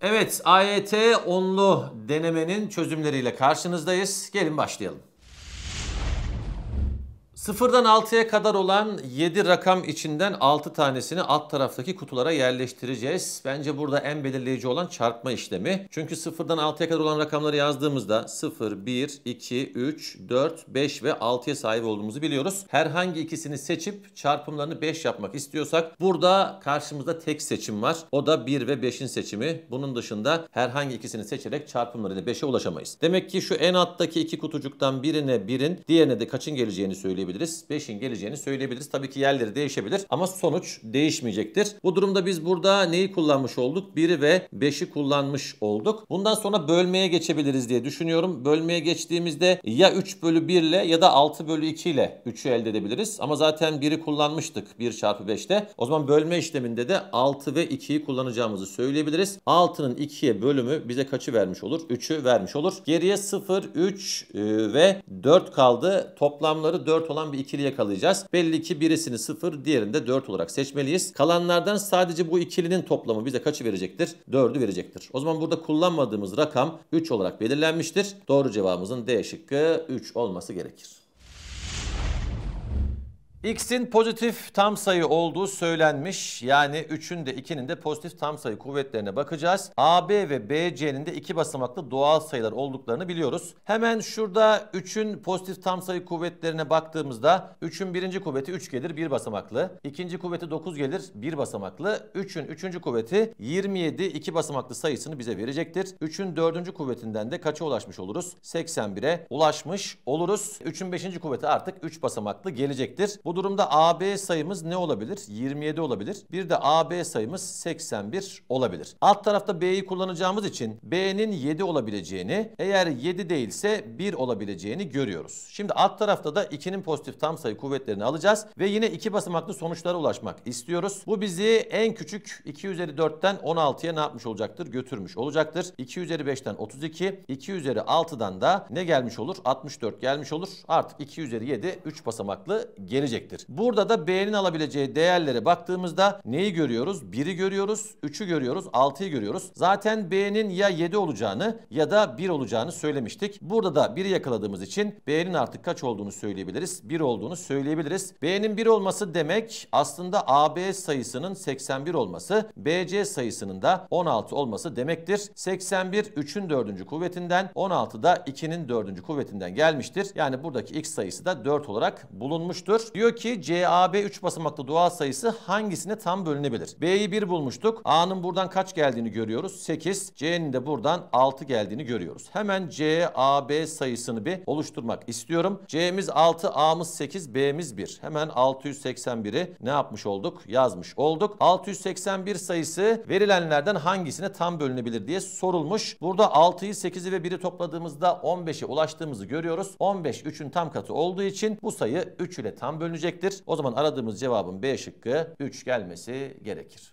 Evet AYT onlu denemenin çözümleriyle karşınızdayız. Gelin başlayalım. Sıfırdan 6'ya kadar olan 7 rakam içinden 6 tanesini alt taraftaki kutulara yerleştireceğiz. Bence burada en belirleyici olan çarpma işlemi. Çünkü sıfırdan 6'ya kadar olan rakamları yazdığımızda 0, 1, 2, 3, 4, 5 ve 6'ya sahip olduğumuzu biliyoruz. Herhangi ikisini seçip çarpımlarını 5 yapmak istiyorsak burada karşımızda tek seçim var. O da 1 ve 5'in seçimi. Bunun dışında herhangi ikisini seçerek çarpımlarıyla 5'e ulaşamayız. Demek ki şu en alttaki iki kutucuktan birine 1'in diğerine de kaçın geleceğini söyleyebiliriz diyebiliriz. 5'in geleceğini söyleyebiliriz. Tabii ki yerleri değişebilir ama sonuç değişmeyecektir. Bu durumda biz burada neyi kullanmış olduk? 1'i ve 5'i kullanmış olduk. Bundan sonra bölmeye geçebiliriz diye düşünüyorum. Bölmeye geçtiğimizde ya 3 bölü 1 ile ya da 6 bölü 2 ile 3'ü elde edebiliriz. Ama zaten 1'i kullanmıştık 1 çarpı 5'te. O zaman bölme işleminde de 6 ve 2'yi kullanacağımızı söyleyebiliriz. 6'nın 2'ye bölümü bize kaçı vermiş olur? 3'ü vermiş olur. Geriye 0, 3 e, ve 4 kaldı. Toplamları 4 olan olan bir ikili yakalayacağız. Belli ki birisini 0, diğerinde de 4 olarak seçmeliyiz. Kalanlardan sadece bu ikilinin toplamı bize kaçı verecektir? 4'ü verecektir. O zaman burada kullanmadığımız rakam 3 olarak belirlenmiştir. Doğru cevabımızın D şıkkı 3 olması gerekir. X'in pozitif tam sayı olduğu söylenmiş. Yani 3'ün de 2'nin de pozitif tam sayı kuvvetlerine bakacağız. AB ve BC'nin de iki basamaklı doğal sayılar olduklarını biliyoruz. Hemen şurada 3'ün pozitif tam sayı kuvvetlerine baktığımızda 3'ün birinci kuvveti 3 gelir bir basamaklı. ikinci kuvveti 9 gelir bir basamaklı. 3'ün üçüncü kuvveti 27 iki basamaklı sayısını bize verecektir. 3'ün dördüncü kuvvetinden de kaça ulaşmış oluruz? 81'e ulaşmış oluruz. 3'ün beşinci kuvveti artık 3 basamaklı gelecektir. Bu durumda AB sayımız ne olabilir? 27 olabilir. Bir de AB sayımız 81 olabilir. Alt tarafta B'yi kullanacağımız için B'nin 7 olabileceğini, eğer 7 değilse 1 olabileceğini görüyoruz. Şimdi alt tarafta da 2'nin pozitif tam sayı kuvvetlerini alacağız ve yine iki basamaklı sonuçlara ulaşmak istiyoruz. Bu bizi en küçük 2 üzeri 4'ten 16'ya ne yapmış olacaktır? Götürmüş olacaktır. 2 üzeri 5'ten 32, 2 üzeri 6'dan da ne gelmiş olur? 64 gelmiş olur. Artık 2 üzeri 7 3 basamaklı gelecek gelecektir. Burada da B'nin alabileceği değerlere baktığımızda neyi görüyoruz? 1'i görüyoruz, 3'ü görüyoruz, 6'yı görüyoruz. Zaten B'nin ya 7 olacağını ya da 1 olacağını söylemiştik. Burada da 1'i yakaladığımız için B'nin artık kaç olduğunu söyleyebiliriz? 1 olduğunu söyleyebiliriz. B'nin 1 olması demek aslında AB sayısının 81 olması, BC sayısının da 16 olması demektir. 81 3'ün 4. kuvvetinden, 16 da 2'nin 4. kuvvetinden gelmiştir. Yani buradaki x sayısı da 4 olarak bulunmuştur. Diyor Diyor ki CAB 3 basamaklı doğal sayısı hangisine tam bölünebilir? B'yi 1 bulmuştuk. A'nın buradan kaç geldiğini görüyoruz? 8. C'nin de buradan 6 geldiğini görüyoruz. Hemen CAB sayısını bir oluşturmak istiyorum. C'miz 6, A'mız 8, B'miz 1. Hemen 681'i ne yapmış olduk? Yazmış olduk. 681 sayısı verilenlerden hangisine tam bölünebilir diye sorulmuş. Burada 6'yı 8'i ve 1'i topladığımızda 15'e ulaştığımızı görüyoruz. 15 3'ün tam katı olduğu için bu sayı 3 ile tam bölünecek dönecektir. O zaman aradığımız cevabın B şıkkı 3 gelmesi gerekir.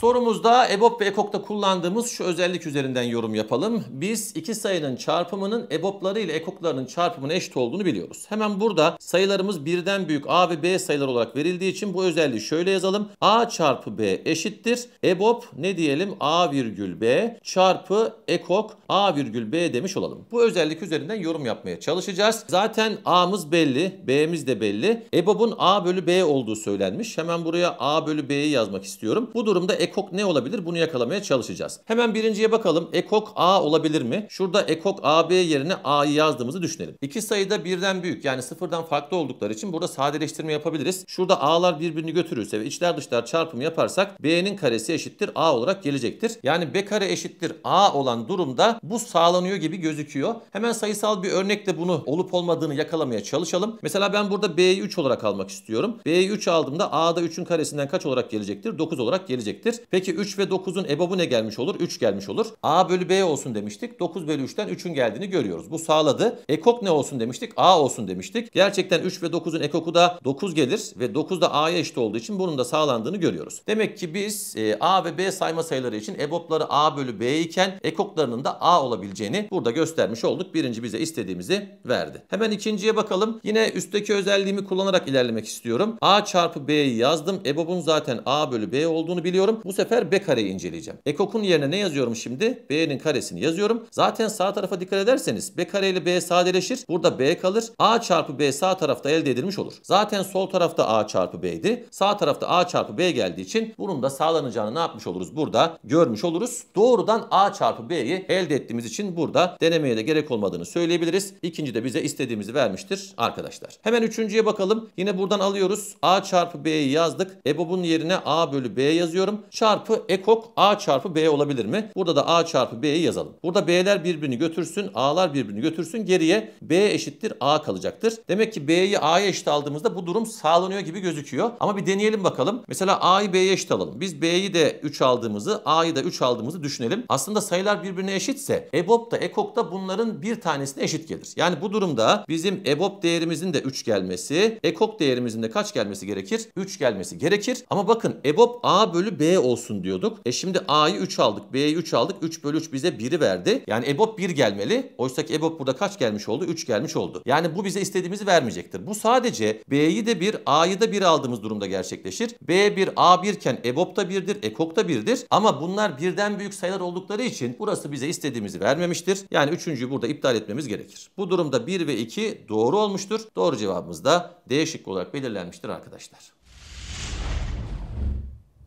Sorumuzda EBOB ve EKOK'ta kullandığımız şu özellik üzerinden yorum yapalım. Biz iki sayının çarpımının EBOB'ları ile EKOK'larının çarpımına eşit olduğunu biliyoruz. Hemen burada sayılarımız birden büyük A ve B sayılar olarak verildiği için bu özelliği şöyle yazalım. A çarpı B eşittir. EBOB ne diyelim A virgül B çarpı EKOK A virgül B demiş olalım. Bu özellik üzerinden yorum yapmaya çalışacağız. Zaten A'mız belli, B'miz de belli. EBOB'un A bölü B olduğu söylenmiş. Hemen buraya A bölü B'yi yazmak istiyorum. Bu durumda ekok ne olabilir? Bunu yakalamaya çalışacağız. Hemen birinciye bakalım. Ekok A olabilir mi? Şurada ekok AB yerine A'yı yazdığımızı düşünelim. İki sayıda birden büyük yani sıfırdan farklı oldukları için burada sadeleştirme yapabiliriz. Şurada A'lar birbirini götürürse ve içler dışlar çarpımı yaparsak B'nin karesi eşittir A olarak gelecektir. Yani B kare eşittir A olan durumda bu sağlanıyor gibi gözüküyor. Hemen sayısal bir örnekle bunu olup olmadığını yakalamaya çalışalım. Mesela ben burada B'yi 3 olarak almak istiyorum. B'yi 3 aldığımda A'da 3'ün karesinden kaç olarak gelecektir? 9 olarak gelecektir eşittir. Peki 3 ve 9'un ebabı ne gelmiş olur? 3 gelmiş olur. A bölü B olsun demiştik. 9 bölü 3'ten 3'ün geldiğini görüyoruz. Bu sağladı. Ekok ne olsun demiştik? A olsun demiştik. Gerçekten 3 ve 9'un ekoku da 9 gelir ve 9 da A'ya eşit olduğu için bunun da sağlandığını görüyoruz. Demek ki biz e, A ve B sayma sayıları için ebopları A bölü B iken ekoklarının da A olabileceğini burada göstermiş olduk. Birinci bize istediğimizi verdi. Hemen ikinciye bakalım. Yine üstteki özelliğimi kullanarak ilerlemek istiyorum. A çarpı B'yi yazdım. EBOB'un zaten A bölü B olduğunu biliyorum. Bu sefer B kareyi inceleyeceğim. Ekok'un yerine ne yazıyorum şimdi? B'nin karesini yazıyorum. Zaten sağ tarafa dikkat ederseniz B kare ile B sadeleşir. Burada B kalır. A çarpı B sağ tarafta elde edilmiş olur. Zaten sol tarafta A çarpı B'ydi. Sağ tarafta A çarpı B geldiği için bunun da sağlanacağını ne yapmış oluruz? Burada görmüş oluruz. Doğrudan A çarpı B'yi elde ettiğimiz için burada denemeye de gerek olmadığını söyleyebiliriz. İkinci de bize istediğimizi vermiştir arkadaşlar. Hemen üçüncüye bakalım. Yine buradan alıyoruz. A çarpı B'yi yazdık. EBOB'un yerine A bölü B yazıyorum çarpı ekok A çarpı B olabilir mi? Burada da A çarpı B'yi yazalım. Burada B'ler birbirini götürsün, A'lar birbirini götürsün. Geriye B eşittir A kalacaktır. Demek ki B'yi A'ya eşit aldığımızda bu durum sağlanıyor gibi gözüküyor. Ama bir deneyelim bakalım. Mesela A'yı B'ye eşit alalım. Biz B'yi de 3 aldığımızı, A'yı da 3 aldığımızı düşünelim. Aslında sayılar birbirine eşitse EBOB da EKOK da bunların bir tanesine eşit gelir. Yani bu durumda bizim EBOB değerimizin de 3 gelmesi, EKOK değerimizin de kaç gelmesi gerekir? 3 gelmesi gerekir. Ama bakın EBOB A bölü B olsun diyorduk. E şimdi A'yı 3 aldık, B'yi 3 aldık. 3 bölü 3 bize 1'i verdi. Yani EBOB 1 gelmeli. Oysa ki EBOB burada kaç gelmiş oldu? 3 gelmiş oldu. Yani bu bize istediğimizi vermeyecektir. Bu sadece B'yi de 1, A'yı da 1 aldığımız durumda gerçekleşir. B 1, A 1 iken EBOB da 1'dir, EKOK da 1'dir. Ama bunlar birden büyük sayılar oldukları için burası bize istediğimizi vermemiştir. Yani üçüncüyü burada iptal etmemiz gerekir. Bu durumda 1 ve 2 doğru olmuştur. Doğru cevabımız da D şıkkı olarak belirlenmiştir arkadaşlar.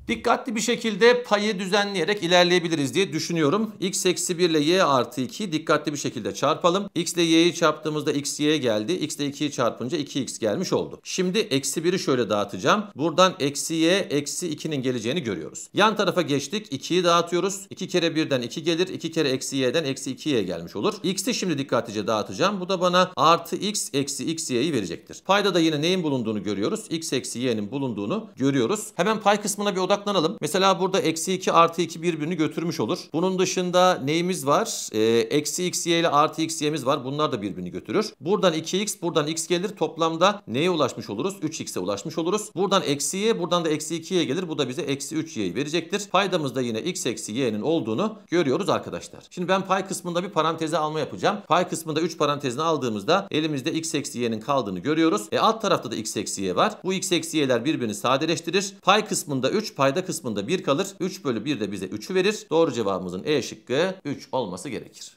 Dikkatli bir şekilde payı düzenleyerek ilerleyebiliriz diye düşünüyorum. x eksi 1 ile y artı 2 dikkatli bir şekilde çarpalım. x ile y'yi çarptığımızda x y geldi. x ile 2'yi çarpınca 2x gelmiş oldu. Şimdi eksi 1'i şöyle dağıtacağım. Buradan eksi y eksi 2'nin geleceğini görüyoruz. Yan tarafa geçtik. 2'yi dağıtıyoruz. 2 kere 1'den 2 gelir. 2 kere eksi y'den eksi 2y gelmiş olur. x'i şimdi dikkatlice dağıtacağım. Bu da bana artı x eksi x y'yi verecektir. Payda da yine neyin bulunduğunu görüyoruz. x eksi y'nin bulunduğunu görüyoruz. Hemen pay kısmına bir odak odaklanalım. Mesela burada eksi 2 artı 2 birbirini götürmüş olur. Bunun dışında neyimiz var? Ee, eksi xy ile artı xy'miz var. Bunlar da birbirini götürür. Buradan 2x buradan x gelir. Toplamda neye ulaşmış oluruz? 3x'e ulaşmış oluruz. Buradan eksi y buradan da eksi y gelir. Bu da bize eksi 3y'yi verecektir. Paydamızda yine x eksi y'nin olduğunu görüyoruz arkadaşlar. Şimdi ben pay kısmında bir paranteze alma yapacağım. Pay kısmında 3 parantezini aldığımızda elimizde x eksi y'nin kaldığını görüyoruz. E alt tarafta da x eksi y var. Bu x eksi y'ler birbirini sadeleştirir. Pay kısmında 3 pay payda kısmında 1 kalır. 3 bölü 1 de bize 3'ü verir. Doğru cevabımızın E şıkkı 3 olması gerekir.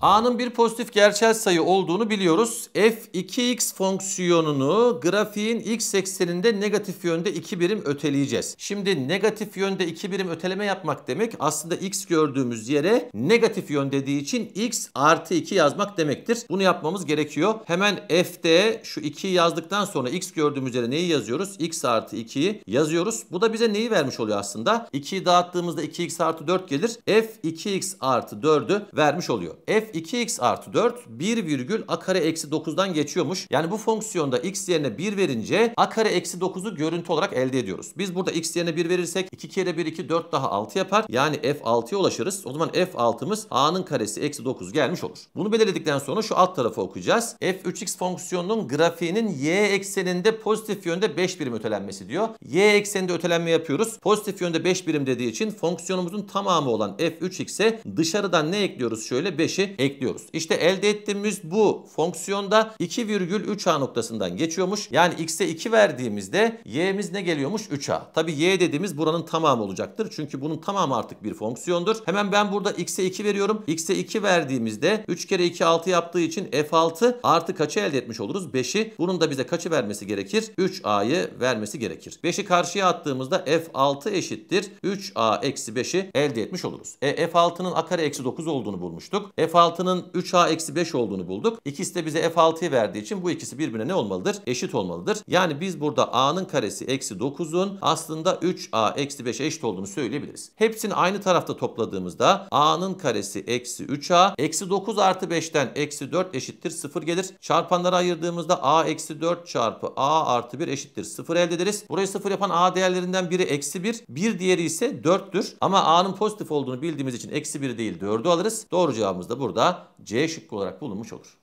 A'nın bir pozitif gerçel sayı olduğunu biliyoruz. F2x fonksiyonunu grafiğin x ekseninde negatif yönde 2 birim öteleyeceğiz. Şimdi negatif yönde 2 birim öteleme yapmak demek aslında x gördüğümüz yere negatif yön dediği için x artı 2 yazmak demektir. Bunu yapmamız gerekiyor. Hemen F'de şu 2'yi yazdıktan sonra x gördüğümüz yere neyi yazıyoruz? x artı 2'yi yazıyoruz. Bu da bize neyi vermiş oluyor aslında? 2'yi dağıttığımızda 2x artı 4 gelir. F 2x artı 4'ü vermiş oluyor. F 2x artı 4 1 virgül a kare eksi 9'dan geçiyormuş. Yani bu fonksiyonda x yerine 1 verince a kare eksi 9'u görüntü olarak elde ediyoruz. Biz burada x yerine 1 verirsek 2 kere 1 2 4 daha 6 yapar. Yani f 6'ya ulaşırız. O zaman f 6'mız a'nın karesi eksi 9 gelmiş olur. Bunu belirledikten sonra şu alt tarafı okuyacağız. f 3x fonksiyonunun grafiğinin y ekseninde pozitif yönde 5 birim ötelenmesi diyor. y ekseninde ötelenme yapıyoruz. Pozitif yönde 5 birim dediği için fonksiyonumuzun tamamı olan f3x'e dışarıdan ne ekliyoruz? Şöyle 5'i ekliyoruz. İşte elde ettiğimiz bu fonksiyonda 2,3a noktasından geçiyormuş. Yani x'e 2 verdiğimizde y'miz ne geliyormuş? 3a. Tabi y dediğimiz buranın tamamı olacaktır. Çünkü bunun tamamı artık bir fonksiyondur. Hemen ben burada x'e 2 veriyorum. x'e 2 verdiğimizde 3 kere 2 6 yaptığı için f6 artı kaçı elde etmiş oluruz? 5'i. Bunun da bize kaçı vermesi gerekir? 3a'yı vermesi gerekir. 5'i karşıya attığımızda f6 eşittir. 3a eksi 5'i elde etmiş oluruz. E, f6'nın a kare eksi 9 olduğunu bulmuştuk. f6 F6'nın 3A-5 olduğunu bulduk. İkisi de bize F6'yı verdiği için bu ikisi birbirine ne olmalıdır? Eşit olmalıdır. Yani biz burada A'nın karesi eksi 9'un aslında 3A-5'e eşit olduğunu söyleyebiliriz. Hepsini aynı tarafta topladığımızda A'nın karesi eksi 3A, eksi 9 artı 5'ten eksi 4 eşittir 0 gelir. Çarpanları ayırdığımızda A eksi 4 çarpı A artı 1 eşittir 0 elde ederiz. Burayı 0 yapan A değerlerinden biri eksi 1, bir diğeri ise 4'tür. Ama A'nın pozitif olduğunu bildiğimiz için eksi 1 değil 4'ü alırız. Doğru cevabımız da burada da C şıkkı olarak bulunmuş olur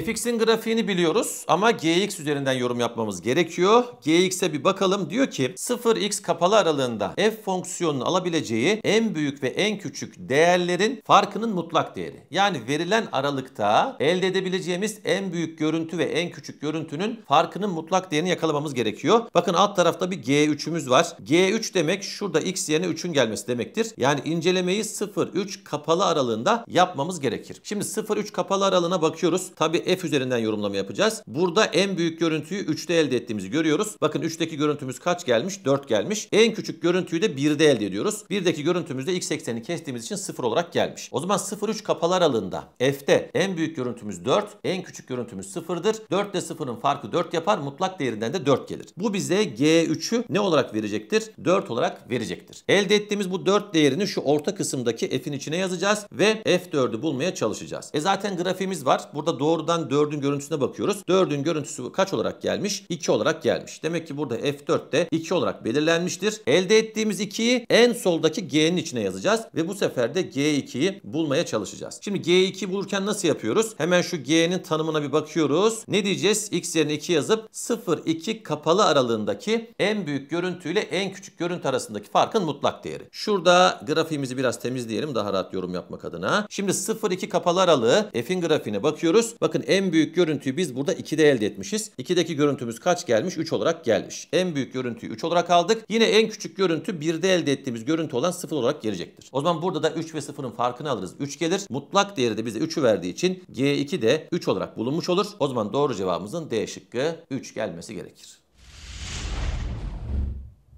fx'in grafiğini biliyoruz ama gx üzerinden yorum yapmamız gerekiyor. gx'e bir bakalım diyor ki 0x kapalı aralığında f fonksiyonunu alabileceği en büyük ve en küçük değerlerin farkının mutlak değeri. Yani verilen aralıkta elde edebileceğimiz en büyük görüntü ve en küçük görüntünün farkının mutlak değerini yakalamamız gerekiyor. Bakın alt tarafta bir g3'ümüz var. g3 demek şurada x yerine 3'ün gelmesi demektir. Yani incelemeyi 0-3 kapalı aralığında yapmamız gerekir. Şimdi 0-3 kapalı aralığına bakıyoruz. Tabi F üzerinden yorumlama yapacağız. Burada en büyük görüntüyü 3'te elde ettiğimizi görüyoruz. Bakın 3'teki görüntümüz kaç gelmiş? 4 gelmiş. En küçük görüntüyü de 1'de elde ediyoruz. 1'deki görüntümüzde x80'i kestiğimiz için 0 olarak gelmiş. O zaman 0-3 kapalı aralığında F'te en büyük görüntümüz 4, en küçük görüntümüz 0'dır. 4 ile 0'ın farkı 4 yapar. Mutlak değerinden de 4 gelir. Bu bize G3'ü ne olarak verecektir? 4 olarak verecektir. Elde ettiğimiz bu 4 değerini şu orta kısımdaki F'in içine yazacağız ve F4'ü bulmaya çalışacağız. E zaten grafiğimiz var. Burada doğrudan Buradan 4'ün görüntüsüne bakıyoruz. 4'ün görüntüsü kaç olarak gelmiş? 2 olarak gelmiş. Demek ki burada F4 de 2 olarak belirlenmiştir. Elde ettiğimiz 2'yi en soldaki G'nin içine yazacağız ve bu sefer de G2'yi bulmaya çalışacağız. Şimdi G2 bulurken nasıl yapıyoruz? Hemen şu G'nin tanımına bir bakıyoruz. Ne diyeceğiz? X yerine 2 yazıp 0-2 kapalı aralığındaki en büyük görüntüyle en küçük görüntü arasındaki farkın mutlak değeri. Şurada grafiğimizi biraz temizleyelim daha rahat yorum yapmak adına. Şimdi 0-2 kapalı aralığı F'in grafiğine bakıyoruz. Bakın Bakın en büyük görüntüyü biz burada 2'de elde etmişiz. 2'deki görüntümüz kaç gelmiş? 3 olarak gelmiş. En büyük görüntüyü 3 olarak aldık. Yine en küçük görüntü 1'de elde ettiğimiz görüntü olan 0 olarak gelecektir. O zaman burada da 3 ve 0'ın farkını alırız. 3 gelir. Mutlak değeri de bize 3'ü verdiği için G2 de 3 olarak bulunmuş olur. O zaman doğru cevabımızın D şıkkı 3 gelmesi gerekir.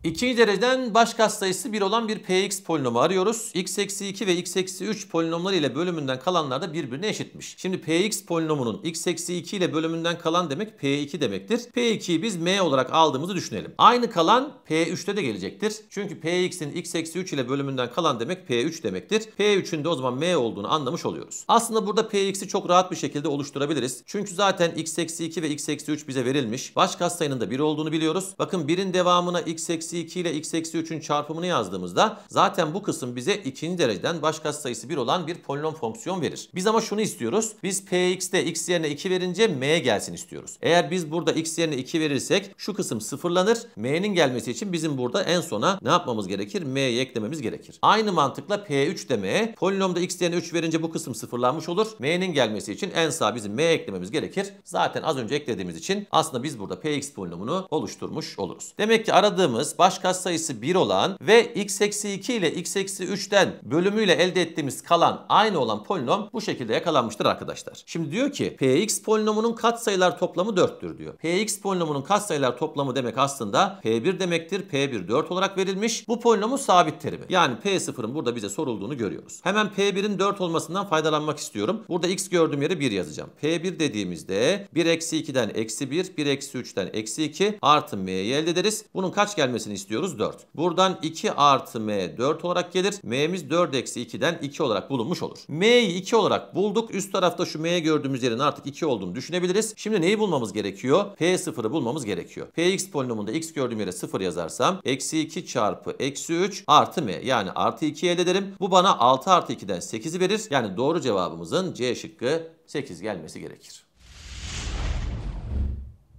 İkinci dereceden baş katsayısı 1 olan bir px polinomu arıyoruz. x eksi 2 ve x eksi 3 polinomları ile bölümünden kalanlar da birbirine eşitmiş. Şimdi px polinomunun x eksi 2 ile bölümünden kalan demek p2 demektir. p2'yi biz m olarak aldığımızı düşünelim. Aynı kalan p3'te de gelecektir. Çünkü px'in x eksi 3 ile bölümünden kalan demek p3 demektir. p3'ün de o zaman m olduğunu anlamış oluyoruz. Aslında burada px'i çok rahat bir şekilde oluşturabiliriz. Çünkü zaten x eksi 2 ve x eksi 3 bize verilmiş. Baş katsayının da 1 olduğunu biliyoruz. Bakın 1'in devamına x eksi eksi 2 ile x eksi 3'ün çarpımını yazdığımızda zaten bu kısım bize ikinci dereceden baş sayısı 1 olan bir polinom fonksiyon verir. Biz ama şunu istiyoruz. Biz px'de x yerine 2 verince m gelsin istiyoruz. Eğer biz burada x yerine 2 verirsek şu kısım sıfırlanır. m'nin gelmesi için bizim burada en sona ne yapmamız gerekir? m'yi eklememiz gerekir. Aynı mantıkla p3 de m. Polinomda x yerine 3 verince bu kısım sıfırlanmış olur. m'nin gelmesi için en sağ bizim m eklememiz gerekir. Zaten az önce eklediğimiz için aslında biz burada px polinomunu oluşturmuş oluruz. Demek ki aradığımız baş kat sayısı 1 olan ve x eksi 2 ile x eksi 3'ten bölümüyle elde ettiğimiz kalan aynı olan polinom bu şekilde yakalanmıştır arkadaşlar. Şimdi diyor ki px polinomunun katsayılar toplamı 4'tür diyor. px polinomunun katsayılar toplamı demek aslında p1 demektir. p1 4 olarak verilmiş. Bu polinomun sabit terimi. Yani p0'ın burada bize sorulduğunu görüyoruz. Hemen p1'in 4 olmasından faydalanmak istiyorum. Burada x gördüğüm yeri 1 yazacağım. p1 dediğimizde 1 eksi 2'den eksi 1, 1 eksi 3'ten eksi 2 artı m'yi elde ederiz. Bunun kaç gelmesi gelmesini istiyoruz 4. Buradan 2 artı m 4 olarak gelir. m'miz 4 eksi 2'den 2 olarak bulunmuş olur. m'yi 2 olarak bulduk. Üst tarafta şu m'ye gördüğümüz yerin artık 2 olduğunu düşünebiliriz. Şimdi neyi bulmamız gerekiyor? p0'ı bulmamız gerekiyor. px polinomunda x gördüğüm yere 0 yazarsam eksi 2 çarpı eksi 3 artı m yani artı 2 elde ederim. Bu bana 6 artı 2'den 8'i verir. Yani doğru cevabımızın C şıkkı 8 gelmesi gerekir.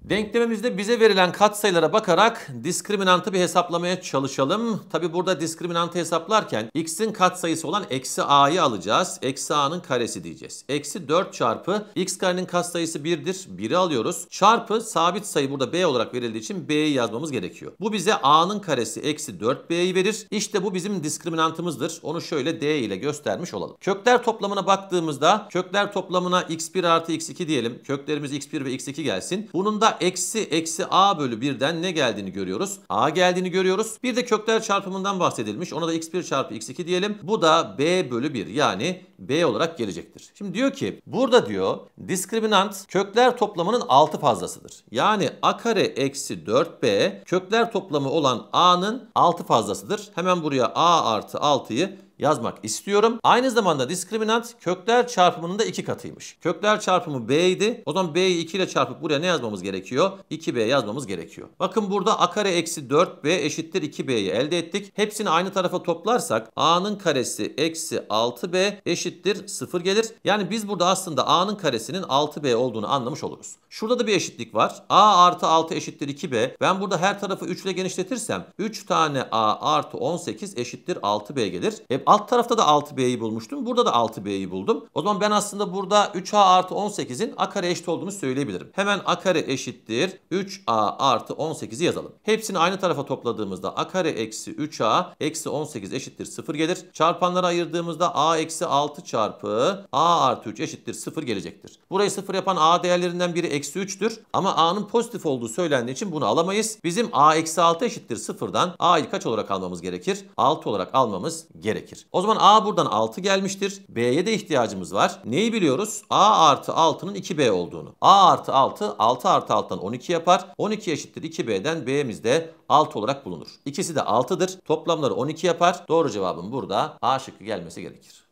Denklemimizde bize verilen katsayılara bakarak diskriminantı bir hesaplamaya çalışalım. Tabi burada diskriminantı hesaplarken x'in katsayısı olan eksi a'yı alacağız. Eksi a'nın karesi diyeceğiz. Eksi 4 çarpı x karenin katsayısı 1'dir. 1'i alıyoruz. Çarpı sabit sayı burada b olarak verildiği için b'yi yazmamız gerekiyor. Bu bize a'nın karesi eksi 4b'yi verir. İşte bu bizim diskriminantımızdır. Onu şöyle d ile göstermiş olalım. Kökler toplamına baktığımızda kökler toplamına x1 artı x2 diyelim. Köklerimiz x1 ve x2 gelsin. Bunun da eksi eksi A bölü 1'den ne geldiğini görüyoruz. A geldiğini görüyoruz. Bir de kökler çarpımından bahsedilmiş. Ona da x1 çarpı x2 diyelim. Bu da B bölü 1 yani B olarak gelecektir. Şimdi diyor ki burada diyor diskriminant kökler toplamının 6 fazlasıdır. Yani A kare eksi 4B kökler toplamı olan A'nın 6 fazlasıdır. Hemen buraya A artı 6'yı yazmak istiyorum. Aynı zamanda diskriminant kökler çarpımının da iki katıymış. Kökler çarpımı b idi. O zaman b'yi 2 ile çarpıp buraya ne yazmamız gerekiyor? 2b yazmamız gerekiyor. Bakın burada a kare eksi 4b eşittir 2b'yi elde ettik. Hepsini aynı tarafa toplarsak a'nın karesi eksi 6b eşittir 0 gelir. Yani biz burada aslında a'nın karesinin 6b olduğunu anlamış oluruz. Şurada da bir eşitlik var. a artı 6 eşittir 2b. Ben burada her tarafı 3 ile genişletirsem 3 tane a artı 18 eşittir 6b gelir. E Alt tarafta da 6B'yi bulmuştum. Burada da 6B'yi buldum. O zaman ben aslında burada 3A artı 18'in A kare eşit olduğunu söyleyebilirim. Hemen A kare eşittir 3A artı 18'i yazalım. Hepsini aynı tarafa topladığımızda A kare eksi 3A eksi 18 eşittir 0 gelir. Çarpanlara ayırdığımızda A eksi 6 çarpı A artı 3 eşittir 0 gelecektir. Burayı 0 yapan A değerlerinden biri eksi 3'tür. Ama A'nın pozitif olduğu söylendiği için bunu alamayız. Bizim A eksi 6 eşittir 0'dan A'yı kaç olarak almamız gerekir? 6 olarak almamız gerekir gerekir. O zaman A buradan 6 gelmiştir. B'ye de ihtiyacımız var. Neyi biliyoruz? A artı 6'nın 2B olduğunu. A artı 6, 6 artı 6'dan 12 yapar. 12 eşittir 2B'den B'miz de 6 olarak bulunur. İkisi de 6'dır. Toplamları 12 yapar. Doğru cevabın burada A şıkkı gelmesi gerekir.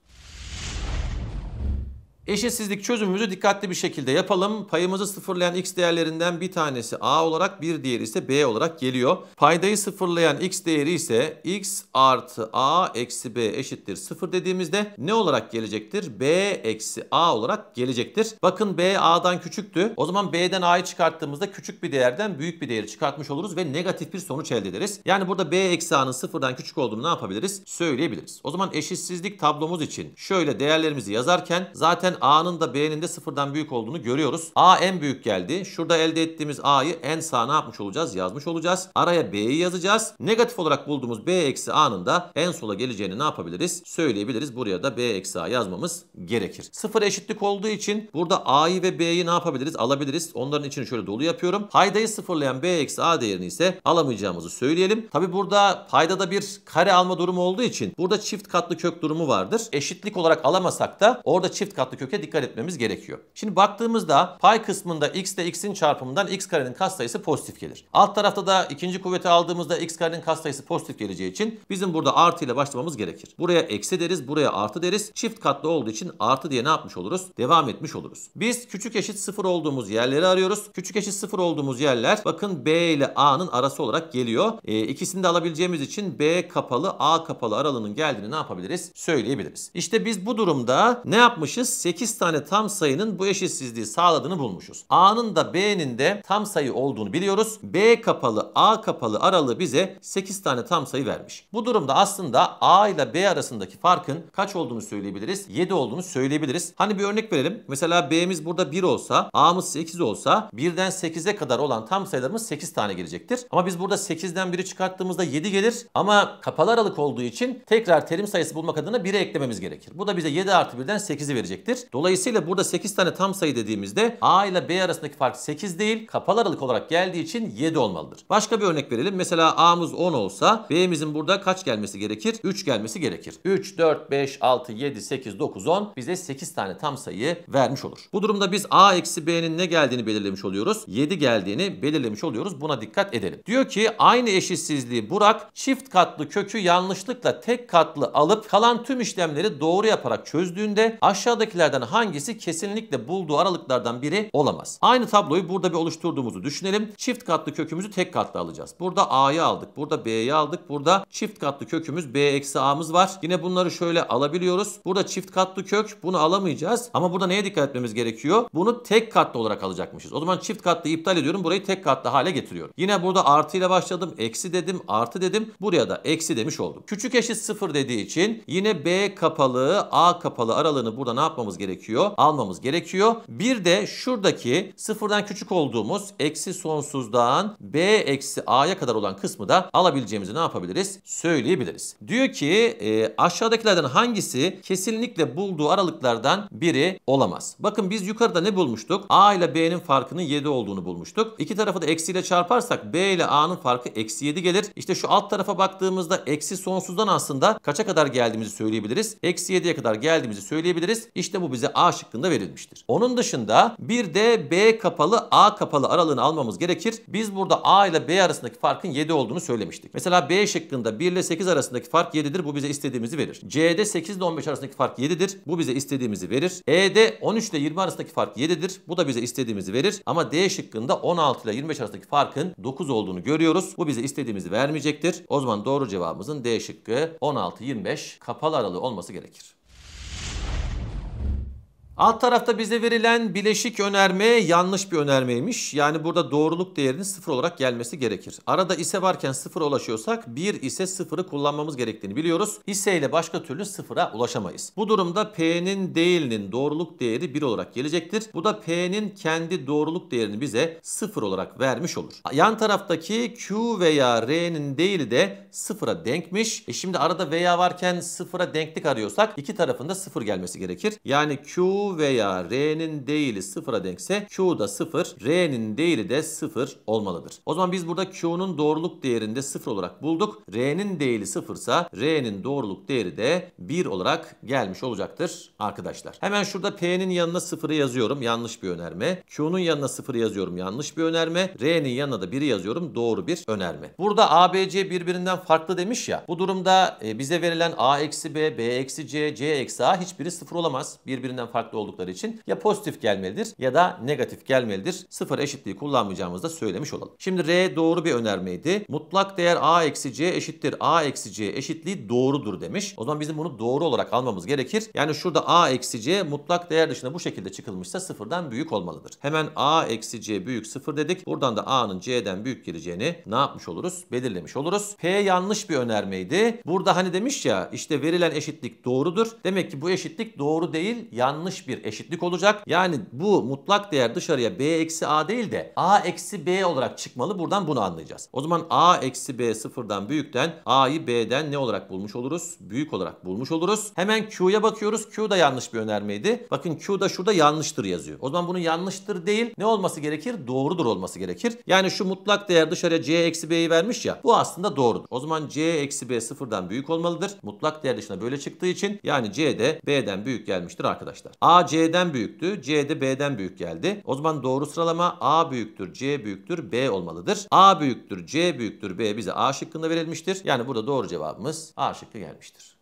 Eşitsizlik çözümümüzü dikkatli bir şekilde yapalım. Payımızı sıfırlayan x değerlerinden bir tanesi a olarak bir diğeri ise b olarak geliyor. Paydayı sıfırlayan x değeri ise x artı a eksi b eşittir sıfır dediğimizde ne olarak gelecektir? b eksi a olarak gelecektir. Bakın b a'dan küçüktü. O zaman b'den a'yı çıkarttığımızda küçük bir değerden büyük bir değeri çıkartmış oluruz ve negatif bir sonuç elde ederiz. Yani burada b eksi a'nın sıfırdan küçük olduğunu ne yapabiliriz? Söyleyebiliriz. O zaman eşitsizlik tablomuz için şöyle değerlerimizi yazarken zaten hemen A'nın da B'nin de sıfırdan büyük olduğunu görüyoruz. A en büyük geldi. Şurada elde ettiğimiz A'yı en sağa ne yapmış olacağız? Yazmış olacağız. Araya B'yi yazacağız. Negatif olarak bulduğumuz B eksi A'nın da en sola geleceğini ne yapabiliriz? Söyleyebiliriz. Buraya da B eksi A yazmamız gerekir. Sıfır eşitlik olduğu için burada A'yı ve B'yi ne yapabiliriz? Alabiliriz. Onların için şöyle dolu yapıyorum. Paydayı sıfırlayan B eksi A değerini ise alamayacağımızı söyleyelim. Tabi burada paydada bir kare alma durumu olduğu için burada çift katlı kök durumu vardır. Eşitlik olarak alamasak da orada çift katlı kök köke dikkat etmemiz gerekiyor. Şimdi baktığımızda pay kısmında x ile x'in çarpımından x karenin katsayısı pozitif gelir. Alt tarafta da ikinci kuvveti aldığımızda x karenin katsayısı pozitif geleceği için bizim burada artı ile başlamamız gerekir. Buraya eksi deriz, buraya artı deriz. Çift katlı olduğu için artı diye ne yapmış oluruz? Devam etmiş oluruz. Biz küçük eşit sıfır olduğumuz yerleri arıyoruz. Küçük eşit sıfır olduğumuz yerler bakın B ile A'nın arası olarak geliyor. E, ikisini de alabileceğimiz için B kapalı A kapalı aralığının geldiğini ne yapabiliriz? Söyleyebiliriz. İşte biz bu durumda ne yapmışız? 8 tane tam sayının bu eşitsizliği sağladığını bulmuşuz. A'nın da B'nin de tam sayı olduğunu biliyoruz. B kapalı A kapalı aralığı bize 8 tane tam sayı vermiş. Bu durumda aslında A ile B arasındaki farkın kaç olduğunu söyleyebiliriz? 7 olduğunu söyleyebiliriz. Hani bir örnek verelim. Mesela B'miz burada 1 olsa, A'mız 8 olsa 1'den 8'e kadar olan tam sayılarımız 8 tane gelecektir. Ama biz burada 8'den 1'i çıkarttığımızda 7 gelir. Ama kapalı aralık olduğu için tekrar terim sayısı bulmak adına 1'e eklememiz gerekir. Bu da bize 7 artı 1'den 8'i verecektir. Dolayısıyla burada 8 tane tam sayı dediğimizde A ile B arasındaki fark 8 değil kapalı aralık olarak geldiği için 7 olmalıdır. Başka bir örnek verelim. Mesela A'mız 10 olsa B'mizin burada kaç gelmesi gerekir? 3 gelmesi gerekir. 3, 4, 5, 6, 7, 8, 9, 10 bize 8 tane tam sayı vermiş olur. Bu durumda biz A eksi B'nin ne geldiğini belirlemiş oluyoruz. 7 geldiğini belirlemiş oluyoruz. Buna dikkat edelim. Diyor ki aynı eşitsizliği Burak çift katlı kökü yanlışlıkla tek katlı alıp kalan tüm işlemleri doğru yaparak çözdüğünde aşağıdakiler değerlerden hangisi kesinlikle bulduğu aralıklardan biri olamaz. Aynı tabloyu burada bir oluşturduğumuzu düşünelim. Çift katlı kökümüzü tek katlı alacağız. Burada A'yı aldık, burada B'yi aldık, burada çift katlı kökümüz B eksi A'mız var. Yine bunları şöyle alabiliyoruz. Burada çift katlı kök bunu alamayacağız. Ama burada neye dikkat etmemiz gerekiyor? Bunu tek katlı olarak alacakmışız. O zaman çift katlı iptal ediyorum. Burayı tek katlı hale getiriyorum. Yine burada artı ile başladım. Eksi dedim, artı dedim. Buraya da eksi demiş oldum. Küçük eşit sıfır dediği için yine B kapalı, A kapalı aralığını burada ne yapmamız gerekiyor? gerekiyor? Almamız gerekiyor. Bir de şuradaki sıfırdan küçük olduğumuz eksi sonsuzdan b eksi a'ya kadar olan kısmı da alabileceğimizi ne yapabiliriz? Söyleyebiliriz. Diyor ki e, aşağıdakilerden hangisi kesinlikle bulduğu aralıklardan biri olamaz? Bakın biz yukarıda ne bulmuştuk? a ile b'nin farkının 7 olduğunu bulmuştuk. İki tarafı da eksiyle çarparsak b ile a'nın farkı eksi 7 gelir. İşte şu alt tarafa baktığımızda eksi sonsuzdan aslında kaça kadar geldiğimizi söyleyebiliriz? Eksi 7'ye kadar geldiğimizi söyleyebiliriz. İşte bu bize A şıkkında verilmiştir. Onun dışında bir de B kapalı A kapalı aralığını almamız gerekir. Biz burada A ile B arasındaki farkın 7 olduğunu söylemiştik. Mesela B şıkkında 1 ile 8 arasındaki fark 7'dir. Bu bize istediğimizi verir. C'de 8 ile 15 arasındaki fark 7'dir. Bu bize istediğimizi verir. E'de 13 ile 20 arasındaki fark 7'dir. Bu da bize istediğimizi verir. Ama D şıkkında 16 ile 25 arasındaki farkın 9 olduğunu görüyoruz. Bu bize istediğimizi vermeyecektir. O zaman doğru cevabımızın D şıkkı 16-25 kapalı aralığı olması gerekir. Alt tarafta bize verilen bileşik önerme yanlış bir önermeymiş. Yani burada doğruluk değerinin sıfır olarak gelmesi gerekir. Arada ise varken sıfıra ulaşıyorsak bir ise sıfırı kullanmamız gerektiğini biliyoruz. İse ile başka türlü sıfıra ulaşamayız. Bu durumda P'nin değilinin doğruluk değeri bir olarak gelecektir. Bu da P'nin kendi doğruluk değerini bize sıfır olarak vermiş olur. Yan taraftaki Q veya R'nin değili de sıfıra denkmiş. E şimdi arada veya varken sıfıra denklik arıyorsak iki tarafında sıfır gelmesi gerekir. Yani Q veya R'nin değili sıfıra denkse Q da sıfır, R'nin değili de sıfır olmalıdır. O zaman biz burada Q'nun doğruluk değerinde sıfır olarak bulduk. R'nin değili sıfırsa R'nin doğruluk değeri de bir olarak gelmiş olacaktır arkadaşlar. Hemen şurada P'nin yanına sıfırı yazıyorum. Yanlış bir önerme. Q'nun yanına sıfırı yazıyorum. Yanlış bir önerme. R'nin yanına da biri yazıyorum. Doğru bir önerme. Burada a, b, c birbirinden farklı demiş ya. Bu durumda e, bize verilen A eksi B, B eksi C, C eksi A hiçbiri sıfır olamaz. Birbirinden farklı farklı oldukları için ya pozitif gelmelidir ya da negatif gelmelidir. Sıfır eşitliği kullanmayacağımızı da söylemiş olalım. Şimdi R doğru bir önermeydi. Mutlak değer A eksi C eşittir. A eksi C eşitliği doğrudur demiş. O zaman bizim bunu doğru olarak almamız gerekir. Yani şurada A eksi C mutlak değer dışında bu şekilde çıkılmışsa sıfırdan büyük olmalıdır. Hemen A eksi C büyük sıfır dedik. Buradan da A'nın C'den büyük geleceğini ne yapmış oluruz? Belirlemiş oluruz. P yanlış bir önermeydi. Burada hani demiş ya işte verilen eşitlik doğrudur. Demek ki bu eşitlik doğru değil yanlış bir eşitlik olacak. Yani bu mutlak değer dışarıya b eksi a değil de a eksi b olarak çıkmalı. Buradan bunu anlayacağız. O zaman a eksi b sıfırdan büyükten a'yı b'den ne olarak bulmuş oluruz? Büyük olarak bulmuş oluruz. Hemen q'ya bakıyoruz. Q da yanlış bir önermeydi. Bakın Q da şurada yanlıştır yazıyor. O zaman bunun yanlıştır değil. Ne olması gerekir? Doğrudur olması gerekir. Yani şu mutlak değer dışarıya c eksi b'yi vermiş ya. Bu aslında doğrudur. O zaman c eksi b sıfırdan büyük olmalıdır. Mutlak değer dışına böyle çıktığı için yani c de b'den büyük gelmiştir arkadaşlar. A A C'den büyüktü. C de B'den büyük geldi. O zaman doğru sıralama A büyüktür, C büyüktür, B olmalıdır. A büyüktür, C büyüktür, B bize A şıkkında verilmiştir. Yani burada doğru cevabımız A şıkkı gelmiştir.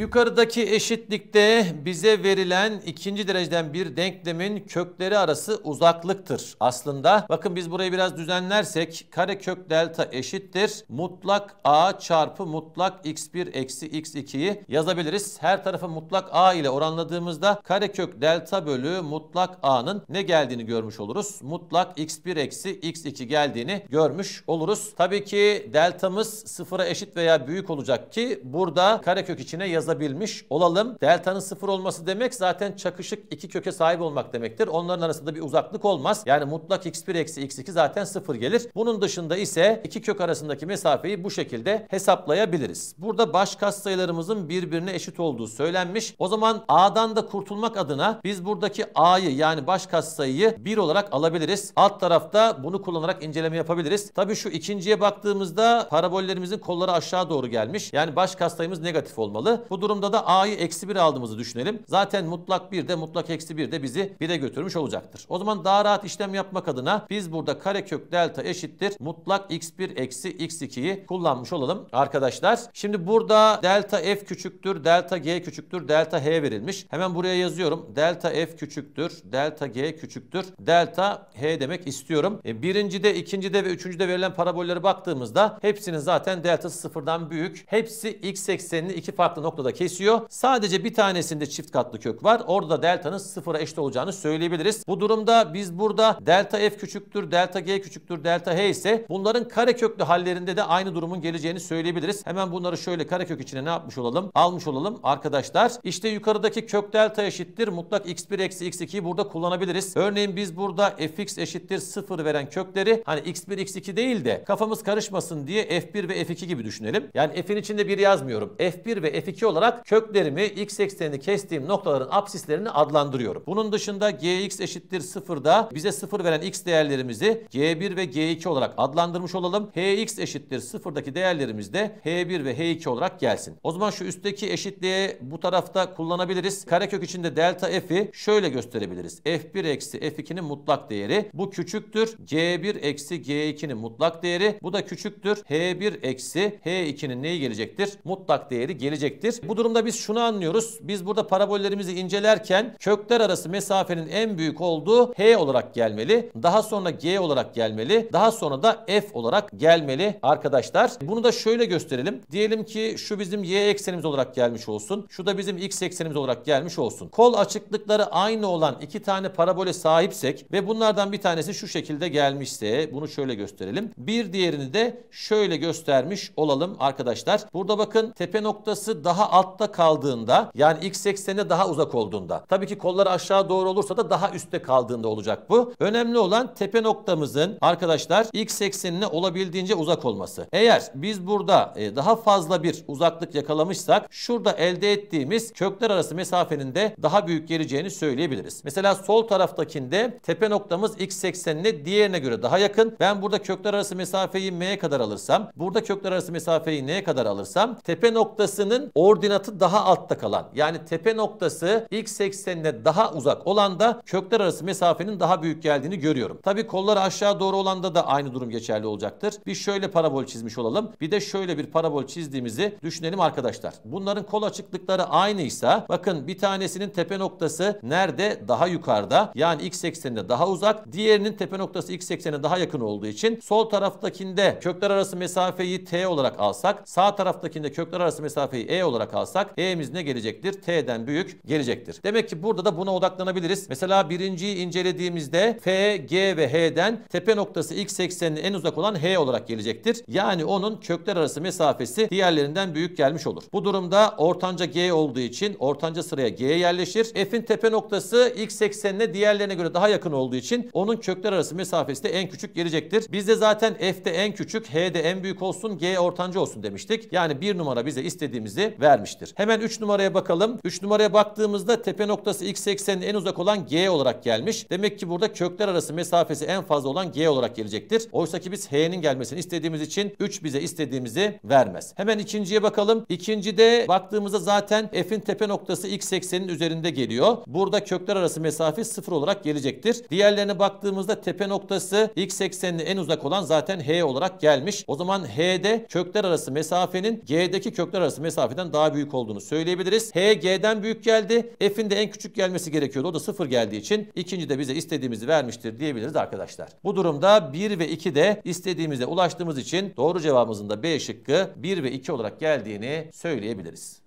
Yukarıdaki eşitlikte bize verilen ikinci dereceden bir denklemin kökleri arası uzaklıktır. Aslında bakın biz burayı biraz düzenlersek kare kök delta eşittir. Mutlak a çarpı mutlak x1 eksi x2'yi yazabiliriz. Her tarafı mutlak a ile oranladığımızda kare kök delta bölü mutlak a'nın ne geldiğini görmüş oluruz. Mutlak x1 eksi x2 geldiğini görmüş oluruz. Tabii ki deltamız sıfıra eşit veya büyük olacak ki burada kare kök içine yazabiliriz yazabilmiş olalım. Delta'nın sıfır olması demek zaten çakışık iki köke sahip olmak demektir. Onların arasında bir uzaklık olmaz. Yani mutlak x1 eksi x2 zaten sıfır gelir. Bunun dışında ise iki kök arasındaki mesafeyi bu şekilde hesaplayabiliriz. Burada baş katsayılarımızın birbirine eşit olduğu söylenmiş. O zaman a'dan da kurtulmak adına biz buradaki a'yı yani baş katsayıyı 1 olarak alabiliriz. Alt tarafta bunu kullanarak inceleme yapabiliriz. Tabii şu ikinciye baktığımızda parabollerimizin kolları aşağı doğru gelmiş. Yani baş katsayımız negatif olmalı. Bu durumda da a'yı eksi 1 aldığımızı düşünelim. Zaten mutlak 1 de mutlak eksi 1 de bizi 1'e götürmüş olacaktır. O zaman daha rahat işlem yapmak adına biz burada karekök delta eşittir mutlak x1 eksi x2'yi kullanmış olalım arkadaşlar. Şimdi burada delta f küçüktür, delta g küçüktür, delta h verilmiş. Hemen buraya yazıyorum. Delta f küçüktür, delta g küçüktür, delta h demek istiyorum. E, birincide, ikincide ve üçüncüde verilen parabollere baktığımızda hepsinin zaten deltası sıfırdan büyük. Hepsi x eksenini iki farklı noktada noktada kesiyor. Sadece bir tanesinde çift katlı kök var. Orada da delta'nın sıfıra eşit olacağını söyleyebiliriz. Bu durumda biz burada delta f küçüktür, delta g küçüktür, delta h ise bunların kare köklü hallerinde de aynı durumun geleceğini söyleyebiliriz. Hemen bunları şöyle kare kök içine ne yapmış olalım? Almış olalım arkadaşlar. İşte yukarıdaki kök delta eşittir. Mutlak x1 eksi x2'yi burada kullanabiliriz. Örneğin biz burada fx eşittir 0 veren kökleri hani x1 x2 değil de kafamız karışmasın diye f1 ve f2 gibi düşünelim. Yani f'in içinde bir yazmıyorum. f1 ve f2 olarak köklerimi x eksenini kestiğim noktaların apsislerini adlandırıyorum. Bunun dışında gx eşittir 0'da bize 0 veren x değerlerimizi g1 ve g2 olarak adlandırmış olalım. hx eşittir 0'daki değerlerimiz de h1 ve h2 olarak gelsin. O zaman şu üstteki eşitliğe bu tarafta kullanabiliriz. Karekök içinde delta f'i şöyle gösterebiliriz. f1 eksi f2'nin mutlak değeri bu küçüktür. g1 eksi g2'nin mutlak değeri bu da küçüktür. h1 eksi h2'nin neyi gelecektir? Mutlak değeri gelecektir. Bu durumda biz şunu anlıyoruz. Biz burada parabollerimizi incelerken kökler arası mesafenin en büyük olduğu H olarak gelmeli. Daha sonra G olarak gelmeli. Daha sonra da F olarak gelmeli arkadaşlar. Bunu da şöyle gösterelim. Diyelim ki şu bizim Y eksenimiz olarak gelmiş olsun. Şu da bizim X eksenimiz olarak gelmiş olsun. Kol açıklıkları aynı olan iki tane parabole sahipsek ve bunlardan bir tanesi şu şekilde gelmişse bunu şöyle gösterelim. Bir diğerini de şöyle göstermiş olalım arkadaşlar. Burada bakın tepe noktası daha altta kaldığında yani x eksene daha uzak olduğunda. Tabii ki kolları aşağı doğru olursa da daha üstte kaldığında olacak bu. Önemli olan tepe noktamızın arkadaşlar x eksenine olabildiğince uzak olması. Eğer biz burada e, daha fazla bir uzaklık yakalamışsak şurada elde ettiğimiz kökler arası mesafenin de daha büyük geleceğini söyleyebiliriz. Mesela sol taraftakinde tepe noktamız x eksenine diğerine göre daha yakın. Ben burada kökler arası mesafeyi m'ye kadar alırsam, burada kökler arası mesafeyi n'ye kadar alırsam tepe noktasının orada koordinatı daha altta kalan yani tepe noktası x eksenine daha uzak olan da kökler arası mesafenin daha büyük geldiğini görüyorum. Tabi kolları aşağı doğru olanda da aynı durum geçerli olacaktır. Bir şöyle parabol çizmiş olalım. Bir de şöyle bir parabol çizdiğimizi düşünelim arkadaşlar. Bunların kol açıklıkları aynıysa bakın bir tanesinin tepe noktası nerede? Daha yukarıda. Yani x eksenine daha uzak. Diğerinin tepe noktası x eksenine daha yakın olduğu için sol taraftakinde kökler arası mesafeyi t olarak alsak sağ taraftakinde kökler arası mesafeyi e olarak zorunda kalsak E'miz ne gelecektir? T'den büyük gelecektir. Demek ki burada da buna odaklanabiliriz. Mesela birinciyi incelediğimizde F, G ve H'den tepe noktası x ekseninin en uzak olan H olarak gelecektir. Yani onun kökler arası mesafesi diğerlerinden büyük gelmiş olur. Bu durumda ortanca G olduğu için ortanca sıraya G yerleşir. F'in tepe noktası x eksenine diğerlerine göre daha yakın olduğu için onun kökler arası mesafesi de en küçük gelecektir. Biz de zaten F'de en küçük, H'de en büyük olsun, G ortanca olsun demiştik. Yani bir numara bize istediğimizi ver vermiştir. Hemen 3 numaraya bakalım. 3 numaraya baktığımızda tepe noktası x eksenine en uzak olan g olarak gelmiş. Demek ki burada kökler arası mesafesi en fazla olan g olarak gelecektir. Oysa ki biz h'nin gelmesini istediğimiz için 3 bize istediğimizi vermez. Hemen ikinciye bakalım. İkincide baktığımızda zaten f'in tepe noktası x ekseninin üzerinde geliyor. Burada kökler arası mesafe 0 olarak gelecektir. Diğerlerine baktığımızda tepe noktası x eksenine en uzak olan zaten h olarak gelmiş. O zaman h'de kökler arası mesafenin g'deki kökler arası mesafeden daha daha büyük olduğunu söyleyebiliriz. H G'den büyük geldi. F'in de en küçük gelmesi gerekiyordu. O da sıfır geldiği için ikinci de bize istediğimizi vermiştir diyebiliriz arkadaşlar. Bu durumda 1 ve 2 de istediğimize ulaştığımız için doğru cevabımızın da B şıkkı 1 ve 2 olarak geldiğini söyleyebiliriz.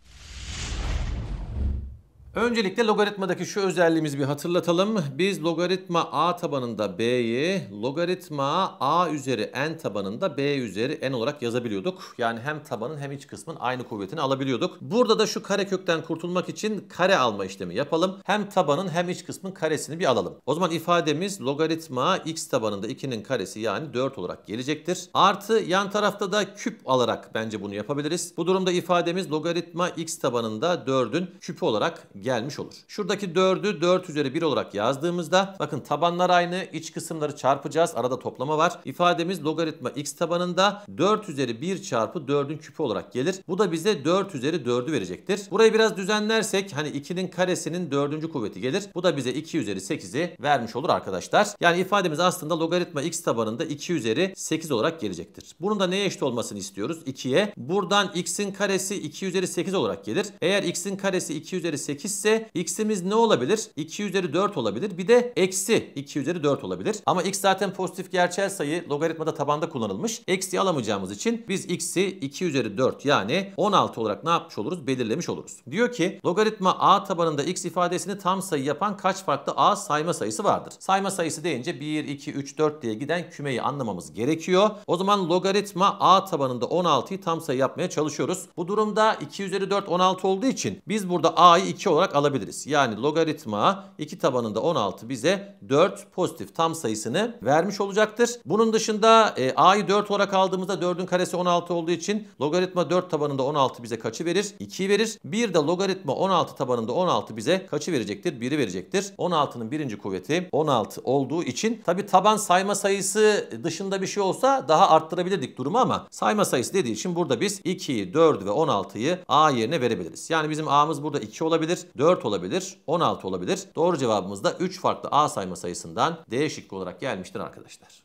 Öncelikle logaritmadaki şu özelliğimizi bir hatırlatalım. Biz logaritma a tabanında b'yi logaritma a üzeri n tabanında b üzeri n olarak yazabiliyorduk. Yani hem tabanın hem iç kısmın aynı kuvvetini alabiliyorduk. Burada da şu karekökten kurtulmak için kare alma işlemi yapalım. Hem tabanın hem iç kısmın karesini bir alalım. O zaman ifademiz logaritma x tabanında 2'nin karesi yani 4 olarak gelecektir. Artı yan tarafta da küp alarak bence bunu yapabiliriz. Bu durumda ifademiz logaritma x tabanında 4'ün küpü olarak gelmiş olur. Şuradaki 4'ü 4 üzeri 1 olarak yazdığımızda bakın tabanlar aynı iç kısımları çarpacağız. Arada toplama var. İfademiz logaritma x tabanında 4 üzeri 1 çarpı 4'ün küpü olarak gelir. Bu da bize 4 üzeri 4'ü verecektir. Burayı biraz düzenlersek hani 2'nin karesinin 4. kuvveti gelir. Bu da bize 2 üzeri 8'i vermiş olur arkadaşlar. Yani ifademiz aslında logaritma x tabanında 2 üzeri 8 olarak gelecektir. Bunun da neye eşit olmasını istiyoruz? 2'ye. Buradan x'in karesi 2 üzeri 8 olarak gelir. Eğer x'in karesi 2 üzeri 8 ise x'imiz ne olabilir? 2 üzeri 4 olabilir. Bir de eksi 2 üzeri 4 olabilir. Ama x zaten pozitif gerçel sayı logaritmada tabanda kullanılmış. Eksi alamayacağımız için biz x'i 2 üzeri 4 yani 16 olarak ne yapmış oluruz? Belirlemiş oluruz. Diyor ki logaritma a tabanında x ifadesini tam sayı yapan kaç farklı a sayma sayısı vardır? Sayma sayısı deyince 1, 2, 3, 4 diye giden kümeyi anlamamız gerekiyor. O zaman logaritma a tabanında 16'yı tam sayı yapmaya çalışıyoruz. Bu durumda 2 üzeri 4 16 olduğu için biz burada a'yı 2 olarak olarak alabiliriz. Yani logaritma 2 tabanında 16 bize 4 pozitif tam sayısını vermiş olacaktır. Bunun dışında e, a'yı 4 olarak aldığımızda 4'ün karesi 16 olduğu için logaritma 4 tabanında 16 bize kaçı verir? 2'yi verir. Bir de logaritma 16 tabanında 16 bize kaçı verecektir? 1'i verecektir. 16'nın birinci kuvveti 16 olduğu için tabi taban sayma sayısı dışında bir şey olsa daha arttırabilirdik durumu ama sayma sayısı dediği için burada biz 2'yi, 4 ve 16'yı a yerine verebiliriz. Yani bizim a'mız burada 2 olabilir. 4 olabilir, 16 olabilir. Doğru cevabımız da 3 farklı A sayma sayısından D şıkkı olarak gelmiştir arkadaşlar.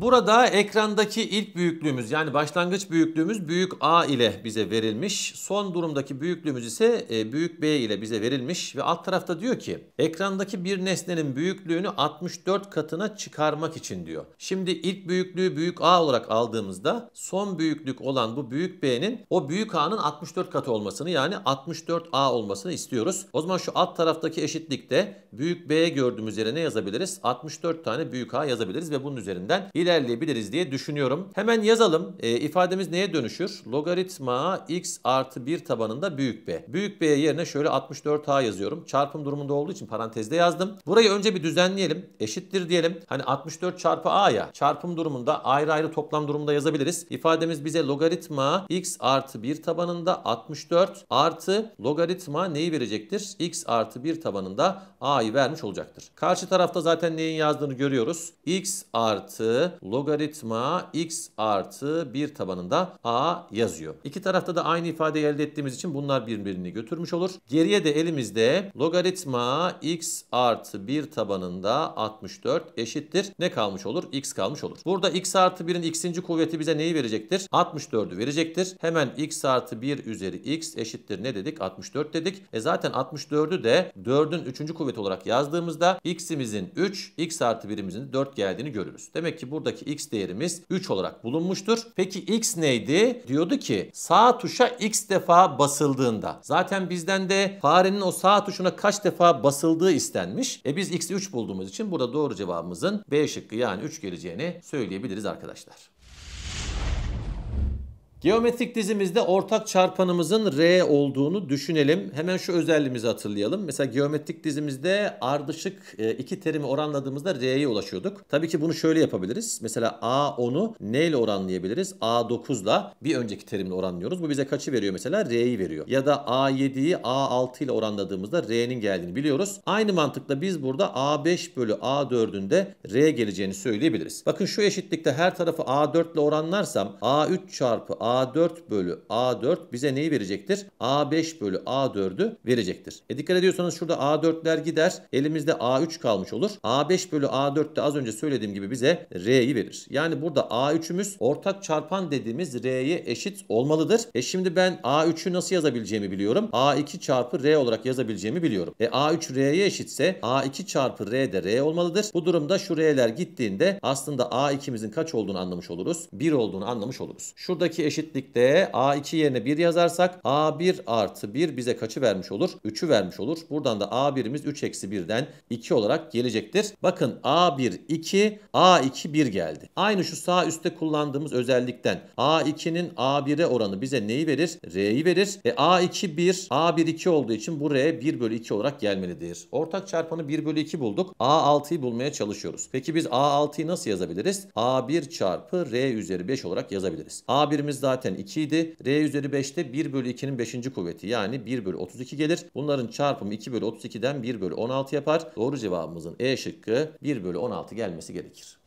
Burada ekrandaki ilk büyüklüğümüz yani başlangıç büyüklüğümüz büyük A ile bize verilmiş. Son durumdaki büyüklüğümüz ise e, büyük B ile bize verilmiş ve alt tarafta diyor ki ekrandaki bir nesnenin büyüklüğünü 64 katına çıkarmak için diyor. Şimdi ilk büyüklüğü büyük A olarak aldığımızda son büyüklük olan bu büyük B'nin o büyük A'nın 64 katı olmasını yani 64 A olmasını istiyoruz. O zaman şu alt taraftaki eşitlikte büyük B gördüğümüz yere ne yazabiliriz? 64 tane büyük A yazabiliriz ve bunun üzerinden il ilerleyebiliriz diye düşünüyorum. Hemen yazalım. E, ifademiz neye dönüşür? Logaritma x artı 1 tabanında büyük b. Büyük b yerine şöyle 64a yazıyorum. Çarpım durumunda olduğu için parantezde yazdım. Burayı önce bir düzenleyelim. Eşittir diyelim. Hani 64 çarpı a ya. Çarpım durumunda ayrı ayrı toplam durumunda yazabiliriz. İfademiz bize logaritma x artı 1 tabanında 64 artı logaritma neyi verecektir? x artı 1 tabanında a'yı vermiş olacaktır. Karşı tarafta zaten neyin yazdığını görüyoruz. x artı logaritma x artı 1 tabanında a yazıyor. İki tarafta da aynı ifadeyi elde ettiğimiz için bunlar birbirini götürmüş olur. Geriye de elimizde logaritma x artı 1 tabanında 64 eşittir. Ne kalmış olur? x kalmış olur. Burada x artı 1'in x'inci kuvveti bize neyi verecektir? 64'ü verecektir. Hemen x artı 1 üzeri x eşittir ne dedik? 64 dedik. E zaten 64'ü de 4'ün 3. kuvveti olarak yazdığımızda x'imizin 3, x artı 1'imizin 4 geldiğini görürüz. Demek ki bu buradaki x değerimiz 3 olarak bulunmuştur. Peki x neydi? Diyordu ki sağ tuşa x defa basıldığında. Zaten bizden de farenin o sağ tuşuna kaç defa basıldığı istenmiş. E biz x'i 3 bulduğumuz için burada doğru cevabımızın B şıkkı yani 3 geleceğini söyleyebiliriz arkadaşlar. Geometrik dizimizde ortak çarpanımızın R olduğunu düşünelim. Hemen şu özelliğimizi hatırlayalım. Mesela geometrik dizimizde ardışık e, iki terimi oranladığımızda R'ye ulaşıyorduk. Tabii ki bunu şöyle yapabiliriz. Mesela A 10'u N ile oranlayabiliriz. A 9 bir önceki terimle oranlıyoruz. Bu bize kaçı veriyor mesela? R'yi veriyor. Ya da A7'yi A6 ile oranladığımızda R'nin geldiğini biliyoruz. Aynı mantıkla biz burada A5 bölü A4'ün R geleceğini söyleyebiliriz. Bakın şu eşitlikte her tarafı A4 ile oranlarsam A3 çarpı A A4 bölü A4 bize neyi verecektir? A5 bölü A4'ü verecektir. E dikkat ediyorsanız şurada A4'ler gider. Elimizde A3 kalmış olur. A5 bölü A4 de az önce söylediğim gibi bize R'yi verir. Yani burada A3'ümüz ortak çarpan dediğimiz R'ye eşit olmalıdır. E şimdi ben A3'ü nasıl yazabileceğimi biliyorum. A2 çarpı R olarak yazabileceğimi biliyorum. E A3 R'ye eşitse A2 çarpı R de R olmalıdır. Bu durumda şu R'ler gittiğinde aslında A2'mizin kaç olduğunu anlamış oluruz? 1 olduğunu anlamış oluruz. Şuradaki eşit eşitlikte A2 yerine 1 yazarsak A1 artı 1 bize kaçı vermiş olur? 3'ü vermiş olur. Buradan da A1'imiz 3 eksi 1'den 2 olarak gelecektir. Bakın A1 2, A2 1 geldi. Aynı şu sağ üstte kullandığımız özellikten A2'nin A1'e oranı bize neyi verir? R'yi verir. E A2 1, A1 2 olduğu için bu R 1 bölü 2 olarak gelmelidir. Ortak çarpanı 1 bölü 2 bulduk. A6'yı bulmaya çalışıyoruz. Peki biz A6'yı nasıl yazabiliriz? A1 çarpı R üzeri 5 olarak yazabiliriz. A1'imiz zaten 2 idi. R üzeri 5'te 1 bölü 2'nin 5. kuvveti yani 1 bölü 32 gelir. Bunların çarpımı 2 bölü 32'den 1 bölü 16 yapar. Doğru cevabımızın E şıkkı 1 bölü 16 gelmesi gerekir.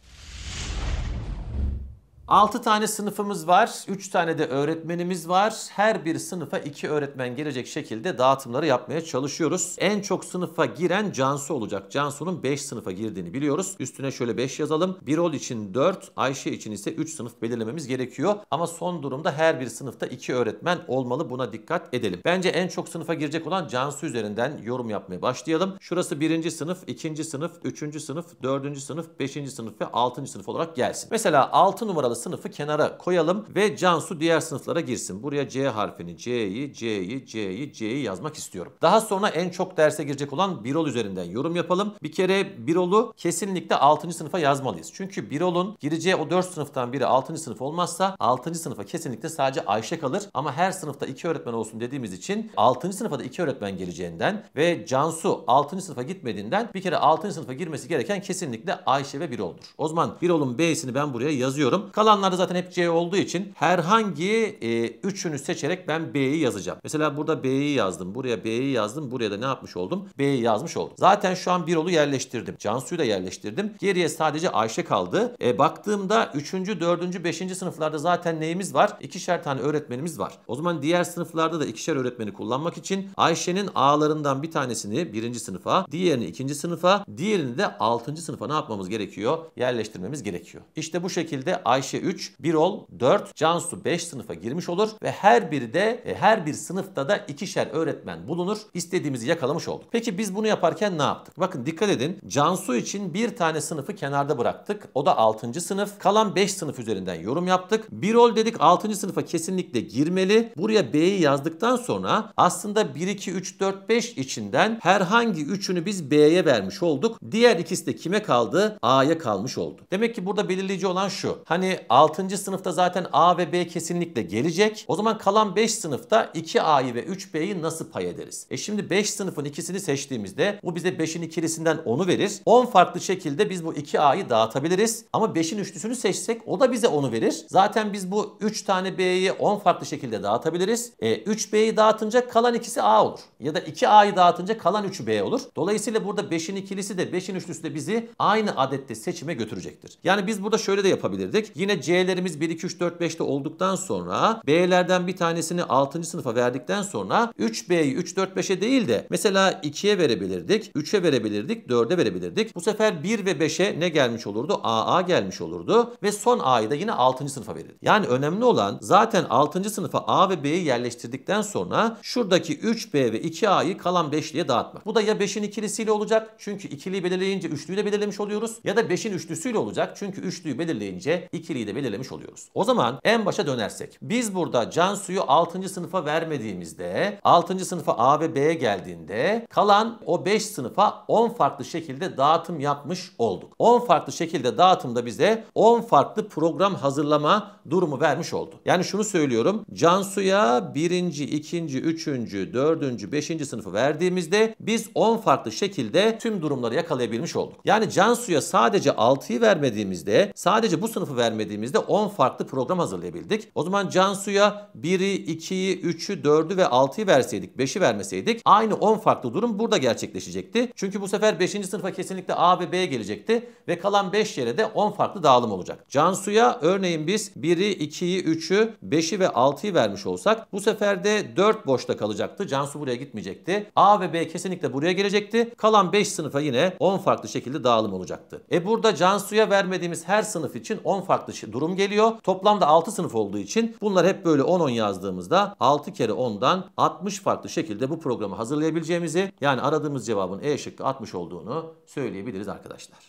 6 tane sınıfımız var. 3 tane de öğretmenimiz var. Her bir sınıfa 2 öğretmen gelecek şekilde dağıtımları yapmaya çalışıyoruz. En çok sınıfa giren Cansu olacak. Cansu'nun 5 sınıfa girdiğini biliyoruz. Üstüne şöyle 5 yazalım. Birol için 4, Ayşe için ise 3 sınıf belirlememiz gerekiyor. Ama son durumda her bir sınıfta 2 öğretmen olmalı. Buna dikkat edelim. Bence en çok sınıfa girecek olan Cansu üzerinden yorum yapmaya başlayalım. Şurası 1. sınıf, 2. sınıf, 3. sınıf, 4. sınıf, 5. sınıf ve 6. sınıf olarak gelsin. Mesela 6 numaralı sınıfı kenara koyalım ve Cansu diğer sınıflara girsin. Buraya C harfini, C'yi, C'yi, C'yi, C'yi yazmak istiyorum. Daha sonra en çok derse girecek olan Birol üzerinden yorum yapalım. Bir kere Birol'u kesinlikle 6. sınıfa yazmalıyız. Çünkü Birol'un gireceği o 4 sınıftan biri 6. sınıf olmazsa 6. sınıfa kesinlikle sadece Ayşe kalır. Ama her sınıfta 2 öğretmen olsun dediğimiz için 6. sınıfa da 2 öğretmen geleceğinden ve Cansu 6. sınıfa gitmediğinden bir kere 6. sınıfa girmesi gereken kesinlikle Ayşe ve Birol'dur. O zaman Birol'un B'sini ben buraya yazıyorum. Kalan Kalanlarda zaten hep C olduğu için herhangi e, üçünü seçerek ben B'yi yazacağım. Mesela burada B'yi yazdım. Buraya B'yi yazdım. Buraya da ne yapmış oldum? B'yi yazmış oldum. Zaten şu an Birol'u yerleştirdim. Cansu'yu da yerleştirdim. Geriye sadece Ayşe kaldı. E, baktığımda 3. 4. 5. sınıflarda zaten neyimiz var? İkişer tane öğretmenimiz var. O zaman diğer sınıflarda da ikişer öğretmeni kullanmak için Ayşe'nin A'larından bir tanesini 1. sınıfa, diğerini 2. sınıfa, diğerini de 6. sınıfa ne yapmamız gerekiyor? Yerleştirmemiz gerekiyor. İşte bu şekilde Ayşe Ayşe 3, Birol 4, Cansu 5 sınıfa girmiş olur ve her biri de e, her bir sınıfta da ikişer öğretmen bulunur. İstediğimizi yakalamış olduk. Peki biz bunu yaparken ne yaptık? Bakın dikkat edin. Cansu için bir tane sınıfı kenarda bıraktık. O da 6. sınıf. Kalan 5 sınıf üzerinden yorum yaptık. Birol dedik 6. sınıfa kesinlikle girmeli. Buraya B'yi yazdıktan sonra aslında 1, 2, 3, 4, 5 içinden herhangi 3'ünü biz B'ye vermiş olduk. Diğer ikisi de kime kaldı? A'ya kalmış oldu. Demek ki burada belirleyici olan şu. Hani yani 6. sınıfta zaten A ve B kesinlikle gelecek. O zaman kalan 5 sınıfta 2A'yı ve 3B'yi nasıl pay ederiz? E şimdi 5 sınıfın ikisini seçtiğimizde bu bize 5'in ikilisinden 10'u verir. 10 farklı şekilde biz bu 2A'yı dağıtabiliriz. Ama 5'in üçlüsünü seçsek o da bize 10'u verir. Zaten biz bu 3 tane B'yi 10 farklı şekilde dağıtabiliriz. E, 3B'yi dağıtınca kalan ikisi A olur. Ya da 2A'yı dağıtınca kalan 3'ü B olur. Dolayısıyla burada 5'in ikilisi de 5'in üçlüsü de bizi aynı adette seçime götürecektir. Yani biz burada şöyle de yapabilirdik. Yine Yine C'lerimiz 1, 2, 3, 4, 5'te olduktan sonra B'lerden bir tanesini 6. sınıfa verdikten sonra 3B'yi 3, 4, 5'e değil de mesela 2'ye verebilirdik, 3'e verebilirdik, 4'e verebilirdik. Bu sefer 1 ve 5'e ne gelmiş olurdu? AA gelmiş olurdu ve son A'yı da yine 6. sınıfa verirdik. Yani önemli olan zaten 6. sınıfa A ve B'yi yerleştirdikten sonra şuradaki 3B ve 2A'yı kalan 5'liye dağıtmak. Bu da ya 5'in ikilisiyle olacak çünkü ikiliyi belirleyince üçlüyü de belirlemiş oluyoruz ya da 5'in üçlüsüyle olacak çünkü üçlüyü belirleyince ikili niteliği de belirlemiş oluyoruz. O zaman en başa dönersek. Biz burada can suyu 6. sınıfa vermediğimizde 6. sınıfa A ve B'ye geldiğinde kalan o 5 sınıfa 10 farklı şekilde dağıtım yapmış olduk. 10 farklı şekilde dağıtımda bize 10 farklı program hazırlama durumu vermiş oldu. Yani şunu söylüyorum. Cansu'ya 1. 2. 3. 4. 5. sınıfı verdiğimizde biz 10 farklı şekilde tüm durumları yakalayabilmiş olduk. Yani Cansu'ya sadece 6'yı vermediğimizde sadece bu sınıfı vermediğimizde incelediğimizde 10 farklı program hazırlayabildik. O zaman Cansu'ya 1'i, 2'yi, 3'ü, 4'ü ve 6'yı verseydik, 5'i vermeseydik aynı 10 farklı durum burada gerçekleşecekti. Çünkü bu sefer 5. sınıfa kesinlikle A ve B gelecekti ve kalan 5 yere de 10 farklı dağılım olacak. Cansu'ya örneğin biz 1'i, 2'yi, 3'ü, 5'i ve 6'yı vermiş olsak bu sefer de 4 boşta kalacaktı. Cansu buraya gitmeyecekti. A ve B kesinlikle buraya gelecekti. Kalan 5 sınıfa yine 10 farklı şekilde dağılım olacaktı. E burada Cansu'ya vermediğimiz her sınıf için 10 farklı durum geliyor. Toplamda 6 sınıf olduğu için bunlar hep böyle 10-10 yazdığımızda 6 kere 10'dan 60 farklı şekilde bu programı hazırlayabileceğimizi yani aradığımız cevabın E şıkkı 60 olduğunu söyleyebiliriz arkadaşlar.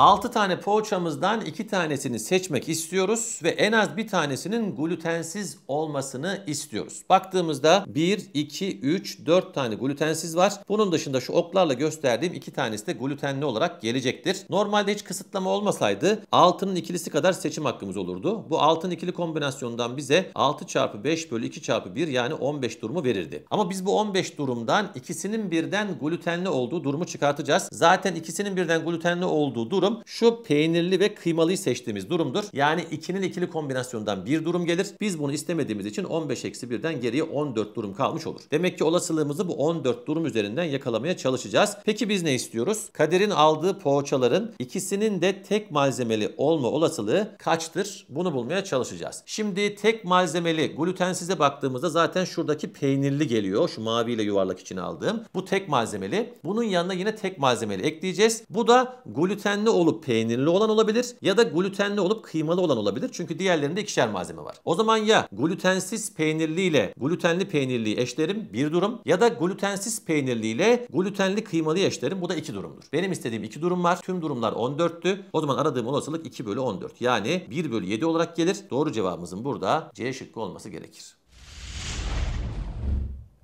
6 tane poğaçamızdan 2 tanesini seçmek istiyoruz ve en az bir tanesinin glutensiz olmasını istiyoruz. Baktığımızda 1, 2, 3, 4 tane glutensiz var. Bunun dışında şu oklarla gösterdiğim 2 tanesi de glutenli olarak gelecektir. Normalde hiç kısıtlama olmasaydı 6'nın ikilisi kadar seçim hakkımız olurdu. Bu 6'nın ikili kombinasyondan bize 6 çarpı 5 bölü 2 çarpı 1 yani 15 durumu verirdi. Ama biz bu 15 durumdan ikisinin birden glutenli olduğu durumu çıkartacağız. Zaten ikisinin birden glutenli olduğu durum durum şu peynirli ve kıymalıyı seçtiğimiz durumdur. Yani 2'nin ikili kombinasyonundan bir durum gelir. Biz bunu istemediğimiz için 15 eksi 1'den geriye 14 durum kalmış olur. Demek ki olasılığımızı bu 14 durum üzerinden yakalamaya çalışacağız. Peki biz ne istiyoruz? Kader'in aldığı poğaçaların ikisinin de tek malzemeli olma olasılığı kaçtır? Bunu bulmaya çalışacağız. Şimdi tek malzemeli glutensize baktığımızda zaten şuradaki peynirli geliyor. Şu maviyle yuvarlak içine aldığım. Bu tek malzemeli. Bunun yanına yine tek malzemeli ekleyeceğiz. Bu da glutenli olup peynirli olan olabilir ya da glutenli olup kıymalı olan olabilir. Çünkü diğerlerinde ikişer malzeme var. O zaman ya glutensiz peynirli ile glutenli peynirliyi eşlerim bir durum ya da glutensiz peynirli ile glutenli kıymalı eşlerim bu da iki durumdur. Benim istediğim iki durum var. Tüm durumlar 14'tü. O zaman aradığım olasılık 2 bölü 14. Yani 1 bölü 7 olarak gelir. Doğru cevabımızın burada C şıkkı olması gerekir.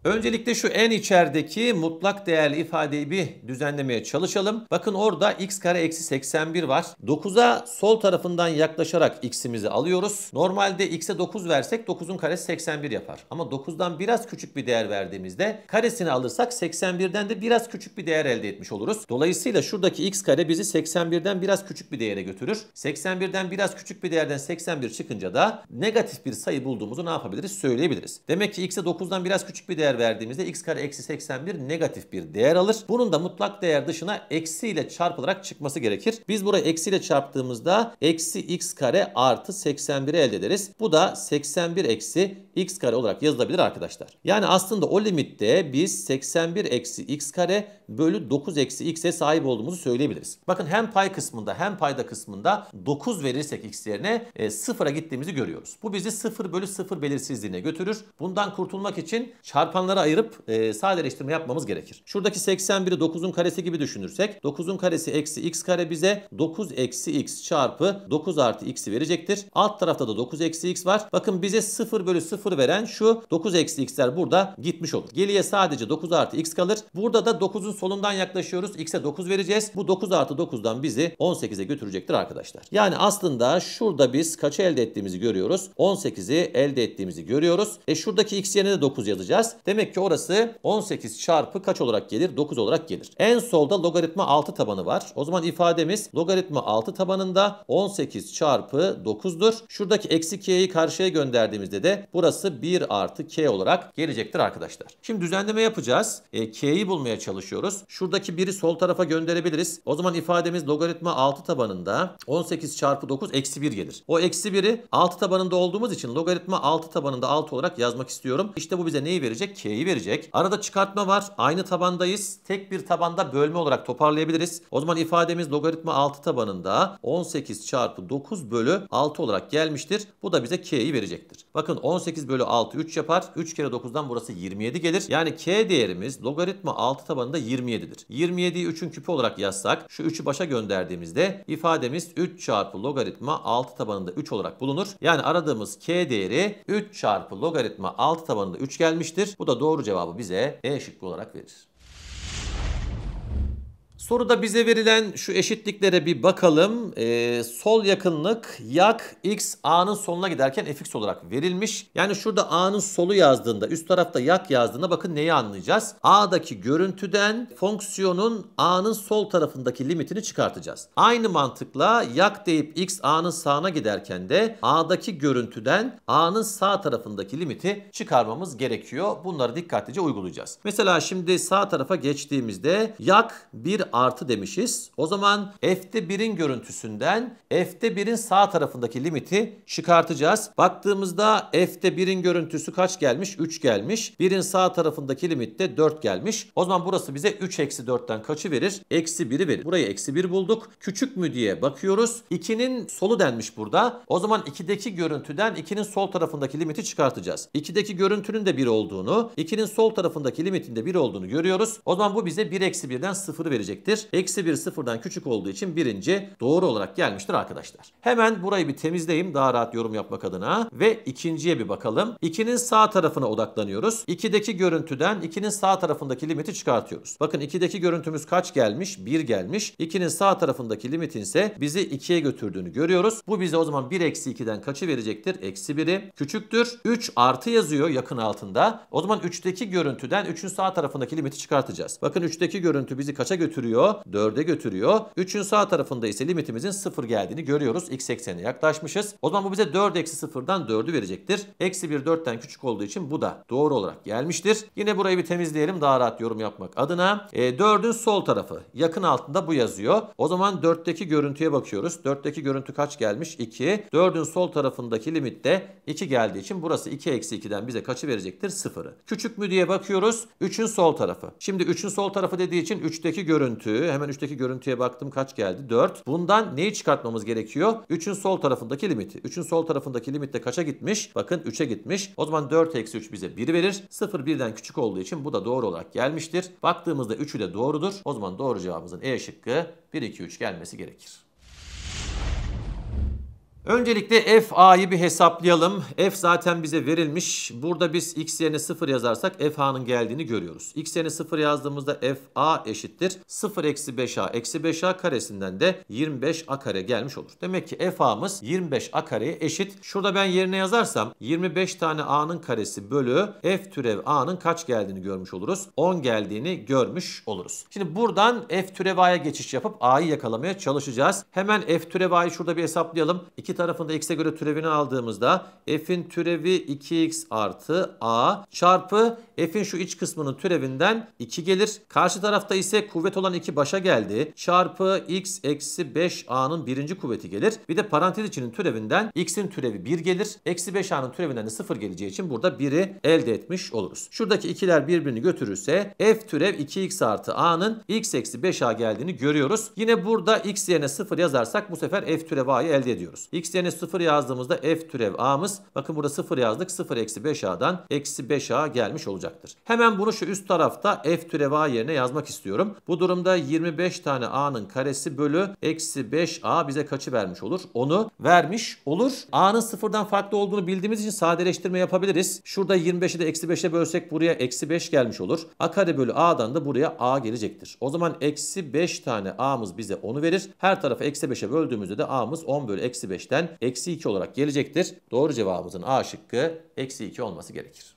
Öncelikle şu en içerideki mutlak değerli ifadeyi bir düzenlemeye çalışalım. Bakın orada x kare eksi 81 var. 9'a sol tarafından yaklaşarak x'imizi alıyoruz. Normalde x'e 9 versek 9'un karesi 81 yapar. Ama 9'dan biraz küçük bir değer verdiğimizde karesini alırsak 81'den de biraz küçük bir değer elde etmiş oluruz. Dolayısıyla şuradaki x kare bizi 81'den biraz küçük bir değere götürür. 81'den biraz küçük bir değerden 81 çıkınca da negatif bir sayı bulduğumuzu ne yapabiliriz söyleyebiliriz. Demek ki x'e 9'dan biraz küçük bir değer verdiğimizde x kare eksi 81 negatif bir değer alır. Bunun da mutlak değer dışına eksi ile çarpılarak çıkması gerekir. Biz burayı eksi ile çarptığımızda eksi x kare artı 81 elde ederiz. Bu da 81 eksi x kare olarak yazılabilir arkadaşlar. Yani aslında o limitte biz 81 eksi x kare bölü 9 eksi x'e sahip olduğumuzu söyleyebiliriz. Bakın hem pay kısmında hem payda kısmında 9 verirsek x yerine e, sıfıra gittiğimizi görüyoruz. Bu bizi 0 bölü 0 belirsizliğine götürür. Bundan kurtulmak için çarpan alanlara ayırıp e, sadeleştirme yapmamız gerekir. Şuradaki 81'i 9'un karesi gibi düşünürsek 9'un karesi eksi x kare bize 9 eksi x çarpı 9 artı x'i verecektir. Alt tarafta da 9 eksi x var. Bakın bize 0 bölü 0 veren şu 9 eksi x'ler burada gitmiş olur. Geriye sadece 9 artı x kalır. Burada da 9'un solundan yaklaşıyoruz. x'e 9 vereceğiz. Bu 9 artı 9'dan bizi 18'e götürecektir arkadaşlar. Yani aslında şurada biz kaçı elde ettiğimizi görüyoruz. 18'i elde ettiğimizi görüyoruz. E şuradaki x yerine de 9 yazacağız. Demek Demek ki orası 18 çarpı kaç olarak gelir? 9 olarak gelir. En solda logaritma 6 tabanı var. O zaman ifademiz logaritma 6 tabanında 18 çarpı 9'dur. Şuradaki eksi k'yi karşıya gönderdiğimizde de burası 1 artı k olarak gelecektir arkadaşlar. Şimdi düzenleme yapacağız. E, k'yi bulmaya çalışıyoruz. Şuradaki 1'i sol tarafa gönderebiliriz. O zaman ifademiz logaritma 6 tabanında 18 çarpı 9 eksi 1 gelir. O eksi 1'i 6 tabanında olduğumuz için logaritma 6 tabanında 6 olarak yazmak istiyorum. İşte bu bize neyi verecek? K'yi verecek. Arada çıkartma var. Aynı tabandayız. Tek bir tabanda bölme olarak toparlayabiliriz. O zaman ifademiz logaritma 6 tabanında 18 çarpı 9 bölü 6 olarak gelmiştir. Bu da bize K'yi verecektir. Bakın 18 bölü 6 3 yapar. 3 kere 9'dan burası 27 gelir. Yani K değerimiz logaritma 6 tabanında 27'dir. 27'yi 3'ün küpü olarak yazsak şu 3'ü başa gönderdiğimizde ifademiz 3 çarpı logaritma 6 tabanında 3 olarak bulunur. Yani aradığımız K değeri 3 çarpı logaritma 6 tabanında 3 gelmiştir. Bu bu da doğru cevabı bize E şıkkı olarak verir. Soruda bize verilen şu eşitliklere bir bakalım. Ee, sol yakınlık yak x a'nın sonuna giderken fx olarak verilmiş. Yani şurada a'nın solu yazdığında üst tarafta yak yazdığında bakın neyi anlayacağız? a'daki görüntüden fonksiyonun a'nın sol tarafındaki limitini çıkartacağız. Aynı mantıkla yak deyip x a'nın sağına giderken de a'daki görüntüden a'nın sağ tarafındaki limiti çıkarmamız gerekiyor. Bunları dikkatlice uygulayacağız. Mesela şimdi sağ tarafa geçtiğimizde yak bir artı demişiz. O zaman F'de 1'in görüntüsünden F'de 1'in sağ tarafındaki limiti çıkartacağız. Baktığımızda F'de 1'in görüntüsü kaç gelmiş? 3 gelmiş. 1'in sağ tarafındaki limitte 4 gelmiş. O zaman burası bize 3 eksi 4'ten kaçı verir? Eksi 1'i verir. Burayı eksi 1 bulduk. Küçük mü diye bakıyoruz. 2'nin solu denmiş burada. O zaman 2'deki görüntüden 2'nin sol tarafındaki limiti çıkartacağız. 2'deki görüntünün de 1 olduğunu, 2'nin sol tarafındaki limitinde de 1 olduğunu görüyoruz. O zaman bu bize 1 eksi 1'den 0 verecek gelecektir. Eksi 1 sıfırdan küçük olduğu için birinci doğru olarak gelmiştir arkadaşlar. Hemen burayı bir temizleyeyim daha rahat yorum yapmak adına ve ikinciye bir bakalım. 2'nin sağ tarafına odaklanıyoruz. 2'deki görüntüden 2'nin sağ tarafındaki limiti çıkartıyoruz. Bakın 2'deki görüntümüz kaç gelmiş? 1 gelmiş. 2'nin sağ tarafındaki limitin ise bizi 2'ye götürdüğünü görüyoruz. Bu bize o zaman 1 eksi 2'den kaçı verecektir? Eksi 1'i. Küçüktür. 3 artı yazıyor yakın altında. O zaman 3'teki görüntüden 3'ün sağ tarafındaki limiti çıkartacağız. Bakın 3'teki görüntü bizi kaça götürüyor? götürüyor, 4'e götürüyor. 3'ün sağ tarafında ise limitimizin 0 geldiğini görüyoruz. X eksene yaklaşmışız. O zaman bu bize 4 eksi 0'dan 4'ü verecektir. Eksi 1 4'ten küçük olduğu için bu da doğru olarak gelmiştir. Yine burayı bir temizleyelim daha rahat yorum yapmak adına. E, 4'ün sol tarafı yakın altında bu yazıyor. O zaman 4'teki görüntüye bakıyoruz. 4'teki görüntü kaç gelmiş? 2. 4'ün sol tarafındaki limit de 2 geldiği için burası 2 eksi 2'den bize kaçı verecektir? 0'ı. Küçük mü diye bakıyoruz. 3'ün sol tarafı. Şimdi 3'ün sol tarafı dediği için 3'teki görüntü görüntü hemen 3'teki görüntüye baktım kaç geldi? 4. Bundan neyi çıkartmamız gerekiyor? 3'ün sol tarafındaki limiti. 3'ün sol tarafındaki limit de kaça gitmiş? Bakın 3'e gitmiş. O zaman 4 eksi 3 bize 1 verir. 0 birden küçük olduğu için bu da doğru olarak gelmiştir. Baktığımızda 3'ü de doğrudur. O zaman doğru cevabımızın E şıkkı 1 2 3 gelmesi gerekir. Öncelikle f a'yı bir hesaplayalım. F zaten bize verilmiş. Burada biz x yerine 0 yazarsak f a'nın geldiğini görüyoruz. x yerine 0 yazdığımızda f a eşittir. 0 eksi 5 a eksi 5 a karesinden de 25 a kare gelmiş olur. Demek ki f a'mız 25 a kareye eşit. Şurada ben yerine yazarsam 25 tane a'nın karesi bölü f türev a'nın kaç geldiğini görmüş oluruz. 10 geldiğini görmüş oluruz. Şimdi buradan f türev a'ya geçiş yapıp a'yı yakalamaya çalışacağız. Hemen f türev a'yı şurada bir hesaplayalım. 2 tarafında x'e göre türevini aldığımızda f'in türevi 2x artı a çarpı f'in şu iç kısmının türevinden 2 gelir. Karşı tarafta ise kuvvet olan 2 başa geldi. Çarpı x eksi 5a'nın birinci kuvveti gelir. Bir de parantez içinin türevinden x'in türevi 1 gelir. Eksi 5a'nın türevinden de 0 geleceği için burada 1'i elde etmiş oluruz. Şuradaki ikiler birbirini götürürse f türev 2x artı a'nın x eksi 5a geldiğini görüyoruz. Yine burada x yerine 0 yazarsak bu sefer f türev a'yı elde ediyoruz. x x yerine 0 yazdığımızda f türev a'mız bakın burada 0 yazdık 0 eksi 5a'dan eksi 5a gelmiş olacaktır. Hemen bunu şu üst tarafta f türev a yerine yazmak istiyorum. Bu durumda 25 tane a'nın karesi bölü eksi 5a bize kaçı vermiş olur? Onu vermiş olur. a'nın sıfırdan farklı olduğunu bildiğimiz için sadeleştirme yapabiliriz. Şurada 25'i de eksi 5'e bölsek buraya eksi 5 gelmiş olur. a kare bölü a'dan da buraya a gelecektir. O zaman eksi 5 tane a'mız bize onu verir. Her tarafı eksi 5'e böldüğümüzde de a'mız 10 bölü eksi 5'ten 5'ten eksi 2 olarak gelecektir. Doğru cevabımızın A şıkkı eksi 2 olması gerekir.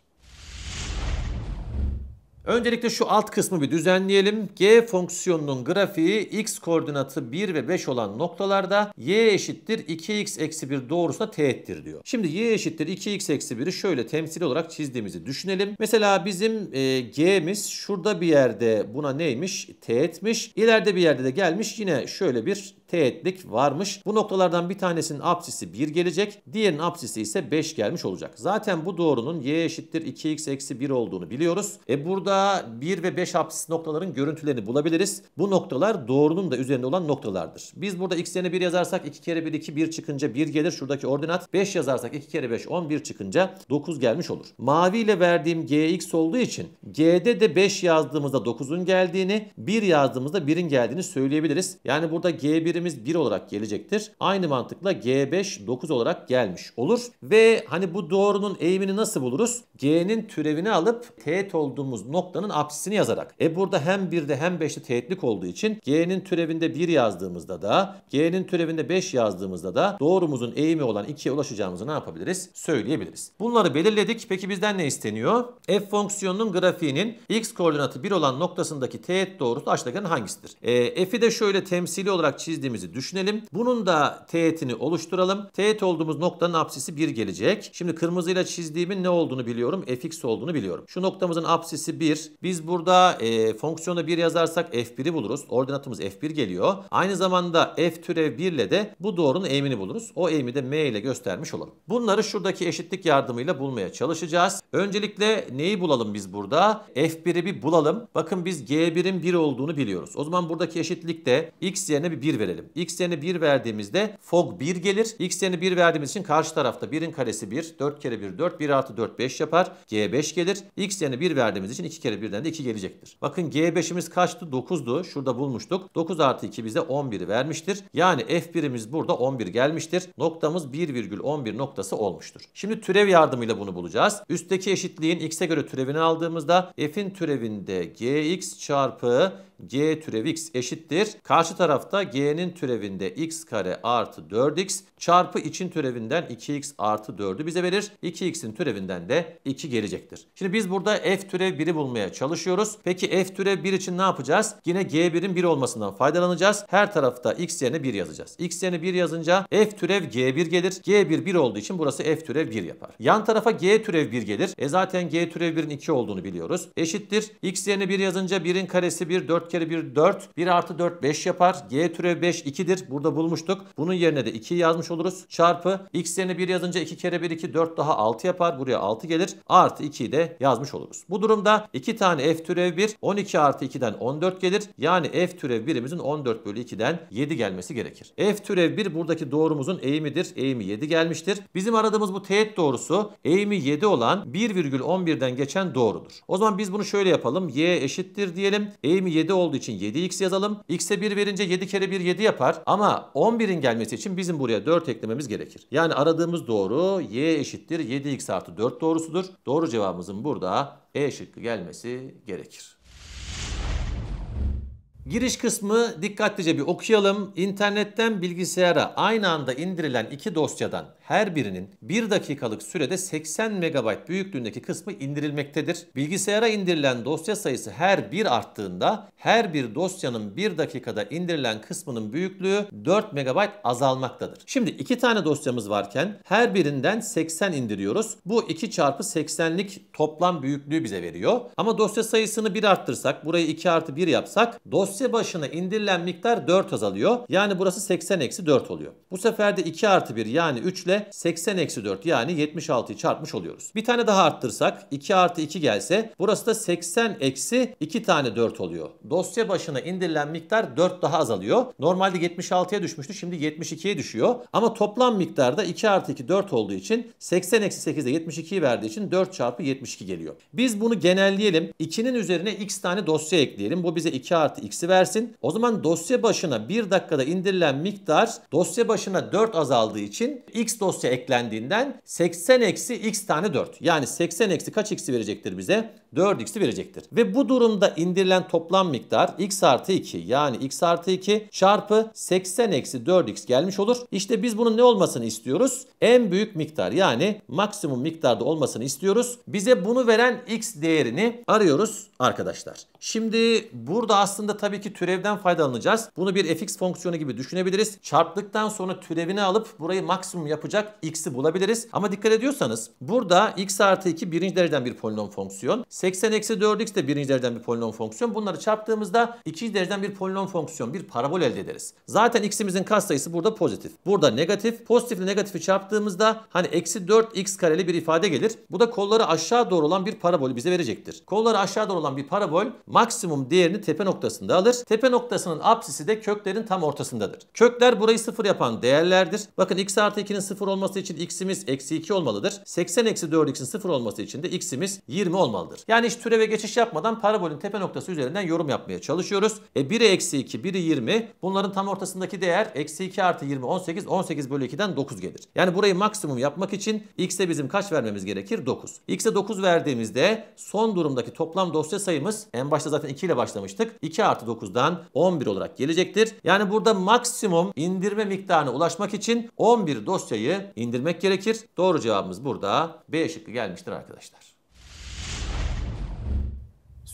Öncelikle şu alt kısmı bir düzenleyelim. G fonksiyonunun grafiği x koordinatı 1 ve 5 olan noktalarda y eşittir 2x eksi 1 doğrusuna teğettir diyor. Şimdi y eşittir 2x eksi 1'i şöyle temsil olarak çizdiğimizi düşünelim. Mesela bizim e, g'miz şurada bir yerde buna neymiş? Teğetmiş. İleride bir yerde de gelmiş yine şöyle bir teğetlik varmış. Bu noktalardan bir tanesinin apsisi 1 gelecek. Diğerinin apsisi ise 5 gelmiş olacak. Zaten bu doğrunun y eşittir 2x eksi 1 olduğunu biliyoruz. E burada 1 ve 5 apsis noktaların görüntülerini bulabiliriz. Bu noktalar doğrunun da üzerinde olan noktalardır. Biz burada x yerine 1 yazarsak 2 kere 1 2 1 çıkınca 1 gelir. Şuradaki ordinat 5 yazarsak 2 kere 5 11 çıkınca 9 gelmiş olur. Mavi ile verdiğim gx olduğu için g'de de 5 yazdığımızda 9'un geldiğini 1 yazdığımızda 1'in geldiğini söyleyebiliriz. Yani burada g1'i değerimiz 1 olarak gelecektir. Aynı mantıkla G5 9 olarak gelmiş olur. Ve hani bu doğrunun eğimini nasıl buluruz? G'nin türevini alıp teğet olduğumuz noktanın apsisini yazarak. E burada hem 1'de hem 5'te teğetlik olduğu için G'nin türevinde 1 yazdığımızda da G'nin türevinde 5 yazdığımızda da doğrumuzun eğimi olan 2'ye ulaşacağımızı ne yapabiliriz? Söyleyebiliriz. Bunları belirledik. Peki bizden ne isteniyor? F fonksiyonunun grafiğinin x koordinatı 1 olan noktasındaki teğet doğrusu aşağıdakilerin hangisidir? E, F'i de şöyle temsili olarak çizdiğim istediğimizi düşünelim. Bunun da teğetini oluşturalım. Teğet olduğumuz noktanın apsisi 1 gelecek. Şimdi kırmızıyla çizdiğimin ne olduğunu biliyorum. fx olduğunu biliyorum. Şu noktamızın apsisi 1. Biz burada e, fonksiyona 1 yazarsak f1'i buluruz. Ordinatımız f1 geliyor. Aynı zamanda f türev 1 ile de bu doğrunun eğimini buluruz. O eğimi de m ile göstermiş olalım. Bunları şuradaki eşitlik yardımıyla bulmaya çalışacağız. Öncelikle neyi bulalım biz burada? f1'i bir bulalım. Bakın biz g1'in 1 olduğunu biliyoruz. O zaman buradaki eşitlikte x yerine bir 1 verelim verelim. X değerini 1 verdiğimizde fog 1 gelir. X değerini 1 verdiğimiz için karşı tarafta 1'in karesi 1. 4 kere 1 4. 1 artı 4 5 yapar. G5 gelir. X değerini 1 verdiğimiz için 2 kere 1'den de 2 gelecektir. Bakın G5'imiz kaçtı? 9'du. Şurada bulmuştuk. 9 artı 2 bize 11'i vermiştir. Yani F1'imiz burada 11 gelmiştir. Noktamız 1,11 noktası olmuştur. Şimdi türev yardımıyla bunu bulacağız. Üstteki eşitliğin x'e göre türevini aldığımızda f'in türevinde gx çarpı g türev x eşittir. Karşı tarafta g'nin türevinde x kare artı 4x çarpı için türevinden 2x artı 4'ü bize verir. 2x'in türevinden de 2 gelecektir. Şimdi biz burada f türev 1'i bulmaya çalışıyoruz. Peki f türev 1 için ne yapacağız? Yine g1'in 1 olmasından faydalanacağız. Her tarafta x yerine 1 yazacağız. x yerine 1 yazınca f türev g1 gelir. g1 1 olduğu için burası f türev 1 yapar. Yan tarafa g türev 1 gelir. E zaten g türev 1'in 2 olduğunu biliyoruz. Eşittir. x yerine 1 yazınca 1'in karesi 1, 4 4 kere 1 4. 1 artı 4 5 yapar. G türev 5 2'dir. Burada bulmuştuk. Bunun yerine de 2 yazmış oluruz. Çarpı x yerine 1 yazınca 2 kere 1 2 4 daha 6 yapar. Buraya 6 gelir. Artı 2'yi de yazmış oluruz. Bu durumda 2 tane f türev 1 12 artı 2'den 14 gelir. Yani f türev 1'imizin 14 bölü 2'den 7 gelmesi gerekir. F türev 1 buradaki doğrumuzun eğimidir. Eğimi 7 gelmiştir. Bizim aradığımız bu teğet doğrusu eğimi 7 olan 1,11'den geçen doğrudur. O zaman biz bunu şöyle yapalım. Y eşittir diyelim. Eğimi 7 olduğu için 7x yazalım. X'e 1 verince 7 kere 1 7 yapar. Ama 11'in gelmesi için bizim buraya 4 eklememiz gerekir. Yani aradığımız doğru y eşittir 7x artı 4 doğrusudur. Doğru cevabımızın burada e şıkkı gelmesi gerekir. Giriş kısmı dikkatlice bir okuyalım. İnternetten bilgisayara aynı anda indirilen iki dosyadan her birinin 1 dakikalık sürede 80 MB büyüklüğündeki kısmı indirilmektedir. Bilgisayara indirilen dosya sayısı her bir arttığında her bir dosyanın 1 dakikada indirilen kısmının büyüklüğü 4 MB azalmaktadır. Şimdi iki tane dosyamız varken her birinden 80 indiriyoruz. Bu 2 çarpı 80'lik toplam büyüklüğü bize veriyor. Ama dosya sayısını 1 arttırsak, burayı 2 artı 1 yapsak dosya dosya başına indirilen miktar 4 azalıyor. Yani burası 80 eksi 4 oluyor. Bu sefer de 2 artı 1 yani 3 ile 80 eksi 4 yani 76'yı çarpmış oluyoruz. Bir tane daha arttırsak 2 artı 2 gelse burası da 80 eksi 2 tane 4 oluyor. Dosya başına indirilen miktar 4 daha azalıyor. Normalde 76'ya düşmüştü şimdi 72'ye düşüyor. Ama toplam miktar da 2 artı 2 4 olduğu için 80 eksi 8'de 72'yi verdiği için 4 çarpı 72 geliyor. Biz bunu genelleyelim. 2'nin üzerine x tane dosya ekleyelim. Bu bize 2 artı x bilgisi versin. O zaman dosya başına 1 dakikada indirilen miktar dosya başına 4 azaldığı için x dosya eklendiğinden 80 eksi x tane 4. Yani 80 eksi kaç x'i verecektir bize? 4x'i verecektir. Ve bu durumda indirilen toplam miktar x artı 2 yani x artı 2 çarpı 80 eksi 4x gelmiş olur. İşte biz bunun ne olmasını istiyoruz? En büyük miktar yani maksimum miktarda olmasını istiyoruz. Bize bunu veren x değerini arıyoruz arkadaşlar. Şimdi burada aslında tabii ki türevden faydalanacağız. Bunu bir fx fonksiyonu gibi düşünebiliriz. Çarptıktan sonra türevini alıp burayı maksimum yapacak x'i bulabiliriz. Ama dikkat ediyorsanız burada x artı 2 birinci dereceden bir polinom fonksiyon. 80 eksi 4x de birinci dereceden bir polinom fonksiyon. Bunları çarptığımızda ikinci dereceden bir polinom fonksiyon, bir parabol elde ederiz. Zaten x'imizin katsayısı burada pozitif. Burada negatif. Pozitifle negatifi çarptığımızda hani eksi 4x kareli bir ifade gelir. Bu da kolları aşağı doğru olan bir parabol bize verecektir. Kolları aşağı doğru olan bir parabol maksimum değerini tepe noktasında alır. Tepe noktasının apsisi de köklerin tam ortasındadır. Kökler burayı sıfır yapan değerlerdir. Bakın x artı 2'nin sıfır olması için x'imiz eksi 2 olmalıdır. 80 eksi 4x'in sıfır olması için de x'imiz 20 olmalıdır. Yani hiç türeve geçiş yapmadan parabolün tepe noktası üzerinden yorum yapmaya çalışıyoruz. E 1'e eksi 2, 1'i 20. Bunların tam ortasındaki değer eksi 2 artı 20, 18. 18 bölü 2'den 9 gelir. Yani burayı maksimum yapmak için x'e bizim kaç vermemiz gerekir? 9. x'e 9 verdiğimizde son durumdaki toplam dosya sayımız en başta zaten 2 ile başlamıştık. 2 artı 9'dan 11 olarak gelecektir. Yani burada maksimum indirme miktarına ulaşmak için 11 dosyayı indirmek gerekir. Doğru cevabımız burada B şıkkı gelmiştir arkadaşlar.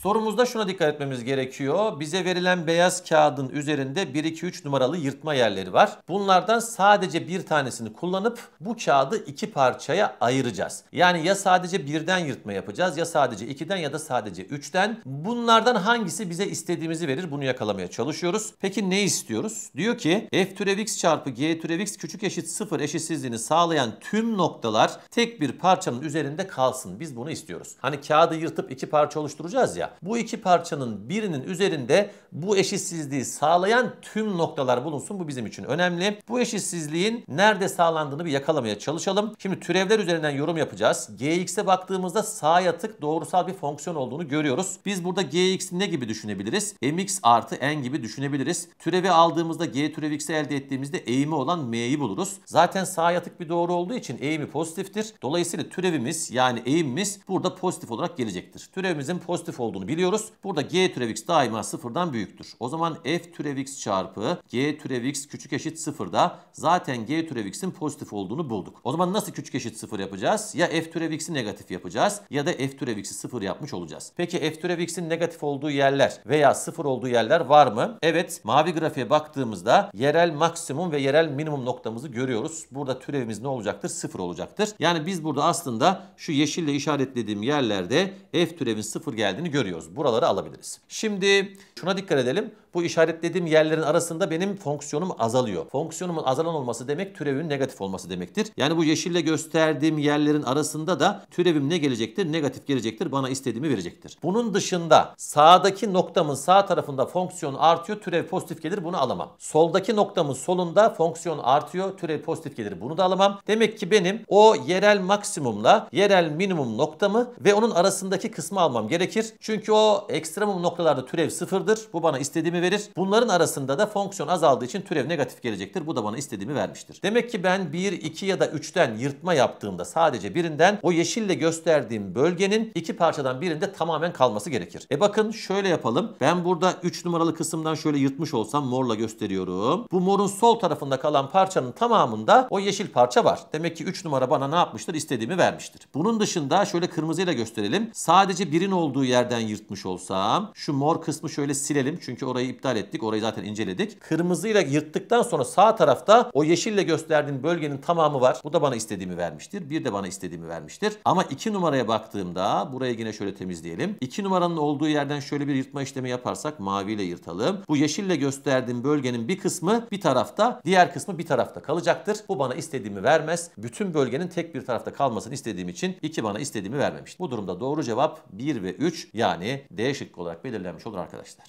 Sorumuzda şuna dikkat etmemiz gerekiyor. Bize verilen beyaz kağıdın üzerinde 1, 2, 3 numaralı yırtma yerleri var. Bunlardan sadece bir tanesini kullanıp bu kağıdı iki parçaya ayıracağız. Yani ya sadece birden yırtma yapacağız ya sadece ikiden ya da sadece üçten. Bunlardan hangisi bize istediğimizi verir bunu yakalamaya çalışıyoruz. Peki ne istiyoruz? Diyor ki f türev x çarpı g türev x küçük eşit sıfır eşitsizliğini sağlayan tüm noktalar tek bir parçanın üzerinde kalsın. Biz bunu istiyoruz. Hani kağıdı yırtıp iki parça oluşturacağız ya bu iki parçanın birinin üzerinde bu eşitsizliği sağlayan tüm noktalar bulunsun. Bu bizim için önemli. Bu eşitsizliğin nerede sağlandığını bir yakalamaya çalışalım. Şimdi türevler üzerinden yorum yapacağız. Gx'e baktığımızda sağ yatık doğrusal bir fonksiyon olduğunu görüyoruz. Biz burada gx'i ne gibi düşünebiliriz? mx artı n gibi düşünebiliriz. Türevi aldığımızda g türev x'i elde ettiğimizde eğimi olan m'yi buluruz. Zaten sağ yatık bir doğru olduğu için eğimi pozitiftir. Dolayısıyla türevimiz yani eğimimiz burada pozitif olarak gelecektir. Türevimizin pozitif olduğunu olduğunu biliyoruz. Burada g türev x daima sıfırdan büyüktür. O zaman f türev x çarpı g türev x küçük eşit sıfırda zaten g türev x'in pozitif olduğunu bulduk. O zaman nasıl küçük eşit sıfır yapacağız? Ya f türev x'i negatif yapacağız ya da f türev x'i sıfır yapmış olacağız. Peki f türev x'in negatif olduğu yerler veya sıfır olduğu yerler var mı? Evet mavi grafiğe baktığımızda yerel maksimum ve yerel minimum noktamızı görüyoruz. Burada türevimiz ne olacaktır? Sıfır olacaktır. Yani biz burada aslında şu yeşille işaretlediğim yerlerde f türevin sıfır geldiğini görüyoruz görüyoruz. Buraları alabiliriz. Şimdi şuna dikkat edelim bu işaretlediğim yerlerin arasında benim fonksiyonum azalıyor. Fonksiyonumun azalan olması demek türevin negatif olması demektir. Yani bu yeşille gösterdiğim yerlerin arasında da türevim ne gelecektir? Negatif gelecektir. Bana istediğimi verecektir. Bunun dışında sağdaki noktamın sağ tarafında fonksiyon artıyor. Türev pozitif gelir. Bunu alamam. Soldaki noktamın solunda fonksiyon artıyor. Türev pozitif gelir. Bunu da alamam. Demek ki benim o yerel maksimumla yerel minimum noktamı ve onun arasındaki kısmı almam gerekir. Çünkü o ekstremum noktalarda türev sıfırdır. Bu bana istediğimi verir. Bunların arasında da fonksiyon azaldığı için türev negatif gelecektir. Bu da bana istediğimi vermiştir. Demek ki ben 1, 2 ya da 3'ten yırtma yaptığımda sadece birinden o yeşille gösterdiğim bölgenin iki parçadan birinde tamamen kalması gerekir. E bakın şöyle yapalım. Ben burada 3 numaralı kısımdan şöyle yırtmış olsam morla gösteriyorum. Bu morun sol tarafında kalan parçanın tamamında o yeşil parça var. Demek ki 3 numara bana ne yapmıştır? İstediğimi vermiştir. Bunun dışında şöyle kırmızıyla gösterelim. Sadece birin olduğu yerden yırtmış olsam şu mor kısmı şöyle silelim. Çünkü orayı iptal ettik. Orayı zaten inceledik. Kırmızıyla yırttıktan sonra sağ tarafta o yeşille gösterdiğim bölgenin tamamı var. Bu da bana istediğimi vermiştir. Bir de bana istediğimi vermiştir. Ama iki numaraya baktığımda burayı yine şöyle temizleyelim. İki numaranın olduğu yerden şöyle bir yırtma işlemi yaparsak maviyle yırtalım. Bu yeşille gösterdiğim bölgenin bir kısmı bir tarafta, diğer kısmı bir tarafta kalacaktır. Bu bana istediğimi vermez. Bütün bölgenin tek bir tarafta kalmasını istediğim için iki bana istediğimi vermemiştir. Bu durumda doğru cevap 1 ve 3 yani D şıkkı olarak belirlenmiş olur arkadaşlar.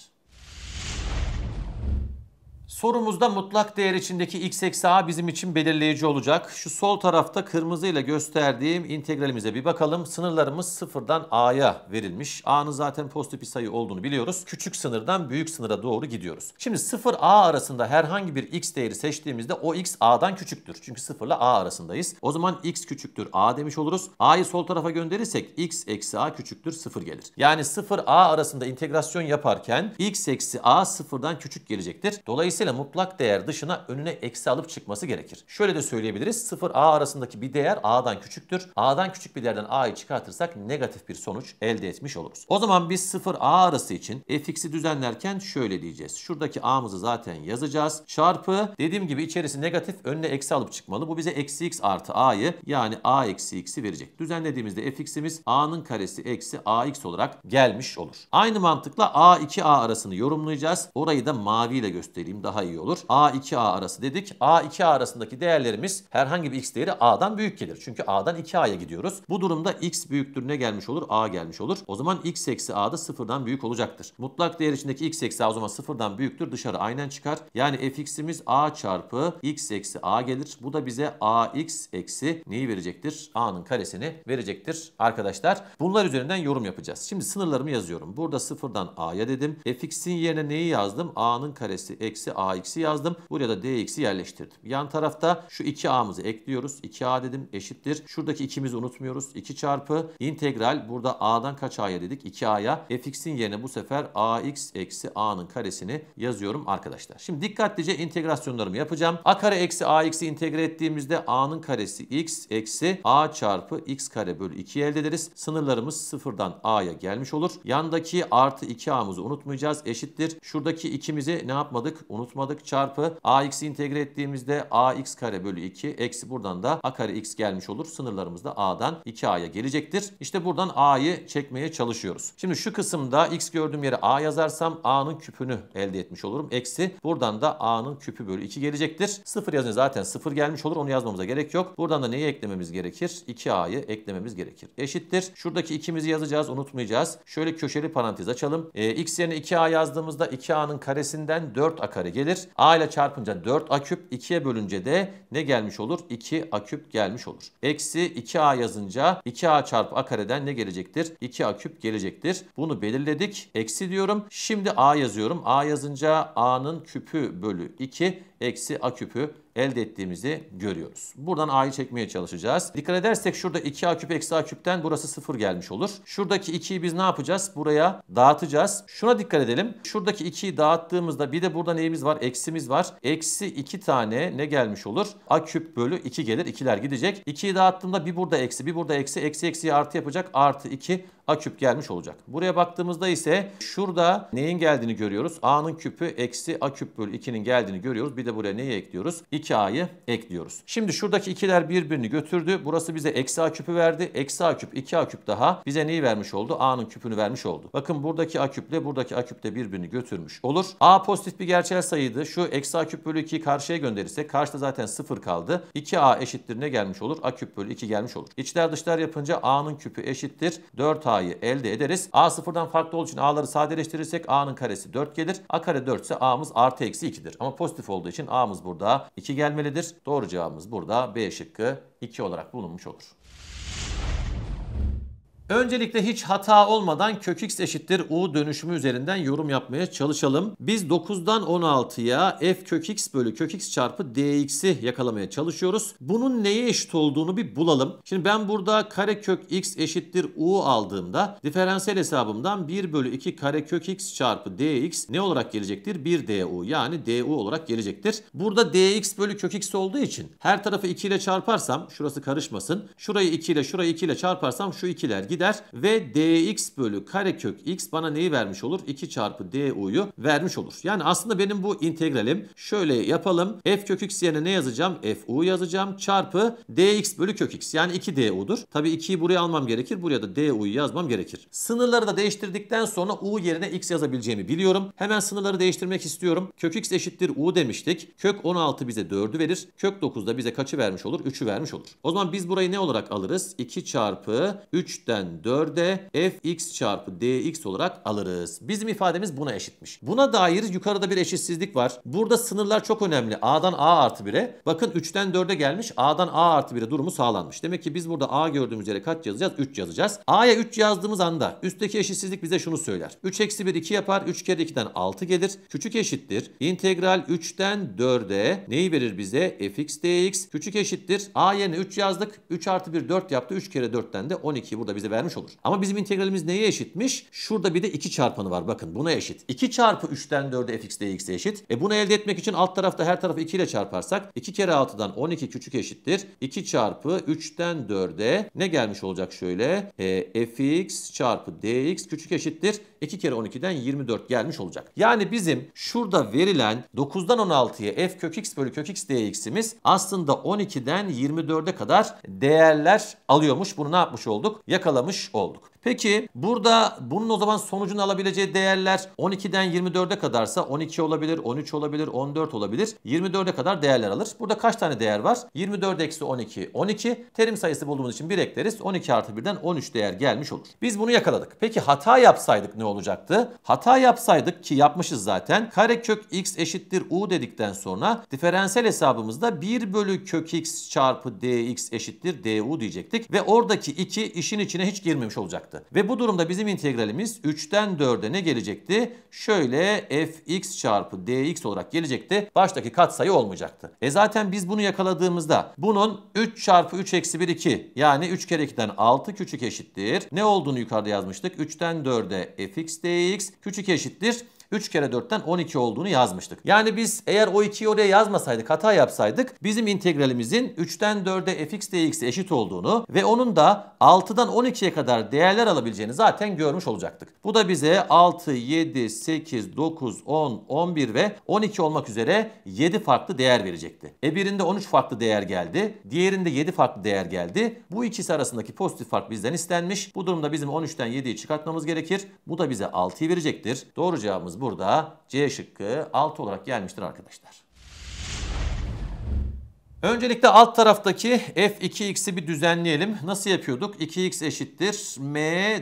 Sorumuzda mutlak değer içindeki x eksi a bizim için belirleyici olacak. Şu sol tarafta kırmızıyla gösterdiğim integralimize bir bakalım. Sınırlarımız sıfırdan a'ya verilmiş. a'nın zaten pozitif bir sayı olduğunu biliyoruz. Küçük sınırdan büyük sınıra doğru gidiyoruz. Şimdi sıfır a arasında herhangi bir x değeri seçtiğimizde o x a'dan küçüktür. Çünkü sıfırla a arasındayız. O zaman x küçüktür a demiş oluruz. a'yı sol tarafa gönderirsek x eksi a küçüktür sıfır gelir. Yani sıfır a arasında integrasyon yaparken x eksi a sıfırdan küçük gelecektir. Dolayısıyla Dolayısıyla mutlak değer dışına önüne eksi alıp çıkması gerekir. Şöyle de söyleyebiliriz. 0 A arasındaki bir değer A'dan küçüktür. A'dan küçük bir değerden A'yı çıkartırsak negatif bir sonuç elde etmiş oluruz. O zaman biz 0 A arası için fx'i düzenlerken şöyle diyeceğiz. Şuradaki A'mızı zaten yazacağız. Çarpı dediğim gibi içerisi negatif önüne eksi alıp çıkmalı. Bu bize eksi x artı A'yı yani A eksi x'i verecek. Düzenlediğimizde fx'imiz A'nın karesi eksi AX olarak gelmiş olur. Aynı mantıkla A2A arasını yorumlayacağız. Orayı da maviyle göstereyim daha iyi olur. A 2A arası dedik. A 2A arasındaki değerlerimiz herhangi bir x değeri A'dan büyük gelir. Çünkü A'dan 2A'ya gidiyoruz. Bu durumda x büyüktür ne gelmiş olur? A gelmiş olur. O zaman x eksi A'da sıfırdan büyük olacaktır. Mutlak değer içindeki x eksi A o zaman sıfırdan büyüktür. Dışarı aynen çıkar. Yani fx'imiz A çarpı x eksi A gelir. Bu da bize ax eksi neyi verecektir? A'nın karesini verecektir arkadaşlar. Bunlar üzerinden yorum yapacağız. Şimdi sınırlarımı yazıyorum. Burada sıfırdan A'ya dedim. fx'in yerine neyi yazdım? A'nın karesi eksi AX'i yazdım. Buraya da DX'i yerleştirdim. Yan tarafta şu 2A'mızı ekliyoruz. 2A dedim eşittir. Şuradaki 2'mizi unutmuyoruz. 2 çarpı integral burada A'dan kaç A'ya dedik? 2A'ya. Fx'in yerine bu sefer AX eksi A'nın karesini yazıyorum arkadaşlar. Şimdi dikkatlice integrasyonlarımı yapacağım. A kare eksi AX'i integre ettiğimizde A'nın karesi X eksi A çarpı X kare bölü 2 elde ederiz. Sınırlarımız sıfırdan A'ya gelmiş olur. Yandaki artı 2A'mızı unutmayacağız. Eşittir. Şuradaki 2'mizi ne yapmadık? Unut unutmadık. Çarpı AX'i integre ettiğimizde AX kare bölü 2 eksi buradan da A kare X gelmiş olur. Sınırlarımız da A'dan 2A'ya gelecektir. İşte buradan A'yı çekmeye çalışıyoruz. Şimdi şu kısımda X gördüğüm yere A yazarsam A'nın küpünü elde etmiş olurum. Eksi buradan da A'nın küpü bölü 2 gelecektir. 0 yazınca zaten 0 gelmiş olur. Onu yazmamıza gerek yok. Buradan da neyi eklememiz gerekir? 2A'yı eklememiz gerekir. Eşittir. Şuradaki ikimizi yazacağız. Unutmayacağız. Şöyle köşeli parantez açalım. E, X yerine 2A yazdığımızda 2A'nın karesinden 4A kare gelir. A ile çarpınca 4 A küp 2'ye bölünce de ne gelmiş olur? 2 A küp gelmiş olur. Eksi 2A yazınca 2A çarpı A kareden ne gelecektir? 2A küp gelecektir. Bunu belirledik. Eksi diyorum. Şimdi A yazıyorum. A yazınca A'nın küpü bölü 2 eksi A küpü elde ettiğimizi görüyoruz. Buradan A'yı çekmeye çalışacağız. Dikkat edersek şurada 2A küp eksi A küpten burası 0 gelmiş olur. Şuradaki 2'yi biz ne yapacağız? Buraya dağıtacağız. Şuna dikkat edelim. Şuradaki 2'yi dağıttığımızda bir de burada neyimiz var? Eksimiz var. Eksi 2 tane ne gelmiş olur? A küp bölü 2 gelir. 2'ler gidecek. 2'yi dağıttığımda bir burada eksi, bir burada eksi. Eksi eksiye artı yapacak. Artı 2 A küp gelmiş olacak. Buraya baktığımızda ise şurada neyin geldiğini görüyoruz. A'nın küpü eksi A küp bölü 2'nin geldiğini görüyoruz. Bir de buraya neyi ekliyoruz? 2 2a'yı ekliyoruz. Şimdi şuradaki ikiler birbirini götürdü. Burası bize eksi a küpü verdi. Eksi a küp 2 a küp daha bize neyi vermiş oldu? a'nın küpünü vermiş oldu. Bakın buradaki a küple buradaki a küp de birbirini götürmüş olur. a pozitif bir gerçel sayıydı. Şu eksi a küp bölü 2'yi karşıya gönderirse karşıda zaten 0 kaldı. 2a eşittir ne gelmiş olur? a küp bölü 2 gelmiş olur. İçler dışlar yapınca a'nın küpü eşittir. 4a'yı elde ederiz. a sıfırdan farklı olduğu için a'ları sadeleştirirsek a'nın karesi 4 gelir. a kare 4 ise a'mız artı eksi 2'dir. Ama pozitif olduğu için a'mız burada 2 gelmelidir. Doğru cevabımız burada B şıkkı 2 olarak bulunmuş olur. Öncelikle hiç hata olmadan kök x eşittir u dönüşümü üzerinden yorum yapmaya çalışalım. Biz 9'dan 16'ya f kök x bölü kök x çarpı dx'i yakalamaya çalışıyoruz. Bunun neye eşit olduğunu bir bulalım. Şimdi ben burada kare kök x eşittir u aldığımda diferansiyel hesabımdan 1 bölü 2 kare kök x çarpı dx ne olarak gelecektir? 1 du yani du olarak gelecektir. Burada dx bölü kök x olduğu için her tarafı 2 ile çarparsam şurası karışmasın. Şurayı 2 ile şurayı 2 ile çarparsam şu ikiler gidiyor gider ve dx bölü karekök x bana neyi vermiş olur? 2 çarpı du'yu vermiş olur. Yani aslında benim bu integralim şöyle yapalım. f kök x yerine ne yazacağım? Fu yazacağım çarpı dx bölü kök x yani 2 du'dur. Tabii 2'yi buraya almam gerekir. Buraya da du'yu yazmam gerekir. Sınırları da değiştirdikten sonra u yerine x yazabileceğimi biliyorum. Hemen sınırları değiştirmek istiyorum. Kök x eşittir u demiştik. Kök 16 bize 4'ü verir. Kök 9 da bize kaçı vermiş olur? 3'ü vermiş olur. O zaman biz burayı ne olarak alırız? 2 çarpı 3'ten bölünen 4'e fx çarpı dx olarak alırız. Bizim ifademiz buna eşitmiş. Buna dair yukarıda bir eşitsizlik var. Burada sınırlar çok önemli. A'dan A artı 1'e. Bakın 3'ten 4'e gelmiş. A'dan A artı 1'e durumu sağlanmış. Demek ki biz burada A gördüğümüz yere kaç yazacağız? 3 yazacağız. A'ya 3 yazdığımız anda üstteki eşitsizlik bize şunu söyler. 3 eksi 1 2 yapar. 3 kere 2'den 6 gelir. Küçük eşittir. İntegral 3'ten 4'e neyi verir bize? fx dx. Küçük eşittir. A yerine 3 yazdık. 3 artı 1 4 yaptı. 3 kere 4'ten de 12 burada bize ver vermiş olur. Ama bizim integralimiz neye eşitmiş? Şurada bir de 2 çarpanı var bakın buna eşit. 2 çarpı 3'ten 4'e fx dx'e eşit. E bunu elde etmek için alt tarafta her tarafı 2 ile çarparsak 2 kere 6'dan 12 küçük eşittir. 2 çarpı 3'ten 4'e ne gelmiş olacak şöyle? E, fx çarpı dx küçük eşittir. 2 kere 12'den 24 gelmiş olacak. Yani bizim şurada verilen 9'dan 16'ya f kök x bölü kök x dx'imiz aslında 12'den 24'e kadar değerler alıyormuş. Bunu ne yapmış olduk? Yakalamış sağlamış olduk. Peki burada bunun o zaman sonucunu alabileceği değerler 12'den 24'e kadarsa 12 olabilir, 13 olabilir, 14 olabilir. 24'e kadar değerler alır. Burada kaç tane değer var? 24 eksi 12, 12. Terim sayısı bulduğumuz için 1 ekleriz. 12 artı 1'den 13 değer gelmiş olur. Biz bunu yakaladık. Peki hata yapsaydık ne olacaktı? Hata yapsaydık ki yapmışız zaten. Karekök x eşittir u dedikten sonra diferansiyel hesabımızda 1 bölü kök x çarpı dx eşittir du diyecektik. Ve oradaki 2 işin içine hiç girmemiş olacak olacaktı. Ve bu durumda bizim integralimiz 3'ten 4'e ne gelecekti? Şöyle fx çarpı dx olarak gelecekti. Baştaki katsayı olmayacaktı. E zaten biz bunu yakaladığımızda bunun 3 çarpı 3 eksi 1 2 yani 3 kere 2'den 6 küçük eşittir. Ne olduğunu yukarıda yazmıştık. 3'ten 4'e fx dx küçük eşittir. 3 kere 4'ten 12 olduğunu yazmıştık. Yani biz eğer o 2'yi oraya yazmasaydık hata yapsaydık bizim integralimizin 3'ten 4'e fx dx'e eşit olduğunu ve onun da 6'dan 12'ye kadar değerler alabileceğini zaten görmüş olacaktık. Bu da bize 6, 7, 8, 9, 10, 11 ve 12 olmak üzere 7 farklı değer verecekti. E birinde 13 farklı değer geldi. Diğerinde 7 farklı değer geldi. Bu ikisi arasındaki pozitif fark bizden istenmiş. Bu durumda bizim 13'ten 7'yi çıkartmamız gerekir. Bu da bize 6'yı verecektir. Doğru cevabımız burada C şıkkı 6 olarak gelmiştir arkadaşlar. Öncelikle alt taraftaki f2x'i bir düzenleyelim. Nasıl yapıyorduk? 2x eşittir m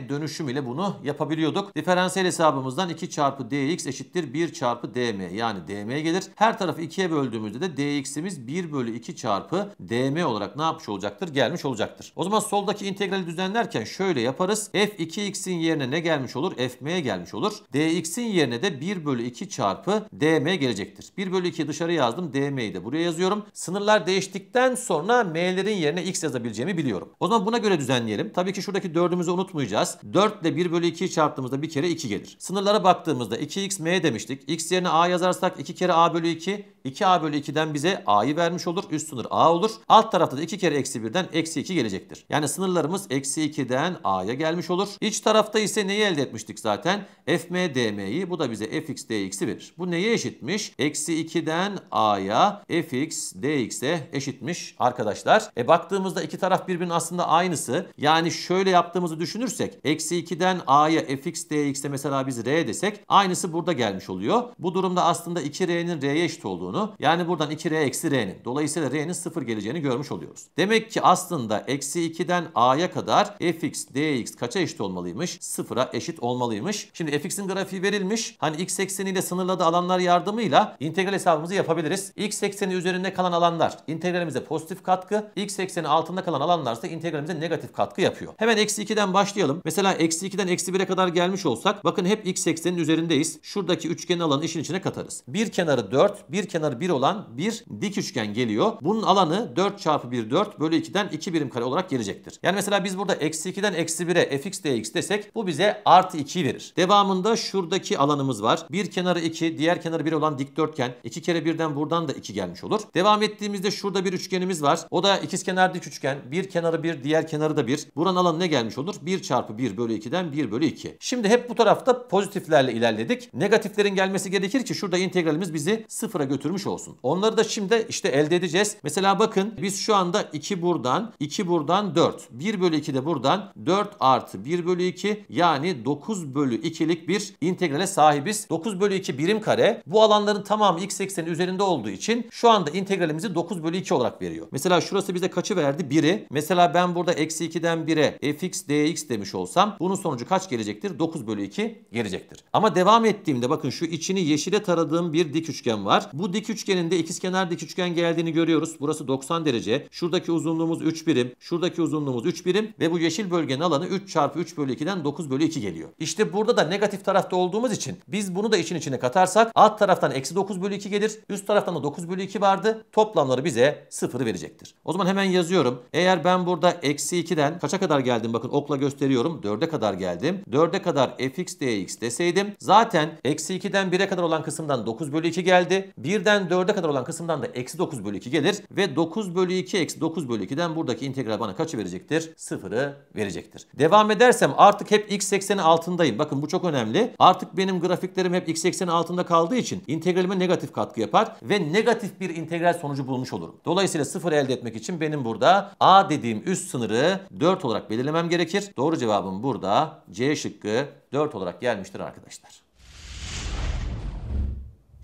dönüşüm ile bunu yapabiliyorduk. Diferansiyel hesabımızdan 2 çarpı dx eşittir 1 çarpı dm yani dm gelir. Her tarafı 2'ye böldüğümüzde de dx'imiz 1 bölü 2 çarpı dm olarak ne yapmış olacaktır? Gelmiş olacaktır. O zaman soldaki integrali düzenlerken şöyle yaparız. f2x'in yerine ne gelmiş olur? fm gelmiş olur. dx'in yerine de 1 bölü 2 çarpı dm gelecektir. 1 bölü 2'yi dışarı yazdım. dm'yi de buraya yazıyorum. Sınırlar değiştikten sonra m'lerin yerine x yazabileceğimi biliyorum. O zaman buna göre düzenleyelim. Tabii ki şuradaki 4'ümüzü unutmayacağız. 4 ile 1 bölü 2'yi çarptığımızda bir kere 2 gelir. Sınırlara baktığımızda 2x m demiştik. x yerine a yazarsak 2 kere a bölü 2. 2a bölü 2'den bize a'yı vermiş olur. Üst sınır a olur. Alt tarafta da 2 kere eksi 1'den eksi 2 gelecektir. Yani sınırlarımız eksi 2'den a'ya gelmiş olur. İç tarafta ise neyi elde etmiştik zaten? fm dm'yi bu da bize fx dx'i verir. Bu neye eşitmiş? Eksi 2'den a'ya fx dx'e eşitmiş arkadaşlar. E baktığımızda iki taraf birbirinin aslında aynısı. Yani şöyle yaptığımızı düşünürsek eksi 2'den a'ya fx dx'e mesela biz r desek aynısı burada gelmiş oluyor. Bu durumda aslında 2r'nin r'ye eşit olduğunu yani buradan 2r eksi r'nin dolayısıyla r'nin 0 geleceğini görmüş oluyoruz. Demek ki aslında eksi 2'den a'ya kadar fx dx kaça eşit olmalıymış? 0'a eşit olmalıymış. Şimdi fx'in grafiği verilmiş. Hani x ekseniyle sınırladığı alanlar yardımıyla integral hesabımızı yapabiliriz. x ekseni üzerinde kalan alanlar integralimize pozitif katkı, x ekseni altında kalan alanlarsa integralimize negatif katkı yapıyor. Hemen eksi 2'den başlayalım. Mesela eksi 2'den eksi 1'e kadar gelmiş olsak bakın hep x eksenin üzerindeyiz. Şuradaki üçgenin alanı işin içine katarız. Bir kenarı 4, bir kenarı 1 olan bir dik üçgen geliyor. Bunun alanı 4 çarpı 1 4 bölü 2'den 2 birim kare olarak gelecektir. Yani mesela biz burada eksi 2'den eksi 1'e fx dx desek bu bize artı 2 verir. Devamında şuradaki alanımız var. Bir kenarı 2, diğer kenarı 1 olan dikdörtgen. 2 kere 1'den buradan da 2 gelmiş olur. Devam ettiğimizde şurada bir üçgenimiz var. O da ikizkenar dik üçgen. Bir kenarı bir, diğer kenarı da bir. Buranın alanı ne gelmiş olur? 1 çarpı 1 bölü 2'den 1 bölü 2. Şimdi hep bu tarafta pozitiflerle ilerledik. Negatiflerin gelmesi gerekir ki şurada integralimiz bizi sıfıra götürmüş olsun. Onları da şimdi işte elde edeceğiz. Mesela bakın biz şu anda 2 buradan, 2 buradan 4. 1 bölü 2 de buradan 4 artı 1 bölü 2 yani 9 bölü 2'lik bir integrale sahibiz. 9 bölü 2 birim kare. Bu alanların tamamı x ekseni üzerinde olduğu için şu anda integralimizi 9 bölü bölü 2 olarak veriyor. Mesela şurası bize kaçı verdi? 1'i. Mesela ben burada eksi 2'den 1'e fx dx demiş olsam bunun sonucu kaç gelecektir? 9 bölü 2 gelecektir. Ama devam ettiğimde bakın şu içini yeşile taradığım bir dik üçgen var. Bu dik üçgenin de ikizkenar dik üçgen geldiğini görüyoruz. Burası 90 derece. Şuradaki uzunluğumuz 3 birim. Şuradaki uzunluğumuz 3 birim ve bu yeşil bölgenin alanı 3 çarpı 3 bölü 2'den 9 bölü 2 geliyor. İşte burada da negatif tarafta olduğumuz için biz bunu da için içine katarsak alt taraftan eksi 9 bölü 2 gelir. Üst taraftan da 9 bölü 2 vardı. Toplamları bize bize sıfırı verecektir. O zaman hemen yazıyorum. Eğer ben burada eksi 2'den kaça kadar geldim bakın okla gösteriyorum. 4'e kadar geldim. 4'e kadar fx dx deseydim zaten eksi 2'den 1'e kadar olan kısımdan 9 bölü 2 geldi. 1'den 4'e kadar olan kısımdan da eksi 9 bölü 2 gelir. Ve 9 bölü 2 eksi 9 bölü 2'den buradaki integral bana kaçı verecektir? 0'ı verecektir. Devam edersem artık hep x ekseni altındayım. Bakın bu çok önemli. Artık benim grafiklerim hep x ekseni altında kaldığı için integralime negatif katkı yapar ve negatif bir integral sonucu bulmuş olur olurum. Dolayısıyla sıfır elde etmek için benim burada A dediğim üst sınırı 4 olarak belirlemem gerekir. Doğru cevabım burada C şıkkı 4 olarak gelmiştir arkadaşlar.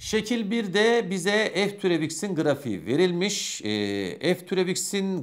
Şekil 1'de bize f türev grafiği verilmiş. E, ee, f türev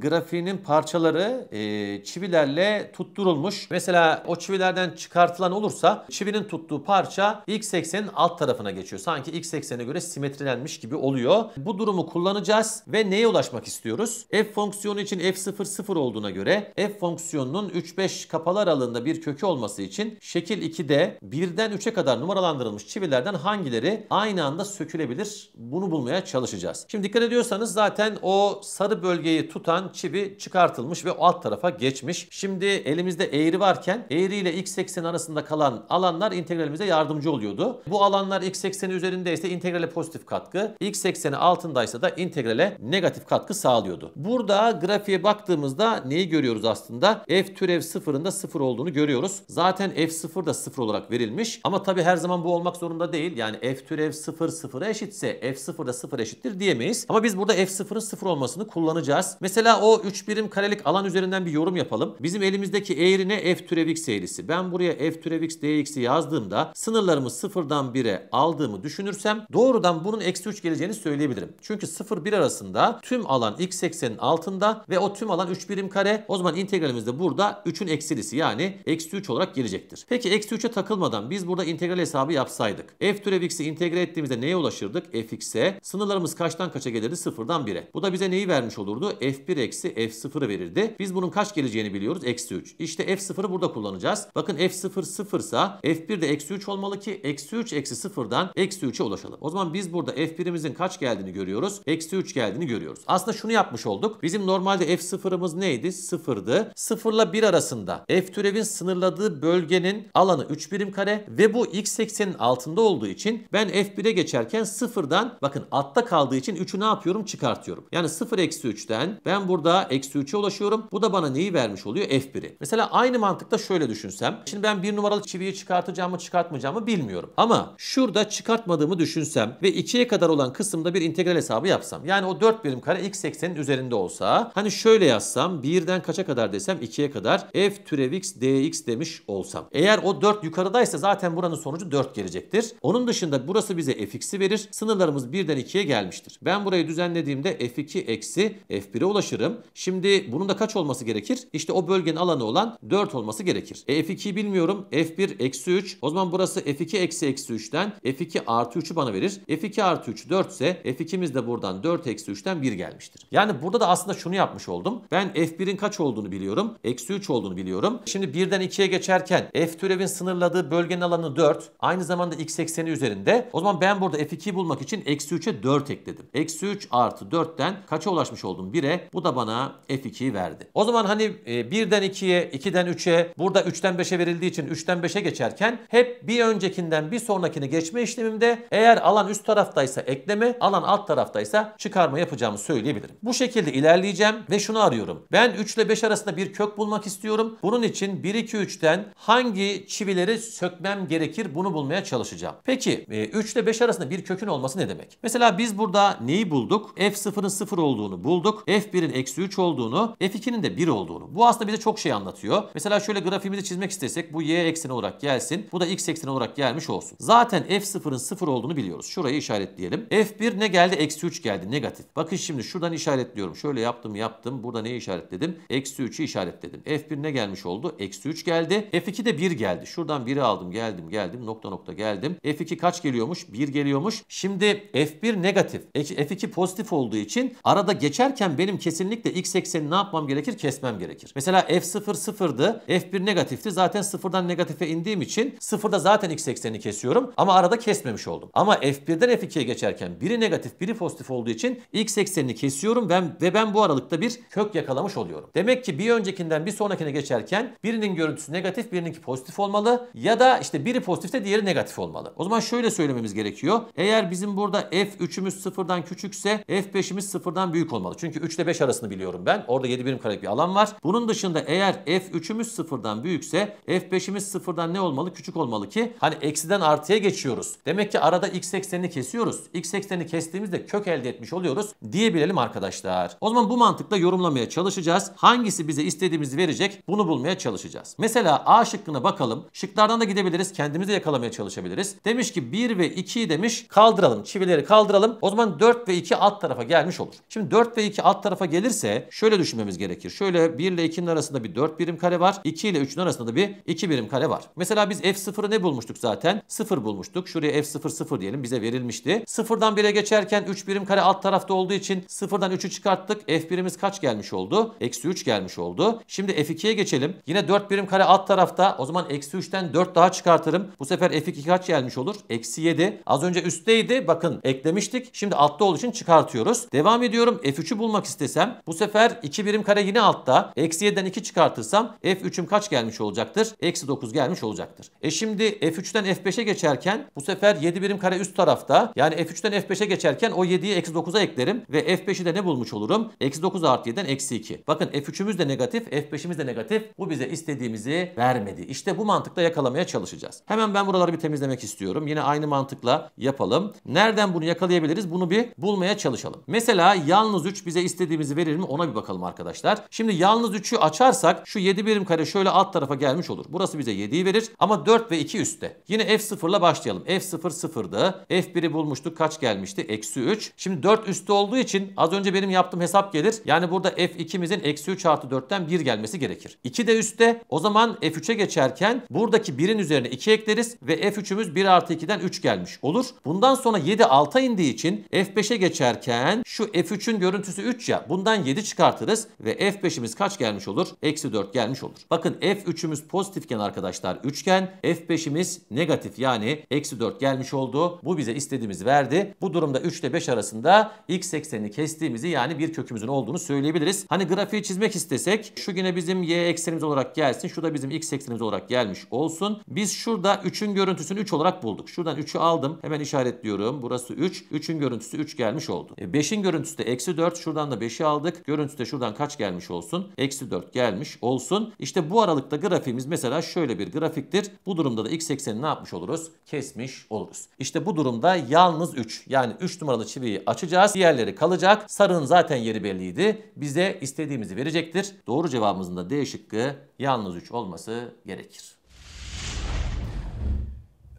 grafiğinin parçaları e, çivilerle tutturulmuş. Mesela o çivilerden çıkartılan olursa çivinin tuttuğu parça x eksenin alt tarafına geçiyor. Sanki x eksene göre simetrilenmiş gibi oluyor. Bu durumu kullanacağız ve neye ulaşmak istiyoruz? f fonksiyonu için f0 0 olduğuna göre f fonksiyonunun 3-5 kapalı aralığında bir kökü olması için şekil 2'de 1'den 3'e kadar numaralandırılmış çivilerden hangileri aynı anda sökülebilir. Bunu bulmaya çalışacağız. Şimdi dikkat ediyorsanız zaten o sarı bölgeyi tutan çivi çıkartılmış ve alt tarafa geçmiş. Şimdi elimizde eğri varken eğri ile x ekseni arasında kalan alanlar integralimize yardımcı oluyordu. Bu alanlar x ekseni üzerindeyse integrale pozitif katkı, x ekseni altındaysa da integrale negatif katkı sağlıyordu. Burada grafiğe baktığımızda neyi görüyoruz aslında? f türev sıfırın da sıfır olduğunu görüyoruz. Zaten f sıfır da sıfır olarak verilmiş ama tabi her zaman bu olmak zorunda değil. Yani f türev sıfır 0'a eşitse f0 da 0 eşittir diyemeyiz. Ama biz burada f0'ın 0 olmasını kullanacağız. Mesela o 3 birim karelik alan üzerinden bir yorum yapalım. Bizim elimizdeki eğri ne? f türev x eğrisi. Ben buraya f türev x dx'i yazdığımda sınırlarımı 0'dan 1'e aldığımı düşünürsem doğrudan bunun eksi 3 geleceğini söyleyebilirim. Çünkü 0-1 arasında tüm alan x eksenin altında ve o tüm alan 3 birim kare. O zaman integralimiz de burada 3'ün eksilisi yani eksi 3 olarak gelecektir. Peki eksi 3'e takılmadan biz burada integral hesabı yapsaydık. f türev x'i integre ettiğimizde neye ulaşırdık? fx'e. Sınırlarımız kaçtan kaça gelirdi? Sıfırdan 1'e. Bu da bize neyi vermiş olurdu? f1 eksi f0'ı verirdi. Biz bunun kaç geleceğini biliyoruz? Eksi 3. İşte f0'ı burada kullanacağız. Bakın f0 sıfırsa f1 de eksi 3 olmalı ki eksi 3 eksi 0'dan eksi 3'e ulaşalım. O zaman biz burada f1'imizin kaç geldiğini görüyoruz? Eksi 3 geldiğini görüyoruz. Aslında şunu yapmış olduk. Bizim normalde f0'ımız neydi? Sıfırdı. Sıfırla 1 arasında f türevin sınırladığı bölgenin alanı 3 birim kare ve bu x eksenin altında olduğu için ben f1'e geç geçerken sıfırdan bakın altta kaldığı için 3'ü ne yapıyorum? Çıkartıyorum. Yani 0 eksi 3'ten ben burada eksi 3'e ulaşıyorum. Bu da bana neyi vermiş oluyor? F1'i. Mesela aynı mantıkta şöyle düşünsem. Şimdi ben bir numaralı çiviyi çıkartacağımı çıkartmayacağımı bilmiyorum. Ama şurada çıkartmadığımı düşünsem ve 2'ye kadar olan kısımda bir integral hesabı yapsam. Yani o 4 birim kare x eksenin üzerinde olsa. Hani şöyle yazsam 1'den kaça kadar desem 2'ye kadar f türev x dx demiş olsam. Eğer o 4 yukarıdaysa zaten buranın sonucu 4 gelecektir. Onun dışında burası bize f fx'i verir. Sınırlarımız 1'den 2'ye gelmiştir. Ben burayı düzenlediğimde f2 eksi f1'e ulaşırım. Şimdi bunun da kaç olması gerekir? İşte o bölgenin alanı olan 4 olması gerekir. E, f2'yi bilmiyorum. f1 eksi 3. O zaman burası f2 eksi eksi 3'ten f2 artı 3'ü bana verir. f2 artı 3 4 ise f2'miz de buradan 4 eksi 3'ten 1 gelmiştir. Yani burada da aslında şunu yapmış oldum. Ben f1'in kaç olduğunu biliyorum. Eksi 3 olduğunu biliyorum. Şimdi 1'den 2'ye geçerken f türevin sınırladığı bölgenin alanı 4. Aynı zamanda x ekseni üzerinde. O zaman ben burada orada f 2 bulmak için eksi 3'e 4 ekledim. Eksi 3 artı 4'ten kaça ulaşmış oldum? 1'e. Bu da bana f 2 verdi. O zaman hani 1'den e, 2'ye, 2'den 3'e, burada 3'ten 5'e verildiği için 3'ten 5'e geçerken hep bir öncekinden bir sonrakini geçme işlemimde eğer alan üst taraftaysa ekleme, alan alt taraftaysa çıkarma yapacağımı söyleyebilirim. Bu şekilde ilerleyeceğim ve şunu arıyorum. Ben 3 ile 5 arasında bir kök bulmak istiyorum. Bunun için 1, 2, 3'ten hangi çivileri sökmem gerekir bunu bulmaya çalışacağım. Peki 3 e, ile 5 arasında arasında bir kökün olması ne demek? Mesela biz burada neyi bulduk? F0'ın 0 olduğunu bulduk. F1'in eksi 3 olduğunu, F2'nin de 1 olduğunu. Bu aslında bize çok şey anlatıyor. Mesela şöyle grafimizi çizmek istesek bu y ekseni olarak gelsin. Bu da x ekseni olarak gelmiş olsun. Zaten F0'ın 0 olduğunu biliyoruz. Şurayı işaretleyelim. F1 ne geldi? Eksi 3 geldi. Negatif. Bakın şimdi şuradan işaretliyorum. Şöyle yaptım yaptım. Burada neyi işaretledim? Eksi 3'ü işaretledim. F1 ne gelmiş oldu? Eksi 3 geldi. F2 de 1 geldi. Şuradan 1'i aldım. Geldim geldim. Nokta nokta geldim. F2 kaç geliyormuş? 1 geliyor geliyormuş. Şimdi F1 negatif, F2 pozitif olduğu için arada geçerken benim kesinlikle x ekseni ne yapmam gerekir? Kesmem gerekir. Mesela F0 sıfırdı, F1 negatifti. Zaten sıfırdan negatife indiğim için sıfırda zaten x eksenini kesiyorum ama arada kesmemiş oldum. Ama F1'den F2'ye geçerken biri negatif, biri pozitif olduğu için x eksenini kesiyorum ben ve ben bu aralıkta bir kök yakalamış oluyorum. Demek ki bir öncekinden bir sonrakine geçerken birinin görüntüsü negatif, birininki pozitif olmalı ya da işte biri pozitifte diğeri negatif olmalı. O zaman şöyle söylememiz gerekiyor. Eğer bizim burada F3'ümüz sıfırdan küçükse F5'imiz sıfırdan büyük olmalı. Çünkü 3 ile 5 arasını biliyorum ben. Orada 7 birim karelik bir alan var. Bunun dışında eğer F3'ümüz sıfırdan büyükse F5'imiz sıfırdan ne olmalı? Küçük olmalı ki hani eksiden artıya geçiyoruz. Demek ki arada x eksenini kesiyoruz. X eksenini kestiğimizde kök elde etmiş oluyoruz diyebilelim arkadaşlar. O zaman bu mantıkla yorumlamaya çalışacağız. Hangisi bize istediğimizi verecek bunu bulmaya çalışacağız. Mesela A şıkkına bakalım. Şıklardan da gidebiliriz. Kendimizi yakalamaya çalışabiliriz. Demiş ki 1 ve 2 demiş gelmiş. Kaldıralım. Çivileri kaldıralım. O zaman 4 ve 2 alt tarafa gelmiş olur. Şimdi 4 ve 2 alt tarafa gelirse şöyle düşünmemiz gerekir. Şöyle 1 ile 2'nin arasında bir 4 birim kare var. 2 ile 3'ün arasında da bir 2 birim kare var. Mesela biz f0'ı ne bulmuştuk zaten? 0 bulmuştuk. Şuraya f0 0 diyelim bize verilmişti. 0'dan 1'e geçerken 3 birim kare alt tarafta olduğu için 0'dan 3'ü çıkarttık. f birimiz kaç gelmiş oldu? Eksi 3 gelmiş oldu. Şimdi f2'ye geçelim. Yine 4 birim kare alt tarafta. O zaman eksi 3'ten 4 daha çıkartırım. Bu sefer f2 kaç gelmiş olur? Eksi 7. Az önce önce üstteydi. Bakın eklemiştik. Şimdi altta olduğu için çıkartıyoruz. Devam ediyorum. F3'ü bulmak istesem bu sefer 2 birim kare yine altta. Eksi 7'den 2 çıkartırsam F3'üm kaç gelmiş olacaktır? Eksi 9 gelmiş olacaktır. E şimdi F3'ten F5'e geçerken bu sefer 7 birim kare üst tarafta. Yani F3'ten F5'e geçerken o 7'yi eksi 9'a eklerim ve F5'i de ne bulmuş olurum? Eksi 9 artı 7'den eksi 2. Bakın F3'ümüz de negatif, F5'imiz de negatif. Bu bize istediğimizi vermedi. İşte bu mantıkla yakalamaya çalışacağız. Hemen ben buraları bir temizlemek istiyorum. Yine aynı mantıkla yapalım. Nereden bunu yakalayabiliriz? Bunu bir bulmaya çalışalım. Mesela yalnız 3 bize istediğimizi verir mi? Ona bir bakalım arkadaşlar. Şimdi yalnız 3'ü açarsak şu 7 birim kare şöyle alt tarafa gelmiş olur. Burası bize 7'yi verir ama 4 ve 2 üstte. Yine F0 ile başlayalım. F0 sıfırdı. F1'i bulmuştuk. Kaç gelmişti? Eksi 3. Şimdi 4 üstte olduğu için az önce benim yaptığım hesap gelir. Yani burada F2'mizin eksi 3 artı 4'ten 1 gelmesi gerekir. 2 de üstte. O zaman F3'e geçerken buradaki 1'in üzerine 2 ekleriz ve F3'ümüz 1 artı 2'den 3 gelmiş olur. Bundan sonra 7 6'a indiği için F5'e geçerken şu F3'ün görüntüsü 3 ya bundan 7 çıkartırız ve F5'imiz kaç gelmiş olur? Eksi 4 gelmiş olur. Bakın F3'ümüz pozitifken arkadaşlar 3 F5'imiz negatif yani eksi 4 gelmiş oldu. Bu bize istediğimizi verdi. Bu durumda 3 ile 5 arasında x eksenini kestiğimizi yani bir kökümüzün olduğunu söyleyebiliriz. Hani grafiği çizmek istesek şu yine bizim y eksenimiz olarak gelsin. Şu da bizim x eksenimiz olarak gelmiş olsun. Biz şurada 3'ün görüntüsünü 3 olarak bulduk. Şuradan 3'ü aldım. Hemen hemen işaretliyorum. Burası 3. 3'ün görüntüsü 3 gelmiş oldu. 5'in e, görüntüsü de eksi 4. Şuradan da 5'i aldık. Görüntüsü de şuradan kaç gelmiş olsun? Eksi 4 gelmiş olsun. İşte bu aralıkta grafiğimiz mesela şöyle bir grafiktir. Bu durumda da x eksenini ne yapmış oluruz? Kesmiş oluruz. İşte bu durumda yalnız 3. Yani 3 numaralı çiviyi açacağız. Diğerleri kalacak. Sarının zaten yeri belliydi. Bize istediğimizi verecektir. Doğru cevabımızın da D şıkkı yalnız 3 olması gerekir.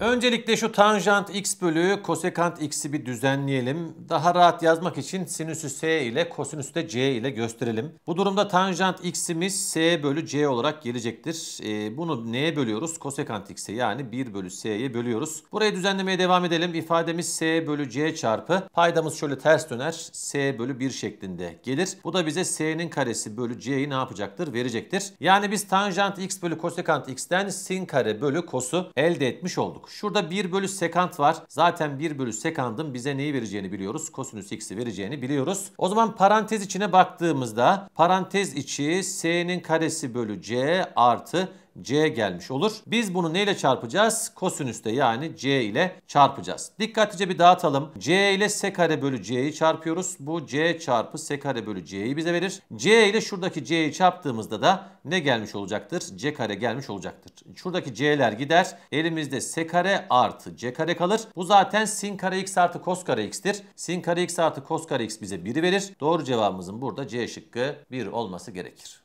Öncelikle şu tanjant x bölü kosekant x'i bir düzenleyelim. Daha rahat yazmak için sinüsü s ile kosinüs de c ile gösterelim. Bu durumda tanjant x'imiz s bölü c olarak gelecektir. Ee, bunu neye bölüyoruz? Kosekant x'e yani 1 bölü s'ye bölüyoruz. Burayı düzenlemeye devam edelim. İfademiz s bölü c çarpı. Paydamız şöyle ters döner. s bölü 1 şeklinde gelir. Bu da bize s'nin karesi bölü c'yi ne yapacaktır? Verecektir. Yani biz tanjant x bölü kosekant x'ten sin kare bölü kosu elde etmiş olduk. Şurada 1 bölü sekant var. Zaten 1 bölü sekandın bize neyi vereceğini biliyoruz. Kosinüs x'i vereceğini biliyoruz. O zaman parantez içine baktığımızda parantez içi s'nin karesi bölü c artı C gelmiş olur. Biz bunu neyle çarpacağız? Kosinüste yani C ile çarpacağız. Dikkatlice bir dağıtalım. C ile S kare bölü C'yi çarpıyoruz. Bu C çarpı S kare bölü C'yi bize verir. C ile şuradaki C'yi çarptığımızda da ne gelmiş olacaktır? C kare gelmiş olacaktır. Şuradaki C'ler gider. Elimizde S kare artı C kare kalır. Bu zaten sin kare x artı kos kare x'tir. Sin kare x artı kos kare x bize 1'i verir. Doğru cevabımızın burada C şıkkı 1 olması gerekir.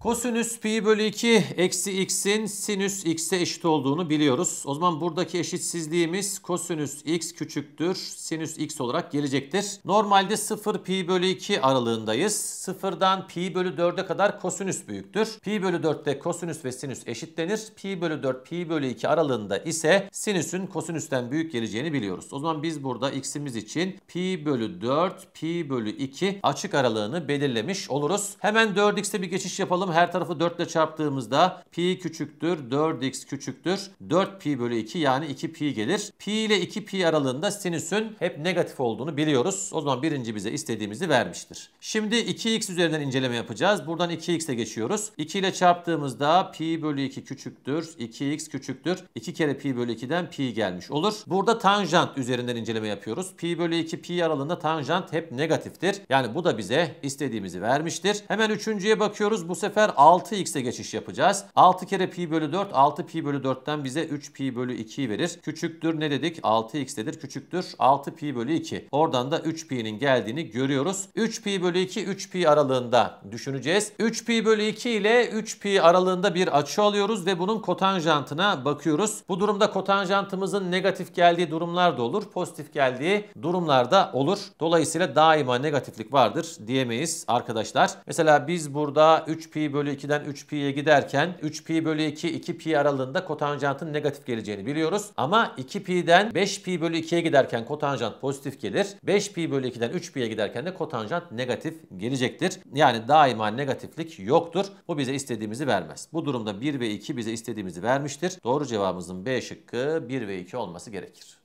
Kosinüs pi bölü 2 eksi x'in sinüs x'e eşit olduğunu biliyoruz. O zaman buradaki eşitsizliğimiz kosinüs x küçüktür sinüs x olarak gelecektir. Normalde 0 pi bölü 2 aralığındayız. 0'dan pi bölü 4'e kadar kosinüs büyüktür. Pi bölü 4'te kosinüs ve sinüs eşitlenir. Pi bölü 4 pi bölü 2 aralığında ise sinüsün kosinüsten büyük geleceğini biliyoruz. O zaman biz burada x'imiz için pi bölü 4 pi bölü 2 açık aralığını belirlemiş oluruz. Hemen 4x'te bir geçiş yapalım Bakalım her tarafı 4 ile çarptığımızda pi küçüktür 4x küçüktür 4 pi bölü 2 yani 2 pi gelir. Pi ile 2 pi aralığında sinüsün hep negatif olduğunu biliyoruz. O zaman birinci bize istediğimizi vermiştir. Şimdi 2x üzerinden inceleme yapacağız. Buradan 2x'e geçiyoruz. 2 ile çarptığımızda pi bölü 2 küçüktür 2x küçüktür 2 kere pi bölü 2'den pi gelmiş olur. Burada tanjant üzerinden inceleme yapıyoruz. Pi bölü 2 pi aralığında tanjant hep negatiftir. Yani bu da bize istediğimizi vermiştir. Hemen üçüncüye bakıyoruz. Bu sefer sefer 6x'e geçiş yapacağız. 6 kere pi bölü 4, 6 pi bölü 4'ten bize 3 pi bölü 2'yi verir. Küçüktür ne dedik? 6x'tedir küçüktür. 6 pi bölü 2. Oradan da 3 pi'nin geldiğini görüyoruz. 3 pi bölü 2, 3 pi aralığında düşüneceğiz. 3 pi bölü 2 ile 3 pi aralığında bir açı alıyoruz ve bunun kotanjantına bakıyoruz. Bu durumda kotanjantımızın negatif geldiği durumlar da olur. Pozitif geldiği durumlar da olur. Dolayısıyla daima negatiflik vardır diyemeyiz arkadaşlar. Mesela biz burada 3 pi pi bölü 2'den 3 pi'ye giderken 3 pi bölü 2 2 pi aralığında kotanjantın negatif geleceğini biliyoruz. Ama 2 pi'den 5 pi bölü 2'ye giderken kotanjant pozitif gelir. 5 pi bölü 2'den 3 pi'ye giderken de kotanjant negatif gelecektir. Yani daima negatiflik yoktur. Bu bize istediğimizi vermez. Bu durumda 1 ve 2 bize istediğimizi vermiştir. Doğru cevabımızın B şıkkı 1 ve 2 olması gerekir.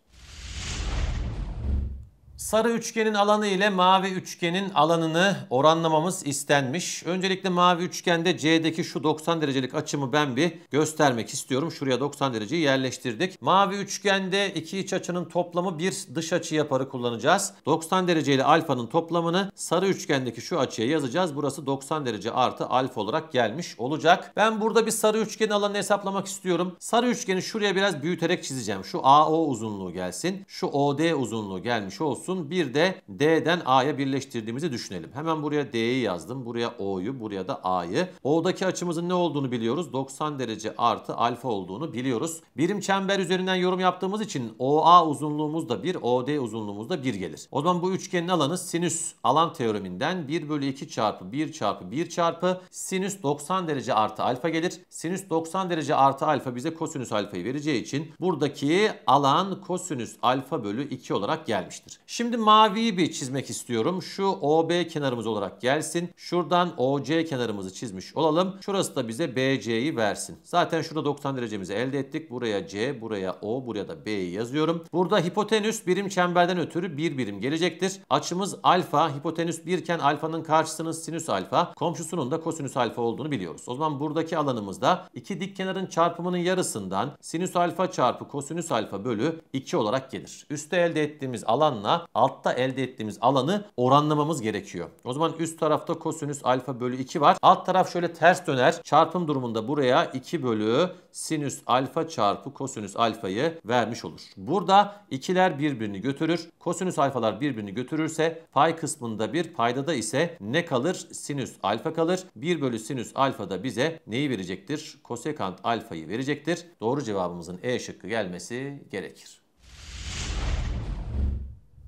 Sarı üçgenin alanı ile mavi üçgenin alanını oranlamamız istenmiş. Öncelikle mavi üçgende C'deki şu 90 derecelik açımı ben bir göstermek istiyorum. Şuraya 90 dereceyi yerleştirdik. Mavi üçgende iki iç açının toplamı bir dış açı yaparı kullanacağız. 90 derece ile alfanın toplamını sarı üçgendeki şu açıya yazacağız. Burası 90 derece artı alfa olarak gelmiş olacak. Ben burada bir sarı üçgenin alanını hesaplamak istiyorum. Sarı üçgeni şuraya biraz büyüterek çizeceğim. Şu AO uzunluğu gelsin. Şu OD uzunluğu gelmiş olsun olsun. Bir de D'den A'ya birleştirdiğimizi düşünelim. Hemen buraya D'yi yazdım. Buraya O'yu, buraya da A'yı. O'daki açımızın ne olduğunu biliyoruz. 90 derece artı alfa olduğunu biliyoruz. Birim çember üzerinden yorum yaptığımız için OA uzunluğumuz da 1, OD uzunluğumuz da 1 gelir. O zaman bu üçgenin alanı sinüs alan teoreminden 1 bölü 2 çarpı 1 çarpı 1 çarpı sinüs 90 derece artı alfa gelir. Sinüs 90 derece artı alfa bize kosinüs alfayı vereceği için buradaki alan kosinüs alfa bölü 2 olarak gelmiştir. Şimdi maviyi bir çizmek istiyorum. Şu OB kenarımız olarak gelsin. Şuradan OC kenarımızı çizmiş olalım. Şurası da bize BC'yi versin. Zaten şurada 90 derecemizi elde ettik. Buraya C, buraya O, buraya da B'yi yazıyorum. Burada hipotenüs birim çemberden ötürü bir birim gelecektir. Açımız alfa. Hipotenüs birken alfanın karşısının sinüs alfa. Komşusunun da kosinüs alfa olduğunu biliyoruz. O zaman buradaki alanımızda iki dik kenarın çarpımının yarısından sinüs alfa çarpı kosinüs alfa bölü 2 olarak gelir. Üste elde ettiğimiz alanla altta elde ettiğimiz alanı oranlamamız gerekiyor. O zaman üst tarafta kosinüs alfa bölü 2 var. Alt taraf şöyle ters döner. Çarpım durumunda buraya 2 bölü sinüs alfa çarpı kosinüs alfayı vermiş olur. Burada ikiler birbirini götürür. Kosinüs alfalar birbirini götürürse pay kısmında bir paydada ise ne kalır? Sinüs alfa kalır. 1 bölü sinüs alfa da bize neyi verecektir? Kosekant alfayı verecektir. Doğru cevabımızın E şıkkı gelmesi gerekir.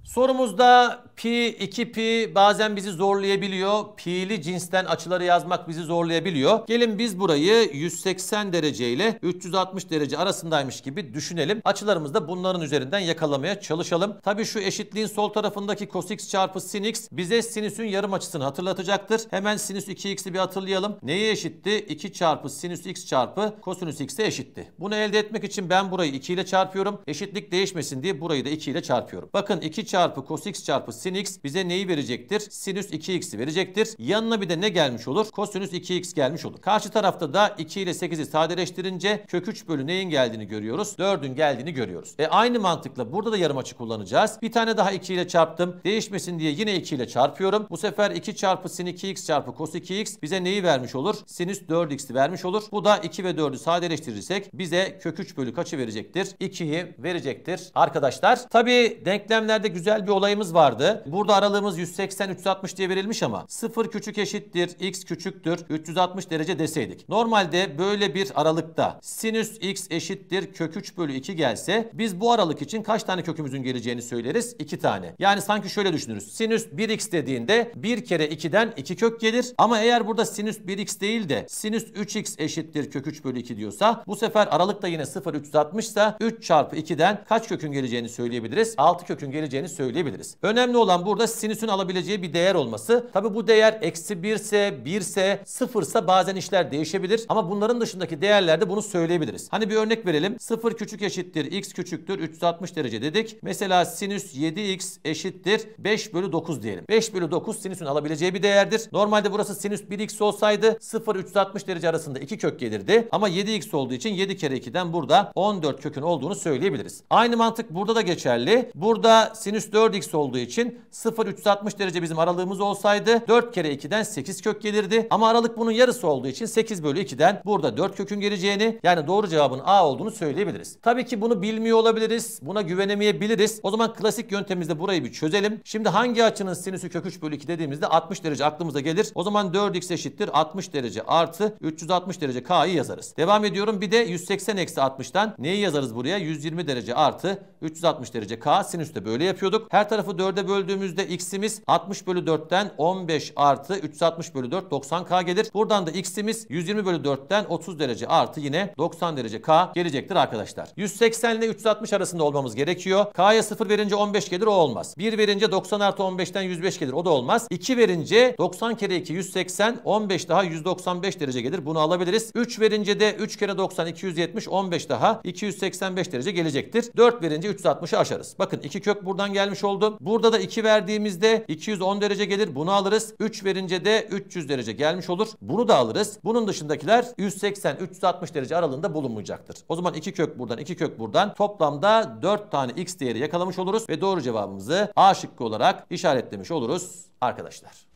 Sorumuzda pi, 2 pi bazen bizi zorlayabiliyor. Pi'li cinsten açıları yazmak bizi zorlayabiliyor. Gelin biz burayı 180 derece ile 360 derece arasındaymış gibi düşünelim. Açılarımızı da bunların üzerinden yakalamaya çalışalım. Tabii şu eşitliğin sol tarafındaki cos x çarpı sin x bize sinüsün yarım açısını hatırlatacaktır. Hemen sinüs 2x'i bir hatırlayalım. Neye eşitti? 2 çarpı sinüs x çarpı kosinüs x'e eşitti. Bunu elde etmek için ben burayı 2 ile çarpıyorum. Eşitlik değişmesin diye burayı da 2 ile çarpıyorum. Bakın 2 çarpı çarpı cos x çarpı sin x bize neyi verecektir? Sinüs 2x'i verecektir. Yanına bir de ne gelmiş olur? Kosinüs 2x gelmiş olur. Karşı tarafta da 2 ile 8'i sadeleştirince kök 3 bölü neyin geldiğini görüyoruz? 4'ün geldiğini görüyoruz. E aynı mantıkla burada da yarım açı kullanacağız. Bir tane daha 2 ile çarptım. Değişmesin diye yine 2 ile çarpıyorum. Bu sefer 2 çarpı sin 2x çarpı cos 2x bize neyi vermiş olur? Sinüs 4x'i vermiş olur. Bu da 2 ve 4'ü sadeleştirirsek bize kök 3 bölü kaçı verecektir? 2'yi verecektir arkadaşlar. Tabi denklemlerde güzel güzel bir olayımız vardı. Burada aralığımız 180-360 diye verilmiş ama 0 küçük eşittir, x küçüktür, 360 derece deseydik. Normalde böyle bir aralıkta sinüs x eşittir kök 3 bölü 2 gelse biz bu aralık için kaç tane kökümüzün geleceğini söyleriz? 2 tane. Yani sanki şöyle düşünürüz. Sinüs 1x dediğinde 1 kere 2'den 2 kök gelir. Ama eğer burada sinüs 1x değil de sinüs 3x eşittir kök 3 bölü 2 diyorsa bu sefer aralık da yine 0 360 ise 3 çarpı 2'den kaç kökün geleceğini söyleyebiliriz? 6 kökün geleceğini söyleyebiliriz. Önemli olan burada sinüsün alabileceği bir değer olması. Tabi bu değer eksi 1 ise 1 ise 0 ise bazen işler değişebilir. Ama bunların dışındaki değerlerde bunu söyleyebiliriz. Hani bir örnek verelim. 0 küçük eşittir x küçüktür 360 derece dedik. Mesela sinüs 7x eşittir 5 bölü 9 diyelim. 5 bölü 9 sinüsün alabileceği bir değerdir. Normalde burası sinüs 1x olsaydı 0 360 derece arasında 2 kök gelirdi. Ama 7x olduğu için 7 kere 2'den burada 14 kökün olduğunu söyleyebiliriz. Aynı mantık burada da geçerli. Burada sinüs 4x olduğu için 0,360 derece bizim aralığımız olsaydı 4 kere 2'den 8 kök gelirdi. Ama aralık bunun yarısı olduğu için 8 bölü 2'den burada 4 kökün geleceğini yani doğru cevabın A olduğunu söyleyebiliriz. Tabii ki bunu bilmiyor olabiliriz. Buna güvenemeyebiliriz. O zaman klasik yöntemimizde burayı bir çözelim. Şimdi hangi açının sinüsü kök 3 bölü 2 dediğimizde 60 derece aklımıza gelir. O zaman 4x eşittir 60 derece artı 360 derece k'yı yazarız. Devam ediyorum. Bir de 180 eksi 60'tan neyi yazarız buraya? 120 derece artı 360 derece k sinüs de böyle yapıyor yapıyorduk. Her tarafı 4'e böldüğümüzde x'imiz 60 bölü 4'ten 15 artı 360 bölü 4 90k gelir. Buradan da x'imiz 120 bölü 4'ten 30 derece artı yine 90 derece k gelecektir arkadaşlar. 180 ile 360 arasında olmamız gerekiyor. K'ya 0 verince 15 gelir o olmaz. 1 verince 90 artı 15'ten 105 gelir o da olmaz. 2 verince 90 kere 2 180 15 daha 195 derece gelir bunu alabiliriz. 3 verince de 3 kere 90 270 15 daha 285 derece gelecektir. 4 verince 360'ı aşarız. Bakın 2 kök buradan gelmiş oldu. Burada da 2 verdiğimizde 210 derece gelir. Bunu alırız. 3 verince de 300 derece gelmiş olur. Bunu da alırız. Bunun dışındakiler 180-360 derece aralığında bulunmayacaktır. O zaman 2 kök buradan 2 kök buradan toplamda 4 tane x değeri yakalamış oluruz ve doğru cevabımızı A şıkkı olarak işaretlemiş oluruz arkadaşlar.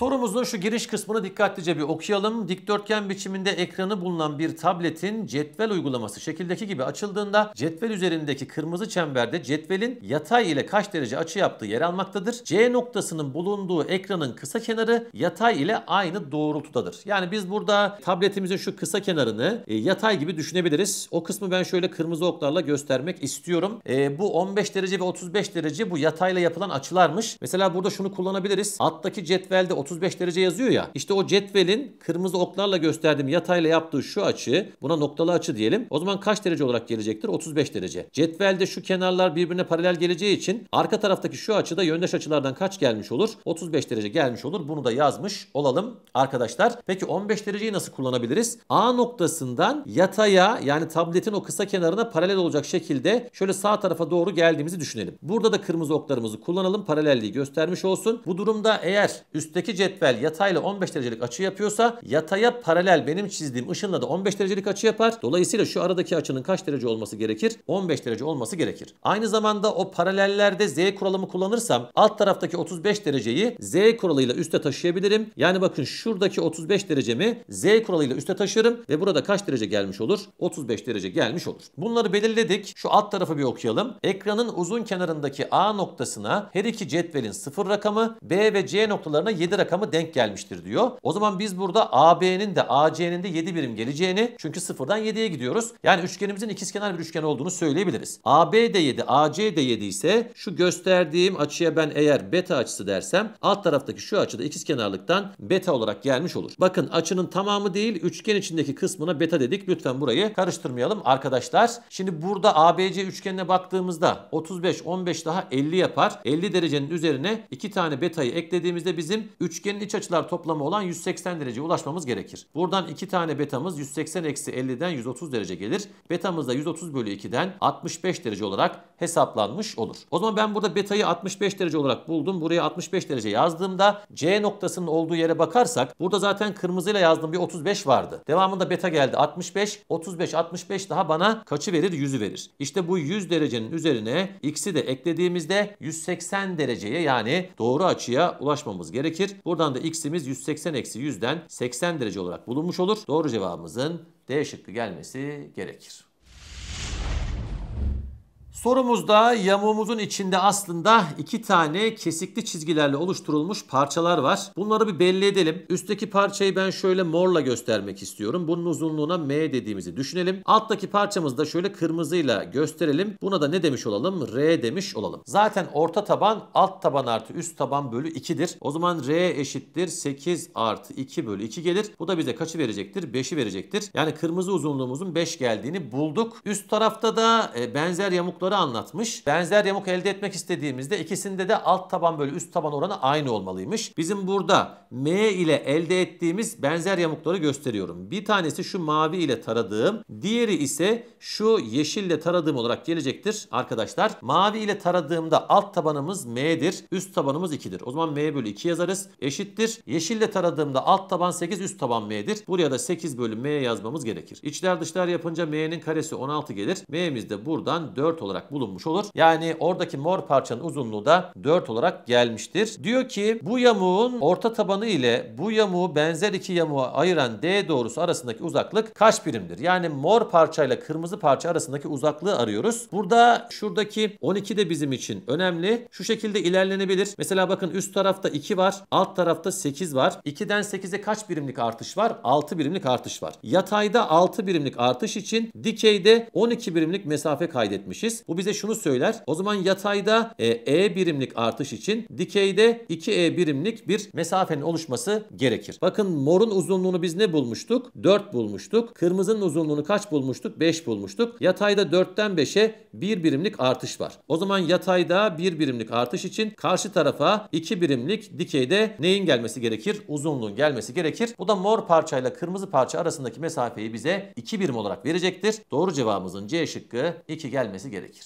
Sorumuzun şu giriş kısmını dikkatlice bir okuyalım. Dikdörtgen biçiminde ekranı bulunan bir tabletin cetvel uygulaması şekildeki gibi açıldığında cetvel üzerindeki kırmızı çemberde cetvelin yatay ile kaç derece açı yaptığı yer almaktadır. C noktasının bulunduğu ekranın kısa kenarı yatay ile aynı doğrultudadır. Yani biz burada tabletimizin şu kısa kenarını e, yatay gibi düşünebiliriz. O kısmı ben şöyle kırmızı oklarla göstermek istiyorum. E, bu 15 derece ve 35 derece bu yatayla yapılan açılarmış. Mesela burada şunu kullanabiliriz. Alttaki cetvelde 30 35 derece yazıyor ya. İşte o cetvelin kırmızı oklarla gösterdiğim yatayla yaptığı şu açı buna noktalı açı diyelim. O zaman kaç derece olarak gelecektir? 35 derece. Cetvelde şu kenarlar birbirine paralel geleceği için arka taraftaki şu açıda yöndeş açılardan kaç gelmiş olur? 35 derece gelmiş olur. Bunu da yazmış olalım arkadaşlar. Peki 15 dereceyi nasıl kullanabiliriz? A noktasından yataya yani tabletin o kısa kenarına paralel olacak şekilde şöyle sağ tarafa doğru geldiğimizi düşünelim. Burada da kırmızı oklarımızı kullanalım. Paralelliği göstermiş olsun. Bu durumda eğer üstteki cetvel yatayla 15 derecelik açı yapıyorsa yataya paralel benim çizdiğim ışınla da 15 derecelik açı yapar. Dolayısıyla şu aradaki açının kaç derece olması gerekir? 15 derece olması gerekir. Aynı zamanda o paralellerde z kuralımı kullanırsam alt taraftaki 35 dereceyi z kuralıyla üste taşıyabilirim. Yani bakın şuradaki 35 derecemi z kuralıyla üste taşırım ve burada kaç derece gelmiş olur? 35 derece gelmiş olur. Bunları belirledik. Şu alt tarafı bir okuyalım. Ekranın uzun kenarındaki A noktasına her iki cetvelin sıfır rakamı, B ve C noktalarına 7 rakamı rakamı denk gelmiştir diyor. O zaman biz burada AB'nin de AC'nin de 7 birim geleceğini çünkü 0'dan 7'ye gidiyoruz. Yani üçgenimizin ikizkenar bir üçgen olduğunu söyleyebiliriz. AB de 7, AC de 7 ise şu gösterdiğim açıya ben eğer beta açısı dersem alt taraftaki şu açıda ikizkenarlıktan beta olarak gelmiş olur. Bakın açının tamamı değil üçgen içindeki kısmına beta dedik. Lütfen burayı karıştırmayalım arkadaşlar. Şimdi burada ABC üçgenine baktığımızda 35, 15 daha 50 yapar. 50 derecenin üzerine 2 tane betayı eklediğimizde bizim 3 üçgenin iç açılar toplamı olan 180 dereceye ulaşmamız gerekir. Buradan iki tane betamız 180 eksi 50'den 130 derece gelir. Betamız da 130 bölü 2'den 65 derece olarak hesaplanmış olur. O zaman ben burada betayı 65 derece olarak buldum. Buraya 65 derece yazdığımda C noktasının olduğu yere bakarsak burada zaten kırmızıyla yazdığım bir 35 vardı. Devamında beta geldi 65. 35 65 daha bana kaçı verir? 100'ü verir. İşte bu 100 derecenin üzerine x'i de eklediğimizde 180 dereceye yani doğru açıya ulaşmamız gerekir. Buradan da x'imiz 180 eksi 100'den 80 derece olarak bulunmuş olur. Doğru cevabımızın D şıkkı gelmesi gerekir. Sorumuzda yamuğumuzun içinde aslında iki tane kesikli çizgilerle oluşturulmuş parçalar var. Bunları bir belli edelim. Üstteki parçayı ben şöyle morla göstermek istiyorum. Bunun uzunluğuna M dediğimizi düşünelim. Alttaki parçamızı da şöyle kırmızıyla gösterelim. Buna da ne demiş olalım? R demiş olalım. Zaten orta taban alt taban artı üst taban bölü 2'dir. O zaman R eşittir 8 artı 2 bölü 2 gelir. Bu da bize kaçı verecektir? 5'i verecektir. Yani kırmızı uzunluğumuzun 5 geldiğini bulduk. Üst tarafta da e, benzer yamukları oranları anlatmış. Benzer yamuk elde etmek istediğimizde ikisinde de alt taban bölü üst taban oranı aynı olmalıymış. Bizim burada M ile elde ettiğimiz benzer yamukları gösteriyorum. Bir tanesi şu mavi ile taradığım, diğeri ise şu yeşil ile taradığım olarak gelecektir arkadaşlar. Mavi ile taradığımda alt tabanımız M'dir, üst tabanımız 2'dir. O zaman M bölü 2 yazarız. Eşittir. Yeşil ile taradığımda alt taban 8, üst taban M'dir. Buraya da 8 bölü M yazmamız gerekir. İçler dışlar yapınca M'nin karesi 16 gelir. M'miz de buradan 4 olarak olarak bulunmuş olur. Yani oradaki mor parçanın uzunluğu da 4 olarak gelmiştir. Diyor ki bu yamuğun orta tabanı ile bu yamuğu benzer iki yamuğa ayıran D doğrusu arasındaki uzaklık kaç birimdir? Yani mor parçayla kırmızı parça arasındaki uzaklığı arıyoruz. Burada şuradaki 12 de bizim için önemli. Şu şekilde ilerlenebilir. Mesela bakın üst tarafta 2 var. Alt tarafta 8 var. 2'den 8'e kaç birimlik artış var? 6 birimlik artış var. Yatayda 6 birimlik artış için dikeyde 12 birimlik mesafe kaydetmişiz. Bu bize şunu söyler. O zaman yatayda e, e birimlik artış için dikeyde 2e birimlik bir mesafenin oluşması gerekir. Bakın morun uzunluğunu biz ne bulmuştuk? 4 bulmuştuk. Kırmızının uzunluğunu kaç bulmuştuk? 5 bulmuştuk. Yatayda 4'ten 5'e 1 birimlik artış var. O zaman yatayda 1 birimlik artış için karşı tarafa 2 birimlik dikeyde neyin gelmesi gerekir? Uzunluğun gelmesi gerekir. Bu da mor parçayla kırmızı parça arasındaki mesafeyi bize 2 birim olarak verecektir. Doğru cevabımızın C şıkkı 2 gelmesi gerekir.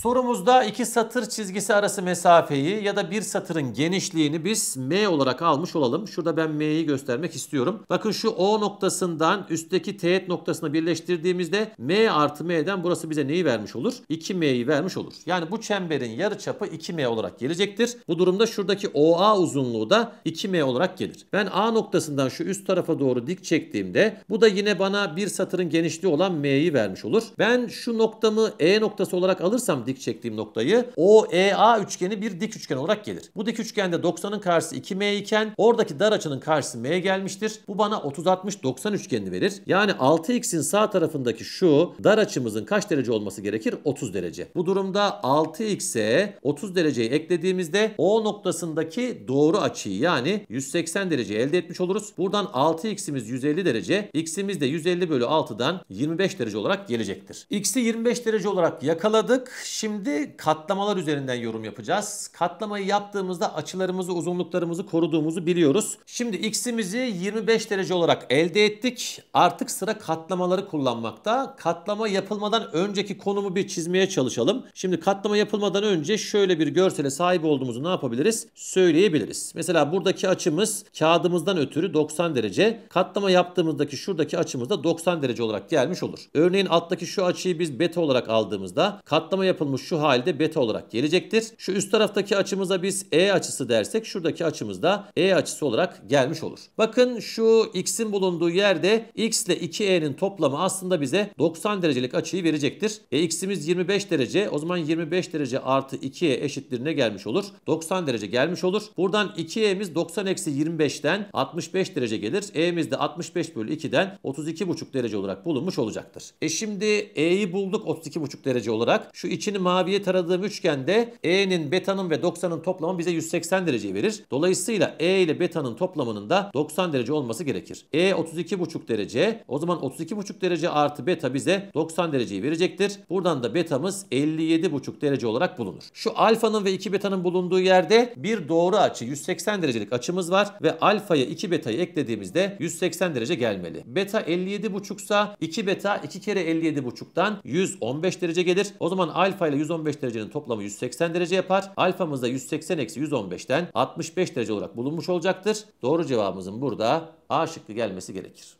Sorumuzda iki satır çizgisi arası mesafeyi ya da bir satırın genişliğini biz M olarak almış olalım. Şurada ben M'yi göstermek istiyorum. Bakın şu O noktasından üstteki teğet noktasına birleştirdiğimizde M artı M'den burası bize neyi vermiş olur? 2M'yi vermiş olur. Yani bu çemberin yarıçapı 2M olarak gelecektir. Bu durumda şuradaki OA uzunluğu da 2M olarak gelir. Ben A noktasından şu üst tarafa doğru dik çektiğimde bu da yine bana bir satırın genişliği olan M'yi vermiş olur. Ben şu noktamı E noktası olarak alırsam dik çektiğim noktayı OEA üçgeni bir dik üçgen olarak gelir. Bu dik üçgende 90'ın karşısı 2M iken oradaki dar açının karşısı M gelmiştir. Bu bana 30-60-90 üçgenini verir. Yani 6x'in sağ tarafındaki şu dar açımızın kaç derece olması gerekir? 30 derece. Bu durumda 6x'e 30 dereceyi eklediğimizde O noktasındaki doğru açıyı yani 180 derece elde etmiş oluruz. Buradan 6x'imiz 150 derece, x'imiz de 150 bölü 6'dan 25 derece olarak gelecektir. x'i 25 derece olarak yakaladık. Şimdi katlamalar üzerinden yorum yapacağız. Katlamayı yaptığımızda açılarımızı, uzunluklarımızı koruduğumuzu biliyoruz. Şimdi x'imizi 25 derece olarak elde ettik. Artık sıra katlamaları kullanmakta. Katlama yapılmadan önceki konumu bir çizmeye çalışalım. Şimdi katlama yapılmadan önce şöyle bir görsele sahip olduğumuzu ne yapabiliriz? Söyleyebiliriz. Mesela buradaki açımız kağıdımızdan ötürü 90 derece. Katlama yaptığımızdaki şuradaki açımız da 90 derece olarak gelmiş olur. Örneğin alttaki şu açıyı biz beta olarak aldığımızda katlama yapılmadan olmuş şu halde beta olarak gelecektir. Şu üst taraftaki açımıza biz E açısı dersek şuradaki açımız da E açısı olarak gelmiş olur. Bakın şu X'in bulunduğu yerde X ile 2E'nin toplamı aslında bize 90 derecelik açıyı verecektir. E X'imiz 25 derece o zaman 25 derece artı 2E eşittir ne gelmiş olur? 90 derece gelmiş olur. Buradan 2E'miz 90 eksi 25'ten 65 derece gelir. E'miz de 65 bölü 2'den 32,5 derece olarak bulunmuş olacaktır. E şimdi E'yi bulduk 32,5 derece olarak. Şu içini maviye taradığım üçgende E'nin, beta'nın ve 90'ın toplamı bize 180 dereceyi verir. Dolayısıyla E ile beta'nın toplamının da 90 derece olması gerekir. E 32,5 derece. O zaman 32,5 derece artı beta bize 90 dereceyi verecektir. Buradan da betamız 57,5 derece olarak bulunur. Şu alfanın ve 2 betanın bulunduğu yerde bir doğru açı 180 derecelik açımız var ve alfaya 2 betayı eklediğimizde 180 derece gelmeli. Beta 57,5 ise 2 beta 2 kere 57,5'tan 115 derece gelir. O zaman alfa ile 115 derecenin toplamı 180 derece yapar. Alfamız da 180 eksi 115'ten 65 derece olarak bulunmuş olacaktır. Doğru cevabımızın burada A şıkkı gelmesi gerekir.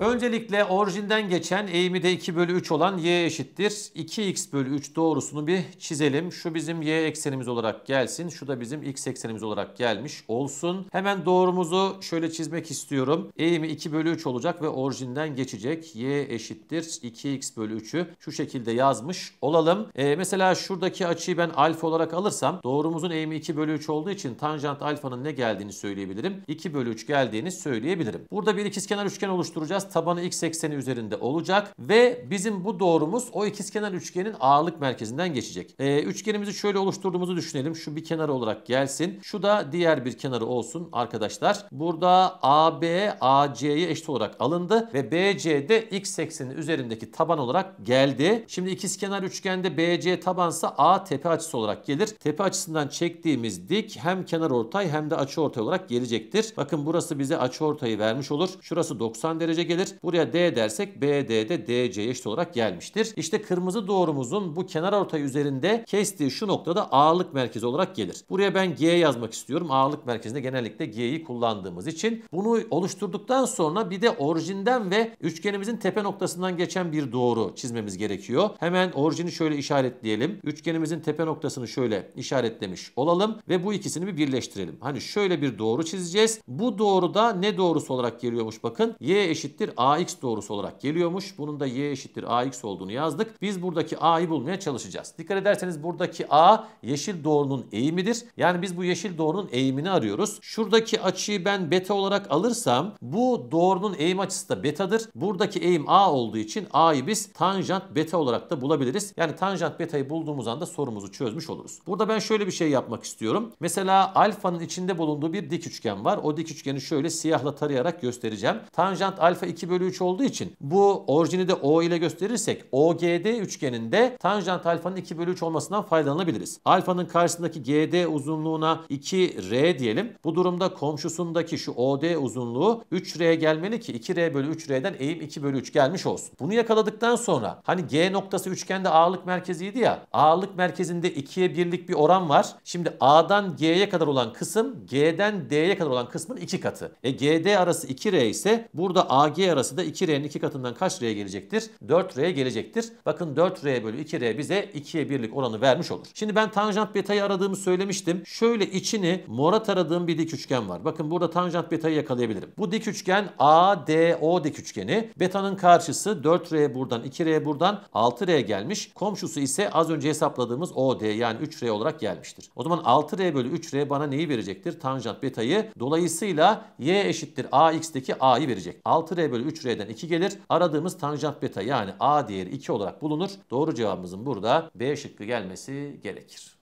Öncelikle orijinden geçen eğimi de 2 bölü 3 olan y eşittir. 2x bölü 3 doğrusunu bir çizelim. Şu bizim y eksenimiz olarak gelsin. Şu da bizim x eksenimiz olarak gelmiş olsun. Hemen doğrumuzu şöyle çizmek istiyorum. Eğimi 2 bölü 3 olacak ve orijinden geçecek. y eşittir 2x bölü 3'ü şu şekilde yazmış olalım. Ee, mesela şuradaki açıyı ben alfa olarak alırsam doğrumuzun eğimi 2 bölü 3 olduğu için tanjant alfanın ne geldiğini söyleyebilirim. 2 bölü 3 geldiğini söyleyebilirim. Burada bir ikizkenar üçgen oluşturacağız. Tabanı x ekseni üzerinde olacak ve bizim bu doğrumuz o ikizkenar üçgenin ağırlık merkezinden geçecek. E, üçgenimizi şöyle oluşturduğumuzu düşünelim. Şu bir kenar olarak gelsin. Şu da diğer bir kenarı olsun arkadaşlar. Burada AB AC'ye eşit olarak alındı ve BC de x ekseni üzerindeki taban olarak geldi. Şimdi ikizkenar üçgende BC tabansa A tepe açısı olarak gelir. Tepe açısından çektiğimiz dik hem kenar ortay hem de açı ortay olarak gelecektir. Bakın burası bize açı ortayı vermiş olur. Şurası 90 derece gelir gelir. Buraya D dersek BD de DC'ye eşit olarak gelmiştir. İşte kırmızı doğrumuzun bu kenar ortay üzerinde kestiği şu noktada ağırlık merkezi olarak gelir. Buraya ben G yazmak istiyorum. Ağırlık merkezinde genellikle G'yi kullandığımız için. Bunu oluşturduktan sonra bir de orijinden ve üçgenimizin tepe noktasından geçen bir doğru çizmemiz gerekiyor. Hemen orijini şöyle işaretleyelim. Üçgenimizin tepe noktasını şöyle işaretlemiş olalım ve bu ikisini bir birleştirelim. Hani şöyle bir doğru çizeceğiz. Bu doğru da ne doğrusu olarak geliyormuş bakın. Y eşittir eşittir ax doğrusu olarak geliyormuş. Bunun da y eşittir ax olduğunu yazdık. Biz buradaki a'yı bulmaya çalışacağız. Dikkat ederseniz buradaki a yeşil doğrunun eğimidir. Yani biz bu yeşil doğrunun eğimini arıyoruz. Şuradaki açıyı ben beta olarak alırsam bu doğrunun eğim açısı da betadır. Buradaki eğim a olduğu için a'yı biz tanjant beta olarak da bulabiliriz. Yani tanjant betayı bulduğumuz anda sorumuzu çözmüş oluruz. Burada ben şöyle bir şey yapmak istiyorum. Mesela alfanın içinde bulunduğu bir dik üçgen var. O dik üçgeni şöyle siyahla tarayarak göstereceğim. Tanjant alfa 2 2 bölü 3 olduğu için bu orijini de O ile gösterirsek OGD üçgeninde tanjant alfanın 2 bölü 3 olmasından faydalanabiliriz. Alfanın karşısındaki GD uzunluğuna 2R diyelim. Bu durumda komşusundaki şu OD uzunluğu 3R gelmeli ki 2R bölü 3R'den eğim 2 bölü 3 gelmiş olsun. Bunu yakaladıktan sonra hani G noktası üçgende ağırlık merkeziydi ya ağırlık merkezinde 2'ye 1'lik bir oran var. Şimdi A'dan G'ye kadar olan kısım G'den D'ye kadar olan kısmın 2 katı. E GD arası 2R ise burada AG arası da 2R'nin 2 katından kaç R'ye gelecektir? 4R'ye gelecektir. Bakın 4R bölü 2R bize 2'ye birlik oranı vermiş olur. Şimdi ben tanjant betayı aradığımı söylemiştim. Şöyle içini mora taradığım bir dik üçgen var. Bakın burada tanjant betayı yakalayabilirim. Bu dik üçgen ADO dik üçgeni. Betanın karşısı 4R buradan 2R buradan 6R gelmiş. Komşusu ise az önce hesapladığımız OD yani 3R olarak gelmiştir. O zaman 6R bölü 3R bana neyi verecektir? Tanjant betayı. Dolayısıyla Y eşittir AX'deki A'yı verecek. 6R R bölü 3R'den 2 gelir. Aradığımız tanjant beta yani A değeri 2 olarak bulunur. Doğru cevabımızın burada B şıkkı gelmesi gerekir.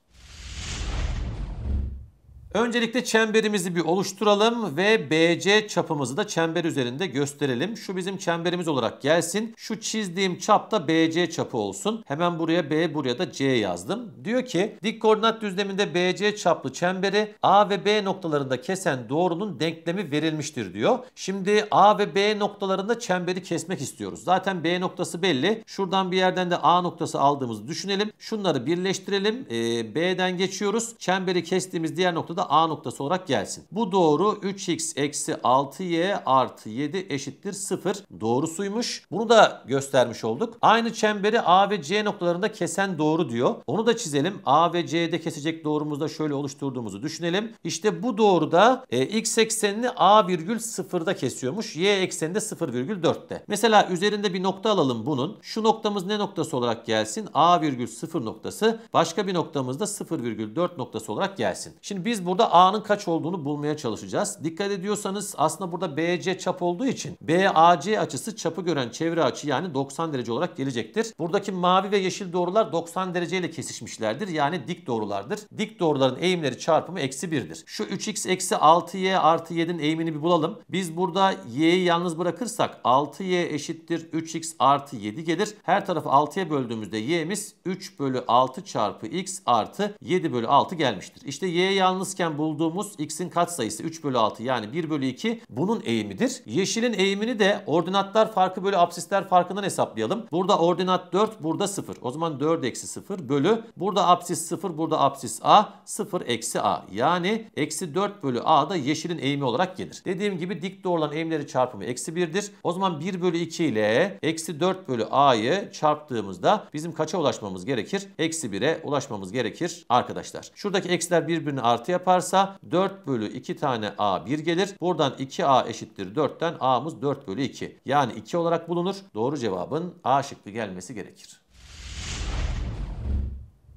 Öncelikle çemberimizi bir oluşturalım ve BC çapımızı da çember üzerinde gösterelim. Şu bizim çemberimiz olarak gelsin. Şu çizdiğim çap da BC çapı olsun. Hemen buraya B buraya da C yazdım. Diyor ki dik koordinat düzleminde BC çaplı çemberi A ve B noktalarında kesen doğrunun denklemi verilmiştir diyor. Şimdi A ve B noktalarında çemberi kesmek istiyoruz. Zaten B noktası belli. Şuradan bir yerden de A noktası aldığımızı düşünelim. Şunları birleştirelim. Ee, B'den geçiyoruz. Çemberi kestiğimiz diğer noktada A noktası olarak gelsin. Bu doğru 3x eksi 6y artı 7 eşittir 0 doğrusuymuş. Bunu da göstermiş olduk. Aynı çemberi A ve C noktalarında kesen doğru diyor. Onu da çizelim. A ve C'de kesecek doğrumuzda şöyle oluşturduğumuzu düşünelim. İşte bu doğruda e, x eksenini A virgül 0'da kesiyormuş. Y ekseni de 0,4'te. Mesela üzerinde bir nokta alalım bunun. Şu noktamız ne noktası olarak gelsin? A virgül 0 noktası. Başka bir noktamız da 0,4 noktası olarak gelsin. Şimdi biz burada A'nın kaç olduğunu bulmaya çalışacağız. Dikkat ediyorsanız aslında burada BC çap olduğu için BAC açısı çapı gören çevre açı yani 90 derece olarak gelecektir. Buradaki mavi ve yeşil doğrular 90 dereceyle kesişmişlerdir. Yani dik doğrulardır. Dik doğruların eğimleri çarpımı eksi 1'dir. Şu 3x eksi 6y artı 7'nin eğimini bir bulalım. Biz burada y'yi yalnız bırakırsak 6y eşittir 3x artı 7 gelir. Her tarafı 6'ya böldüğümüzde y'miz 3 bölü 6 çarpı x artı 7 bölü 6 gelmiştir. İşte y yalnız yalnızken bulduğumuz x'in katsayısı 3 bölü 6 yani 1 bölü 2 bunun eğimidir. Yeşilin eğimini de ordinatlar farkı bölü absisler farkından hesaplayalım. Burada ordinat 4 burada 0. O zaman 4 eksi 0 bölü burada absis 0 burada absis a 0 eksi a. Yani eksi 4 bölü a da yeşilin eğimi olarak gelir. Dediğim gibi dik doğrulan eğimleri çarpımı eksi 1'dir. O zaman 1 bölü 2 ile eksi 4 bölü a'yı çarptığımızda bizim kaça ulaşmamız gerekir? Eksi 1'e ulaşmamız gerekir arkadaşlar. Şuradaki eksiler birbirini artı yapar yaparsa 4 bölü 2 tane A1 gelir. Buradan 2A eşittir 4'ten A'mız 4 bölü 2. Yani 2 olarak bulunur. Doğru cevabın A şıkkı gelmesi gerekir.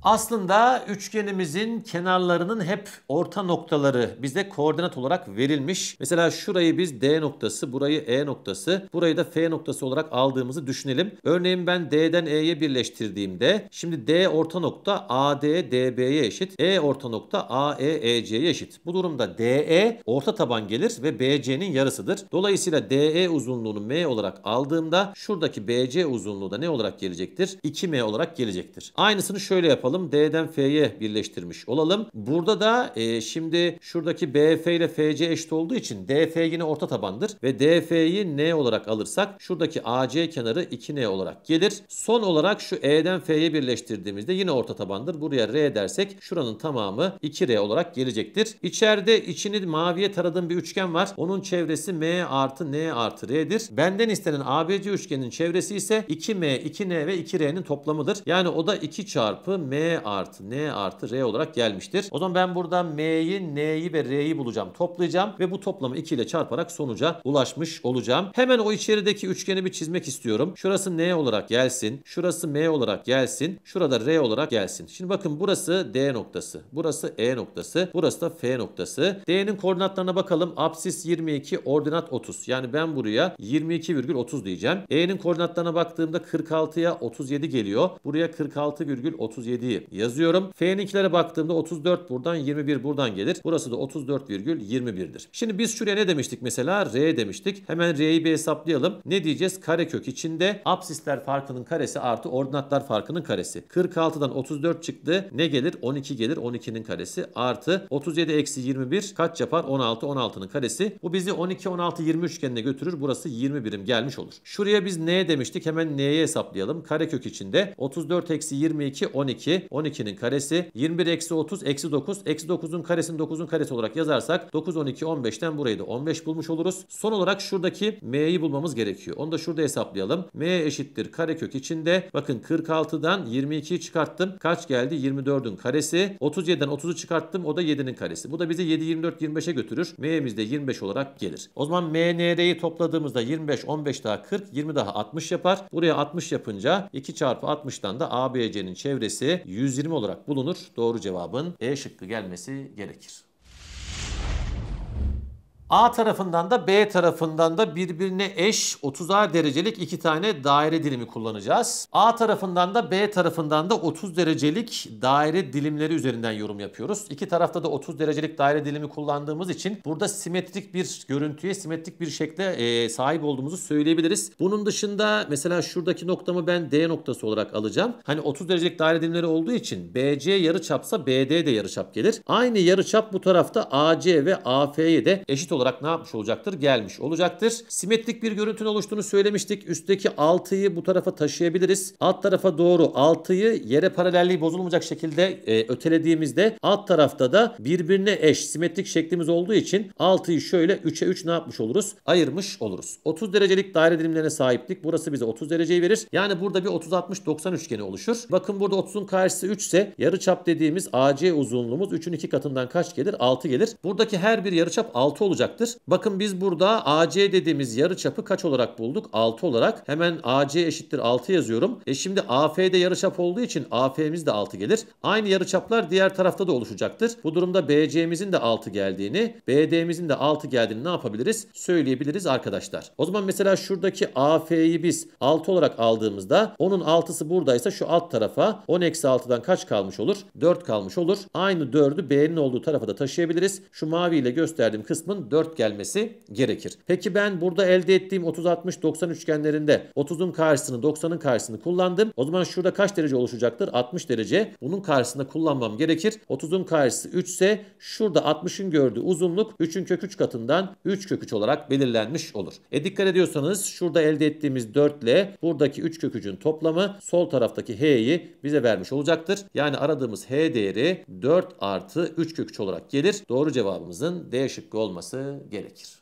Aslında üçgenimizin kenarlarının hep orta noktaları bize koordinat olarak verilmiş. Mesela şurayı biz D noktası, burayı E noktası, burayı da F noktası olarak aldığımızı düşünelim. Örneğin ben D'den E'ye birleştirdiğimde şimdi D orta nokta AD DB'ye eşit, E orta nokta AE EC'ye eşit. Bu durumda DE orta taban gelir ve BC'nin yarısıdır. Dolayısıyla DE uzunluğunu M olarak aldığımda şuradaki BC uzunluğu da ne olarak gelecektir? 2M olarak gelecektir. Aynısını şöyle yapalım yapalım? D'den F'ye birleştirmiş olalım. Burada da e, şimdi şuradaki BF ile FC eşit olduğu için DF yine orta tabandır ve DF'yi N olarak alırsak şuradaki AC kenarı 2N olarak gelir. Son olarak şu E'den F'ye birleştirdiğimizde yine orta tabandır. Buraya R dersek şuranın tamamı 2R olarak gelecektir. İçeride içini maviye taradığım bir üçgen var. Onun çevresi M artı N artı R'dir. Benden istenen ABC üçgenin çevresi ise 2M, 2N ve 2R'nin toplamıdır. Yani o da 2 çarpı M M artı N artı R olarak gelmiştir. O zaman ben burada M'yi, N'yi ve R'yi bulacağım. Toplayacağım ve bu toplamı 2 ile çarparak sonuca ulaşmış olacağım. Hemen o içerideki üçgeni bir çizmek istiyorum. Şurası N olarak gelsin. Şurası M olarak gelsin. Şurada R olarak gelsin. Şimdi bakın burası D noktası. Burası E noktası. Burası da F noktası. D'nin koordinatlarına bakalım. Apsis 22, ordinat 30. Yani ben buraya 22,30 diyeceğim. E'nin koordinatlarına baktığımda 46'ya 37 geliyor. Buraya 46,37 diye yazıyorum. F'ninkilere baktığımda 34 buradan 21 buradan gelir. Burası da 34,21'dir. Şimdi biz şuraya ne demiştik mesela? R demiştik. Hemen R'yi bir hesaplayalım. Ne diyeceğiz? Karekök içinde apsisler farkının karesi artı ordinatlar farkının karesi. 46'dan 34 çıktı. Ne gelir? 12 gelir. 12'nin karesi artı 37 eksi 21 kaç yapar? 16. 16'nın karesi. Bu bizi 12, 16, 20 üçgenine götürür. Burası 20 birim gelmiş olur. Şuraya biz N demiştik. Hemen N'ye hesaplayalım. Karekök içinde 34 eksi 22 12 12'nin karesi 21 eksi 30 eksi 9 eksi 9'un karesini 9'un karesi olarak yazarsak 9 12 15'ten burayı da 15 bulmuş oluruz. Son olarak şuradaki m'yi bulmamız gerekiyor. Onu da şurada hesaplayalım. m eşittir karekök içinde bakın 46'dan 22'yi çıkarttım. Kaç geldi? 24'ün karesi. 37'den 30'u çıkarttım. O da 7'nin karesi. Bu da bizi 7 24 25'e götürür. m'miz de 25 olarak gelir. O zaman mnr'yi topladığımızda 25 15 daha 40 20 daha 60 yapar. Buraya 60 yapınca 2 çarpı 60'tan da ABC'nin çevresi 120 olarak bulunur. Doğru cevabın E şıkkı gelmesi gerekir. A tarafından da B tarafından da birbirine eş 30'ar derecelik iki tane daire dilimi kullanacağız. A tarafından da B tarafından da 30 derecelik daire dilimleri üzerinden yorum yapıyoruz. İki tarafta da 30 derecelik daire dilimi kullandığımız için burada simetrik bir görüntüye, simetrik bir şekle e, sahip olduğumuzu söyleyebiliriz. Bunun dışında mesela şuradaki noktamı ben D noktası olarak alacağım. Hani 30 derecelik daire dilimleri olduğu için BC yarıçapsa BD de yarıçap gelir. Aynı yarıçap bu tarafta AC ve AF'ye de eşit olacak olarak ne yapmış olacaktır? Gelmiş olacaktır. Simetrik bir görüntünün oluştuğunu söylemiştik. Üstteki 6'yı bu tarafa taşıyabiliriz. Alt tarafa doğru 6'yı yere paralelliği bozulmayacak şekilde e, ötelediğimizde alt tarafta da birbirine eş simetrik şeklimiz olduğu için 6'yı şöyle 3'e 3 ne yapmış oluruz? Ayırmış oluruz. 30 derecelik daire dilimlerine sahiptik. Burası bize 30 dereceyi verir. Yani burada bir 30-60-90 üçgeni oluşur. Bakın burada 30'un karşısı 3 ise yarıçap dediğimiz AC uzunluğumuz 3'ün 2 katından kaç gelir? 6 gelir. Buradaki her bir yarıçap 6 olacak olacaktır. Bakın biz burada AC dediğimiz yarı çapı kaç olarak bulduk? 6 olarak. Hemen AC eşittir 6 yazıyorum. E şimdi AF'de yarı çap olduğu için AF'miz de 6 gelir. Aynı yarı çaplar diğer tarafta da oluşacaktır. Bu durumda BC'mizin de 6 geldiğini, BD'mizin de 6 geldiğini ne yapabiliriz? Söyleyebiliriz arkadaşlar. O zaman mesela şuradaki AF'yi biz 6 olarak aldığımızda onun 6'sı buradaysa şu alt tarafa 10 eksi 6'dan kaç kalmış olur? 4 kalmış olur. Aynı 4'ü B'nin olduğu tarafa da taşıyabiliriz. Şu maviyle gösterdiğim kısmın 4 4 gelmesi gerekir. Peki ben burada elde ettiğim 30-60-90 üçgenlerinde 30'un karşısını 90'ın karşısını kullandım. O zaman şurada kaç derece oluşacaktır? 60 derece. Bunun karşısında kullanmam gerekir. 30'un karşısı 3 ise şurada 60'ın gördüğü uzunluk 3'ün kök 3 katından 3 kök 3 olarak belirlenmiş olur. E dikkat ediyorsanız şurada elde ettiğimiz 4 ile buradaki 3 kök 3'ün toplamı sol taraftaki h'yi bize vermiş olacaktır. Yani aradığımız h değeri 4 artı 3 kök 3 olarak gelir. Doğru cevabımızın D şıkkı olması gerekir.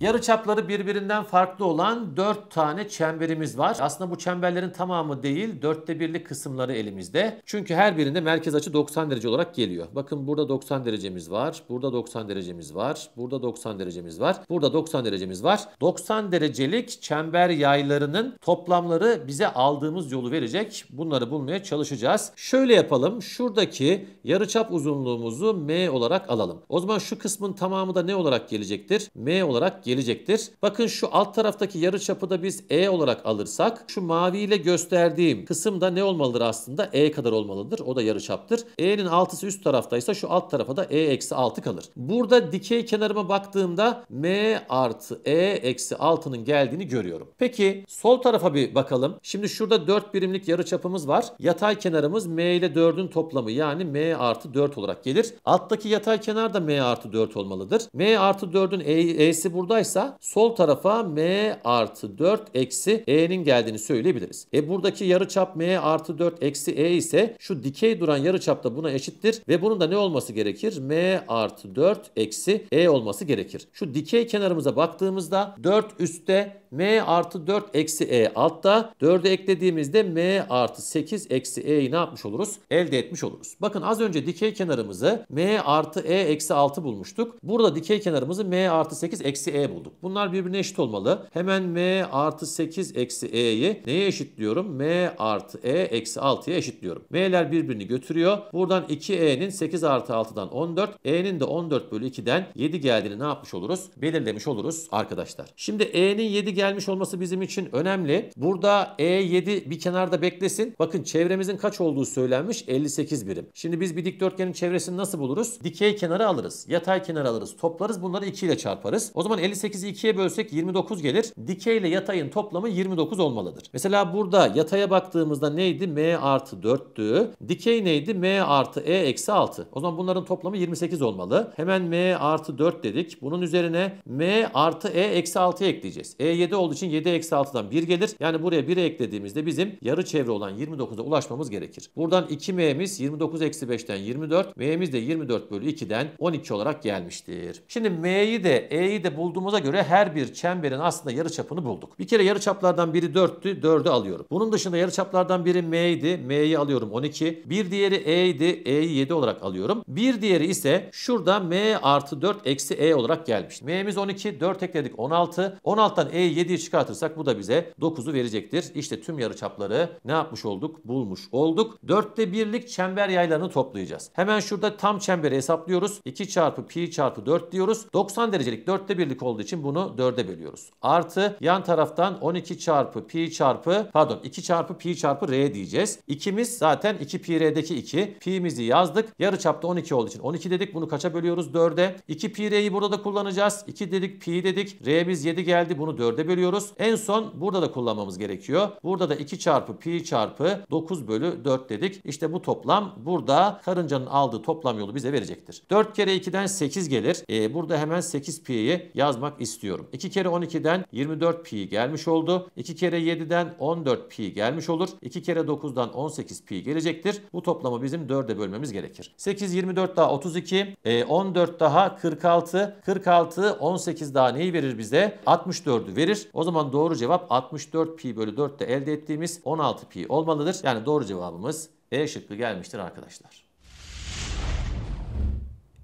Yarı çapları birbirinden farklı olan 4 tane çemberimiz var. Aslında bu çemberlerin tamamı değil, dörtte birlik kısımları elimizde. Çünkü her birinde merkez açı 90 derece olarak geliyor. Bakın burada 90 derecemiz var, burada 90 derecemiz var, burada 90 derecemiz var, burada 90 derecemiz var. 90 derecelik çember yaylarının toplamları bize aldığımız yolu verecek. Bunları bulmaya çalışacağız. Şöyle yapalım. Şuradaki yarı çap uzunluğumuzu m olarak alalım. O zaman şu kısmın tamamı da ne olarak gelecektir? m olarak gelecektir gelecektir. Bakın şu alt taraftaki yarı çapıda biz E olarak alırsak şu maviyle gösterdiğim kısım da ne olmalıdır aslında? E kadar olmalıdır. O da yarı çaptır. E'nin altısı üst taraftaysa şu alt tarafa da E eksi 6 kalır. Burada dikey kenarıma baktığımda M artı E eksi 6'nın geldiğini görüyorum. Peki sol tarafa bir bakalım. Şimdi şurada 4 birimlik yarı çapımız var. Yatay kenarımız M ile 4'ün toplamı yani M artı 4 olarak gelir. Alttaki yatay kenar da M artı 4 olmalıdır. M artı 4'ün e, E'si burada Soldaysa sol tarafa m artı 4 eksi e'nin geldiğini söyleyebiliriz. E buradaki yarıçap m artı 4 eksi e ise şu dikey duran yarıçap da buna eşittir ve bunun da ne olması gerekir? m artı 4 eksi e olması gerekir. Şu dikey kenarımıza baktığımızda 4 üstte m artı 4 eksi e altta 4'ü eklediğimizde m artı 8 eksi e'yi ne yapmış oluruz? Elde etmiş oluruz. Bakın az önce dikey kenarımızı m artı e eksi 6 bulmuştuk. Burada dikey kenarımızı m artı 8 eksi e bulduk. Bunlar birbirine eşit olmalı. Hemen M artı 8 eksi E'yi neye eşitliyorum? M artı E eksi 6'ya eşitliyorum. M'ler birbirini götürüyor. Buradan 2E'nin 8 artı 6'dan 14. E'nin de 14 bölü 2'den 7 geldiğini ne yapmış oluruz? Belirlemiş oluruz arkadaşlar. Şimdi E'nin 7 gelmiş olması bizim için önemli. Burada E7 bir kenarda beklesin. Bakın çevremizin kaç olduğu söylenmiş? 58 birim. Şimdi biz bir dikdörtgenin çevresini nasıl buluruz? Dikey kenarı alırız. Yatay kenarı alırız. Toplarız. Bunları 2 ile çarparız. O zaman 50 58'i 2'ye bölsek 29 gelir. Dikey ile yatayın toplamı 29 olmalıdır. Mesela burada yataya baktığımızda neydi? M artı 4'tü. Dikey neydi? M artı E eksi 6. O zaman bunların toplamı 28 olmalı. Hemen M artı 4 dedik. Bunun üzerine M artı E eksi 6'ya ekleyeceğiz. E 7 olduğu için 7 eksi 6'dan 1 gelir. Yani buraya 1'i eklediğimizde bizim yarı çevre olan 29'a ulaşmamız gerekir. Buradan 2M'miz 29 eksi 5'ten 24. M'miz de 24 bölü 2'den 12 olarak gelmiştir. Şimdi M'yi de E'yi de bulduğumuz bulduğumuza göre her bir çemberin aslında yarıçapını bulduk. Bir kere yarıçaplardan biri 4'tü, 4'ü alıyorum. Bunun dışında yarıçaplardan biri m idi, m'yi alıyorum 12. Bir diğeri e idi, e'yi 7 olarak alıyorum. Bir diğeri ise şurada m artı 4 eksi e olarak gelmiş. m'miz 12, 4 ekledik 16. 16'dan e'yi 7'yi çıkartırsak bu da bize 9'u verecektir. İşte tüm yarıçapları ne yapmış olduk? Bulmuş olduk. 4'te birlik çember yaylarını toplayacağız. Hemen şurada tam çemberi hesaplıyoruz. 2 çarpı pi çarpı 4 diyoruz. 90 derecelik 4'te birlik oldu olduğu için bunu 4'e bölüyoruz. Artı yan taraftan 12 çarpı pi çarpı pardon 2 çarpı pi çarpı r diyeceğiz. İkimiz zaten 2 pi r'deki 2. Pi'mizi yazdık. Yarı çapta 12 olduğu için 12 dedik. Bunu kaça bölüyoruz? 4'e. 2 pi r'yi burada da kullanacağız. 2 dedik pi dedik. R'miz 7 geldi. Bunu 4'e bölüyoruz. En son burada da kullanmamız gerekiyor. Burada da 2 çarpı pi çarpı 9 bölü 4 dedik. İşte bu toplam burada karıncanın aldığı toplam yolu bize verecektir. 4 kere 2'den 8 gelir. Ee, burada hemen 8 pi'yi yazmak yazmak istiyorum. 2 kere 12'den 24 pi gelmiş oldu. 2 kere 7'den 14 pi gelmiş olur. 2 kere 9'dan 18 pi gelecektir. Bu toplamı bizim 4'e bölmemiz gerekir. 8, 24 daha 32, 14 e, daha 46, 46, 18 daha neyi verir bize? 64'ü verir. O zaman doğru cevap 64 pi bölü 4'te elde ettiğimiz 16 pi olmalıdır. Yani doğru cevabımız E şıkkı gelmiştir arkadaşlar.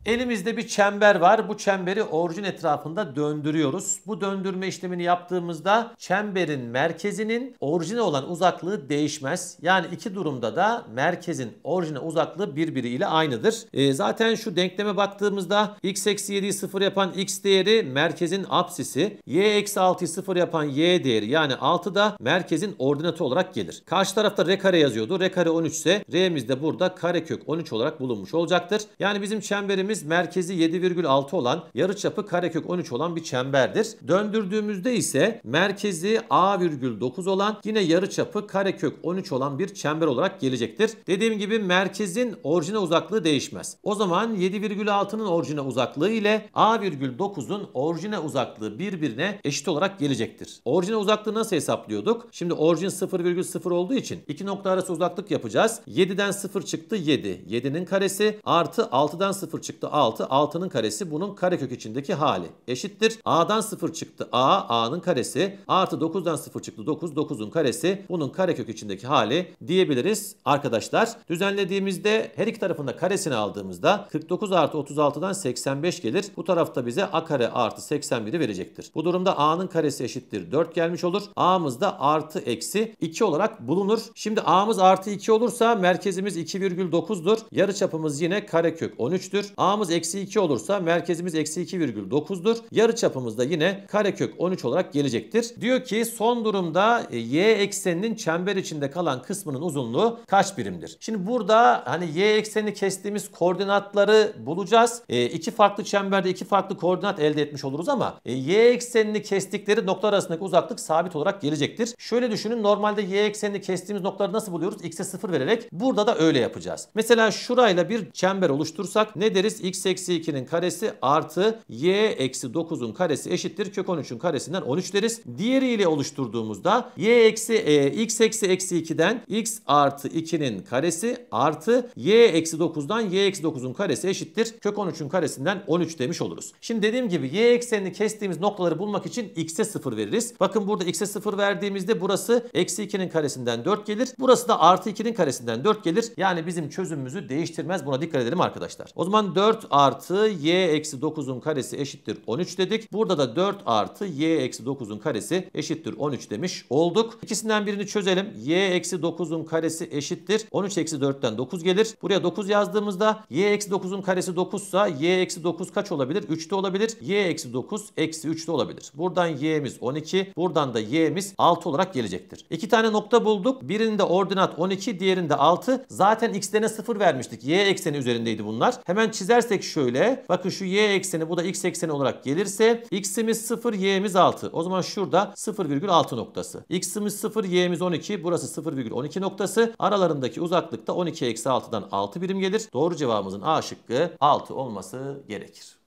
Elimizde bir çember var. Bu çemberi orijin etrafında döndürüyoruz. Bu döndürme işlemini yaptığımızda çemberin merkezinin orijine olan uzaklığı değişmez. Yani iki durumda da merkezin orijine uzaklığı birbiriyle aynıdır. E, zaten şu denkleme baktığımızda x eksi 7'yi 0 yapan x değeri merkezin apsisi. y eksi 6'yı 0 yapan y değeri yani 6 da merkezin ordinatı olarak gelir. Karşı tarafta r kare yazıyordu. r kare 13 ise r'miz de burada kare kök 13 olarak bulunmuş olacaktır. Yani bizim çemberimiz Çemberimiz merkezi 7,6 olan yarıçapı karekök 13 olan bir çemberdir. Döndürdüğümüzde ise merkezi A,9 olan yine yarıçapı karekök 13 olan bir çember olarak gelecektir. Dediğim gibi merkezin orijine uzaklığı değişmez. O zaman 7,6'nın orijine uzaklığı ile A,9'un orijine uzaklığı birbirine eşit olarak gelecektir. Orijine uzaklığı nasıl hesaplıyorduk? Şimdi orijin 0,0 olduğu için iki nokta arası uzaklık yapacağız. 7'den 0 çıktı 7. 7'nin karesi artı 6'dan 0 çıktı çıktı 6. 6'nın karesi bunun karekök içindeki hali. Eşittir. A'dan 0 çıktı A. A'nın karesi. Artı 9'dan 0 çıktı 9. 9'un karesi. Bunun karekök içindeki hali diyebiliriz arkadaşlar. Düzenlediğimizde her iki tarafında karesini aldığımızda 49 artı 36'dan 85 gelir. Bu tarafta bize A kare artı 81'i verecektir. Bu durumda A'nın karesi eşittir 4 gelmiş olur. A'mız da artı eksi 2 olarak bulunur. Şimdi A'mız artı 2 olursa merkezimiz 2,9'dur. Yarı çapımız yine karekök 13'tür. A A'mız eksi 2 olursa merkezimiz eksi 2,9'dur. Yarı çapımız da yine karekök 13 olarak gelecektir. Diyor ki son durumda e, y ekseninin çember içinde kalan kısmının uzunluğu kaç birimdir? Şimdi burada hani y ekseni kestiğimiz koordinatları bulacağız. E, iki farklı çemberde iki farklı koordinat elde etmiş oluruz ama e, y eksenini kestikleri nokta arasındaki uzaklık sabit olarak gelecektir. Şöyle düşünün normalde y eksenini kestiğimiz noktaları nasıl buluyoruz? X'e 0 vererek burada da öyle yapacağız. Mesela şurayla bir çember oluştursak ne deriz? x eksi 2'nin karesi artı y eksi 9'un karesi eşittir. Kök 13'ün karesinden 13 deriz. Diğeriyle oluşturduğumuzda y eksi e, x eksi eksi 2'den x artı 2'nin karesi artı y eksi 9'dan y eksi 9'un karesi eşittir. Kök 13'ün karesinden 13 demiş oluruz. Şimdi dediğim gibi y eksenini kestiğimiz noktaları bulmak için x'e 0 veririz. Bakın burada x'e 0 verdiğimizde burası eksi 2'nin karesinden 4 gelir. Burası da artı 2'nin karesinden 4 gelir. Yani bizim çözümümüzü değiştirmez. Buna dikkat edelim arkadaşlar. O zaman 4 4 artı y eksi 9'un karesi eşittir 13 dedik. Burada da 4 artı y eksi 9'un karesi eşittir 13 demiş olduk. İkisinden birini çözelim. y eksi 9'un karesi eşittir. 13 eksi 4'ten 9 gelir. Buraya 9 yazdığımızda y eksi 9'un karesi 9 sa y eksi 9 kaç olabilir? 3'te olabilir. y eksi 9 eksi 3'te olabilir. Buradan y'miz 12. Buradan da y'miz 6 olarak gelecektir. İki tane nokta bulduk. Birinde ordinat 12 diğerinde 6. Zaten x'lerine 0 vermiştik. y ekseni üzerindeydi bunlar. Hemen çizer Dersek şöyle bakın şu y ekseni bu da x ekseni olarak gelirse x'imiz 0 y'miz 6. O zaman şurada 0,6 noktası. x'imiz 0 y'miz 12 burası 0,12 noktası. Aralarındaki uzaklıkta 12 eksi 6'dan 6 birim gelir. Doğru cevabımızın A şıkkı 6 olması gerekir.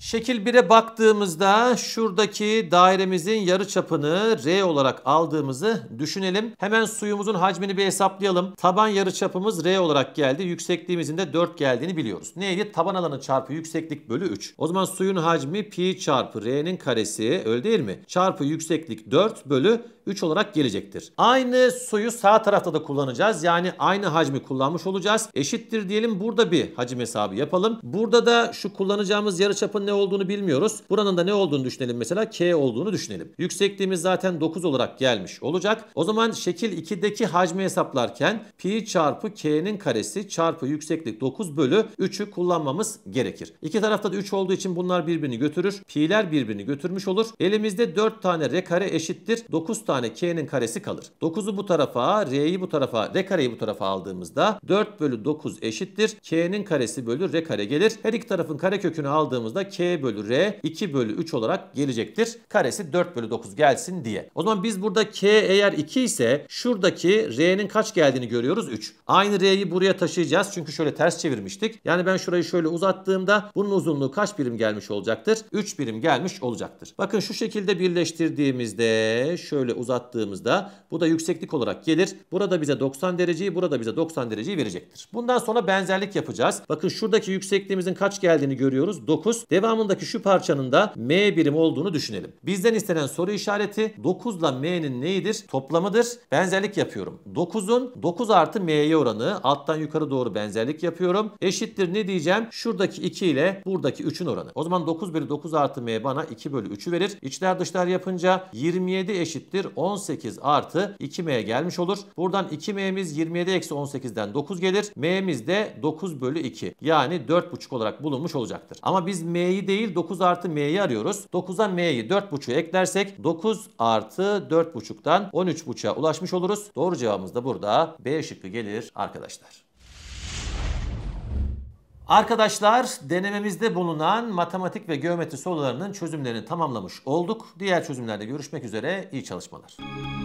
Şekil 1'e baktığımızda şuradaki dairemizin yarı çapını R olarak aldığımızı düşünelim. Hemen suyumuzun hacmini bir hesaplayalım. Taban yarı çapımız R olarak geldi. Yüksekliğimizin de 4 geldiğini biliyoruz. Neydi? Taban alanı çarpı yükseklik bölü 3. O zaman suyun hacmi pi çarpı R'nin karesi öyle değil mi? Çarpı yükseklik 4 bölü 3 olarak gelecektir. Aynı suyu sağ tarafta da kullanacağız. Yani aynı hacmi kullanmış olacağız. Eşittir diyelim. Burada bir hacim hesabı yapalım. Burada da şu kullanacağımız yarıçapın ne olduğunu bilmiyoruz. Buranın da ne olduğunu düşünelim mesela. K olduğunu düşünelim. Yüksekliğimiz zaten 9 olarak gelmiş olacak. O zaman şekil 2'deki hacmi hesaplarken pi çarpı k'nin karesi çarpı yükseklik 9 bölü 3'ü kullanmamız gerekir. İki tarafta da 3 olduğu için bunlar birbirini götürür. Pi'ler birbirini götürmüş olur. Elimizde 4 tane r kare eşittir 9 tane tane k'nin karesi kalır. 9'u bu tarafa, r'yi bu tarafa, r kareyi bu tarafa aldığımızda 4 bölü 9 eşittir. k'nin karesi bölü r kare gelir. Her iki tarafın kare kökünü aldığımızda k bölü r 2 bölü 3 olarak gelecektir. Karesi 4 bölü 9 gelsin diye. O zaman biz burada k eğer 2 ise şuradaki r'nin kaç geldiğini görüyoruz 3. Aynı r'yi buraya taşıyacağız çünkü şöyle ters çevirmiştik. Yani ben şurayı şöyle uzattığımda bunun uzunluğu kaç birim gelmiş olacaktır? 3 birim gelmiş olacaktır. Bakın şu şekilde birleştirdiğimizde şöyle uzatıyoruz uzattığımızda bu da yükseklik olarak gelir. Burada bize 90 dereceyi, burada bize 90 dereceyi verecektir. Bundan sonra benzerlik yapacağız. Bakın şuradaki yüksekliğimizin kaç geldiğini görüyoruz. 9. Devamındaki şu parçanın da M birim olduğunu düşünelim. Bizden istenen soru işareti 9 ile M'nin neyidir? Toplamıdır. Benzerlik yapıyorum. 9'un 9 artı M'ye oranı alttan yukarı doğru benzerlik yapıyorum. Eşittir ne diyeceğim? Şuradaki 2 ile buradaki 3'ün oranı. O zaman 9 bölü 9 artı M bana 2 bölü 3'ü verir. İçler dışlar yapınca 27 eşittir 18 artı 2m gelmiş olur. Buradan 2m'miz 27 eksi 18'den 9 gelir. m'miz de 9 bölü 2 yani 4,5 olarak bulunmuş olacaktır. Ama biz m'yi değil 9 artı m'yi arıyoruz. 9'a m'yi 4,5'u eklersek 9 artı 4,5'tan 13,5'a ulaşmış oluruz. Doğru cevabımız da burada B şıkkı gelir arkadaşlar. Arkadaşlar denememizde bulunan matematik ve geometri sorularının çözümlerini tamamlamış olduk. Diğer çözümlerde görüşmek üzere. İyi çalışmalar.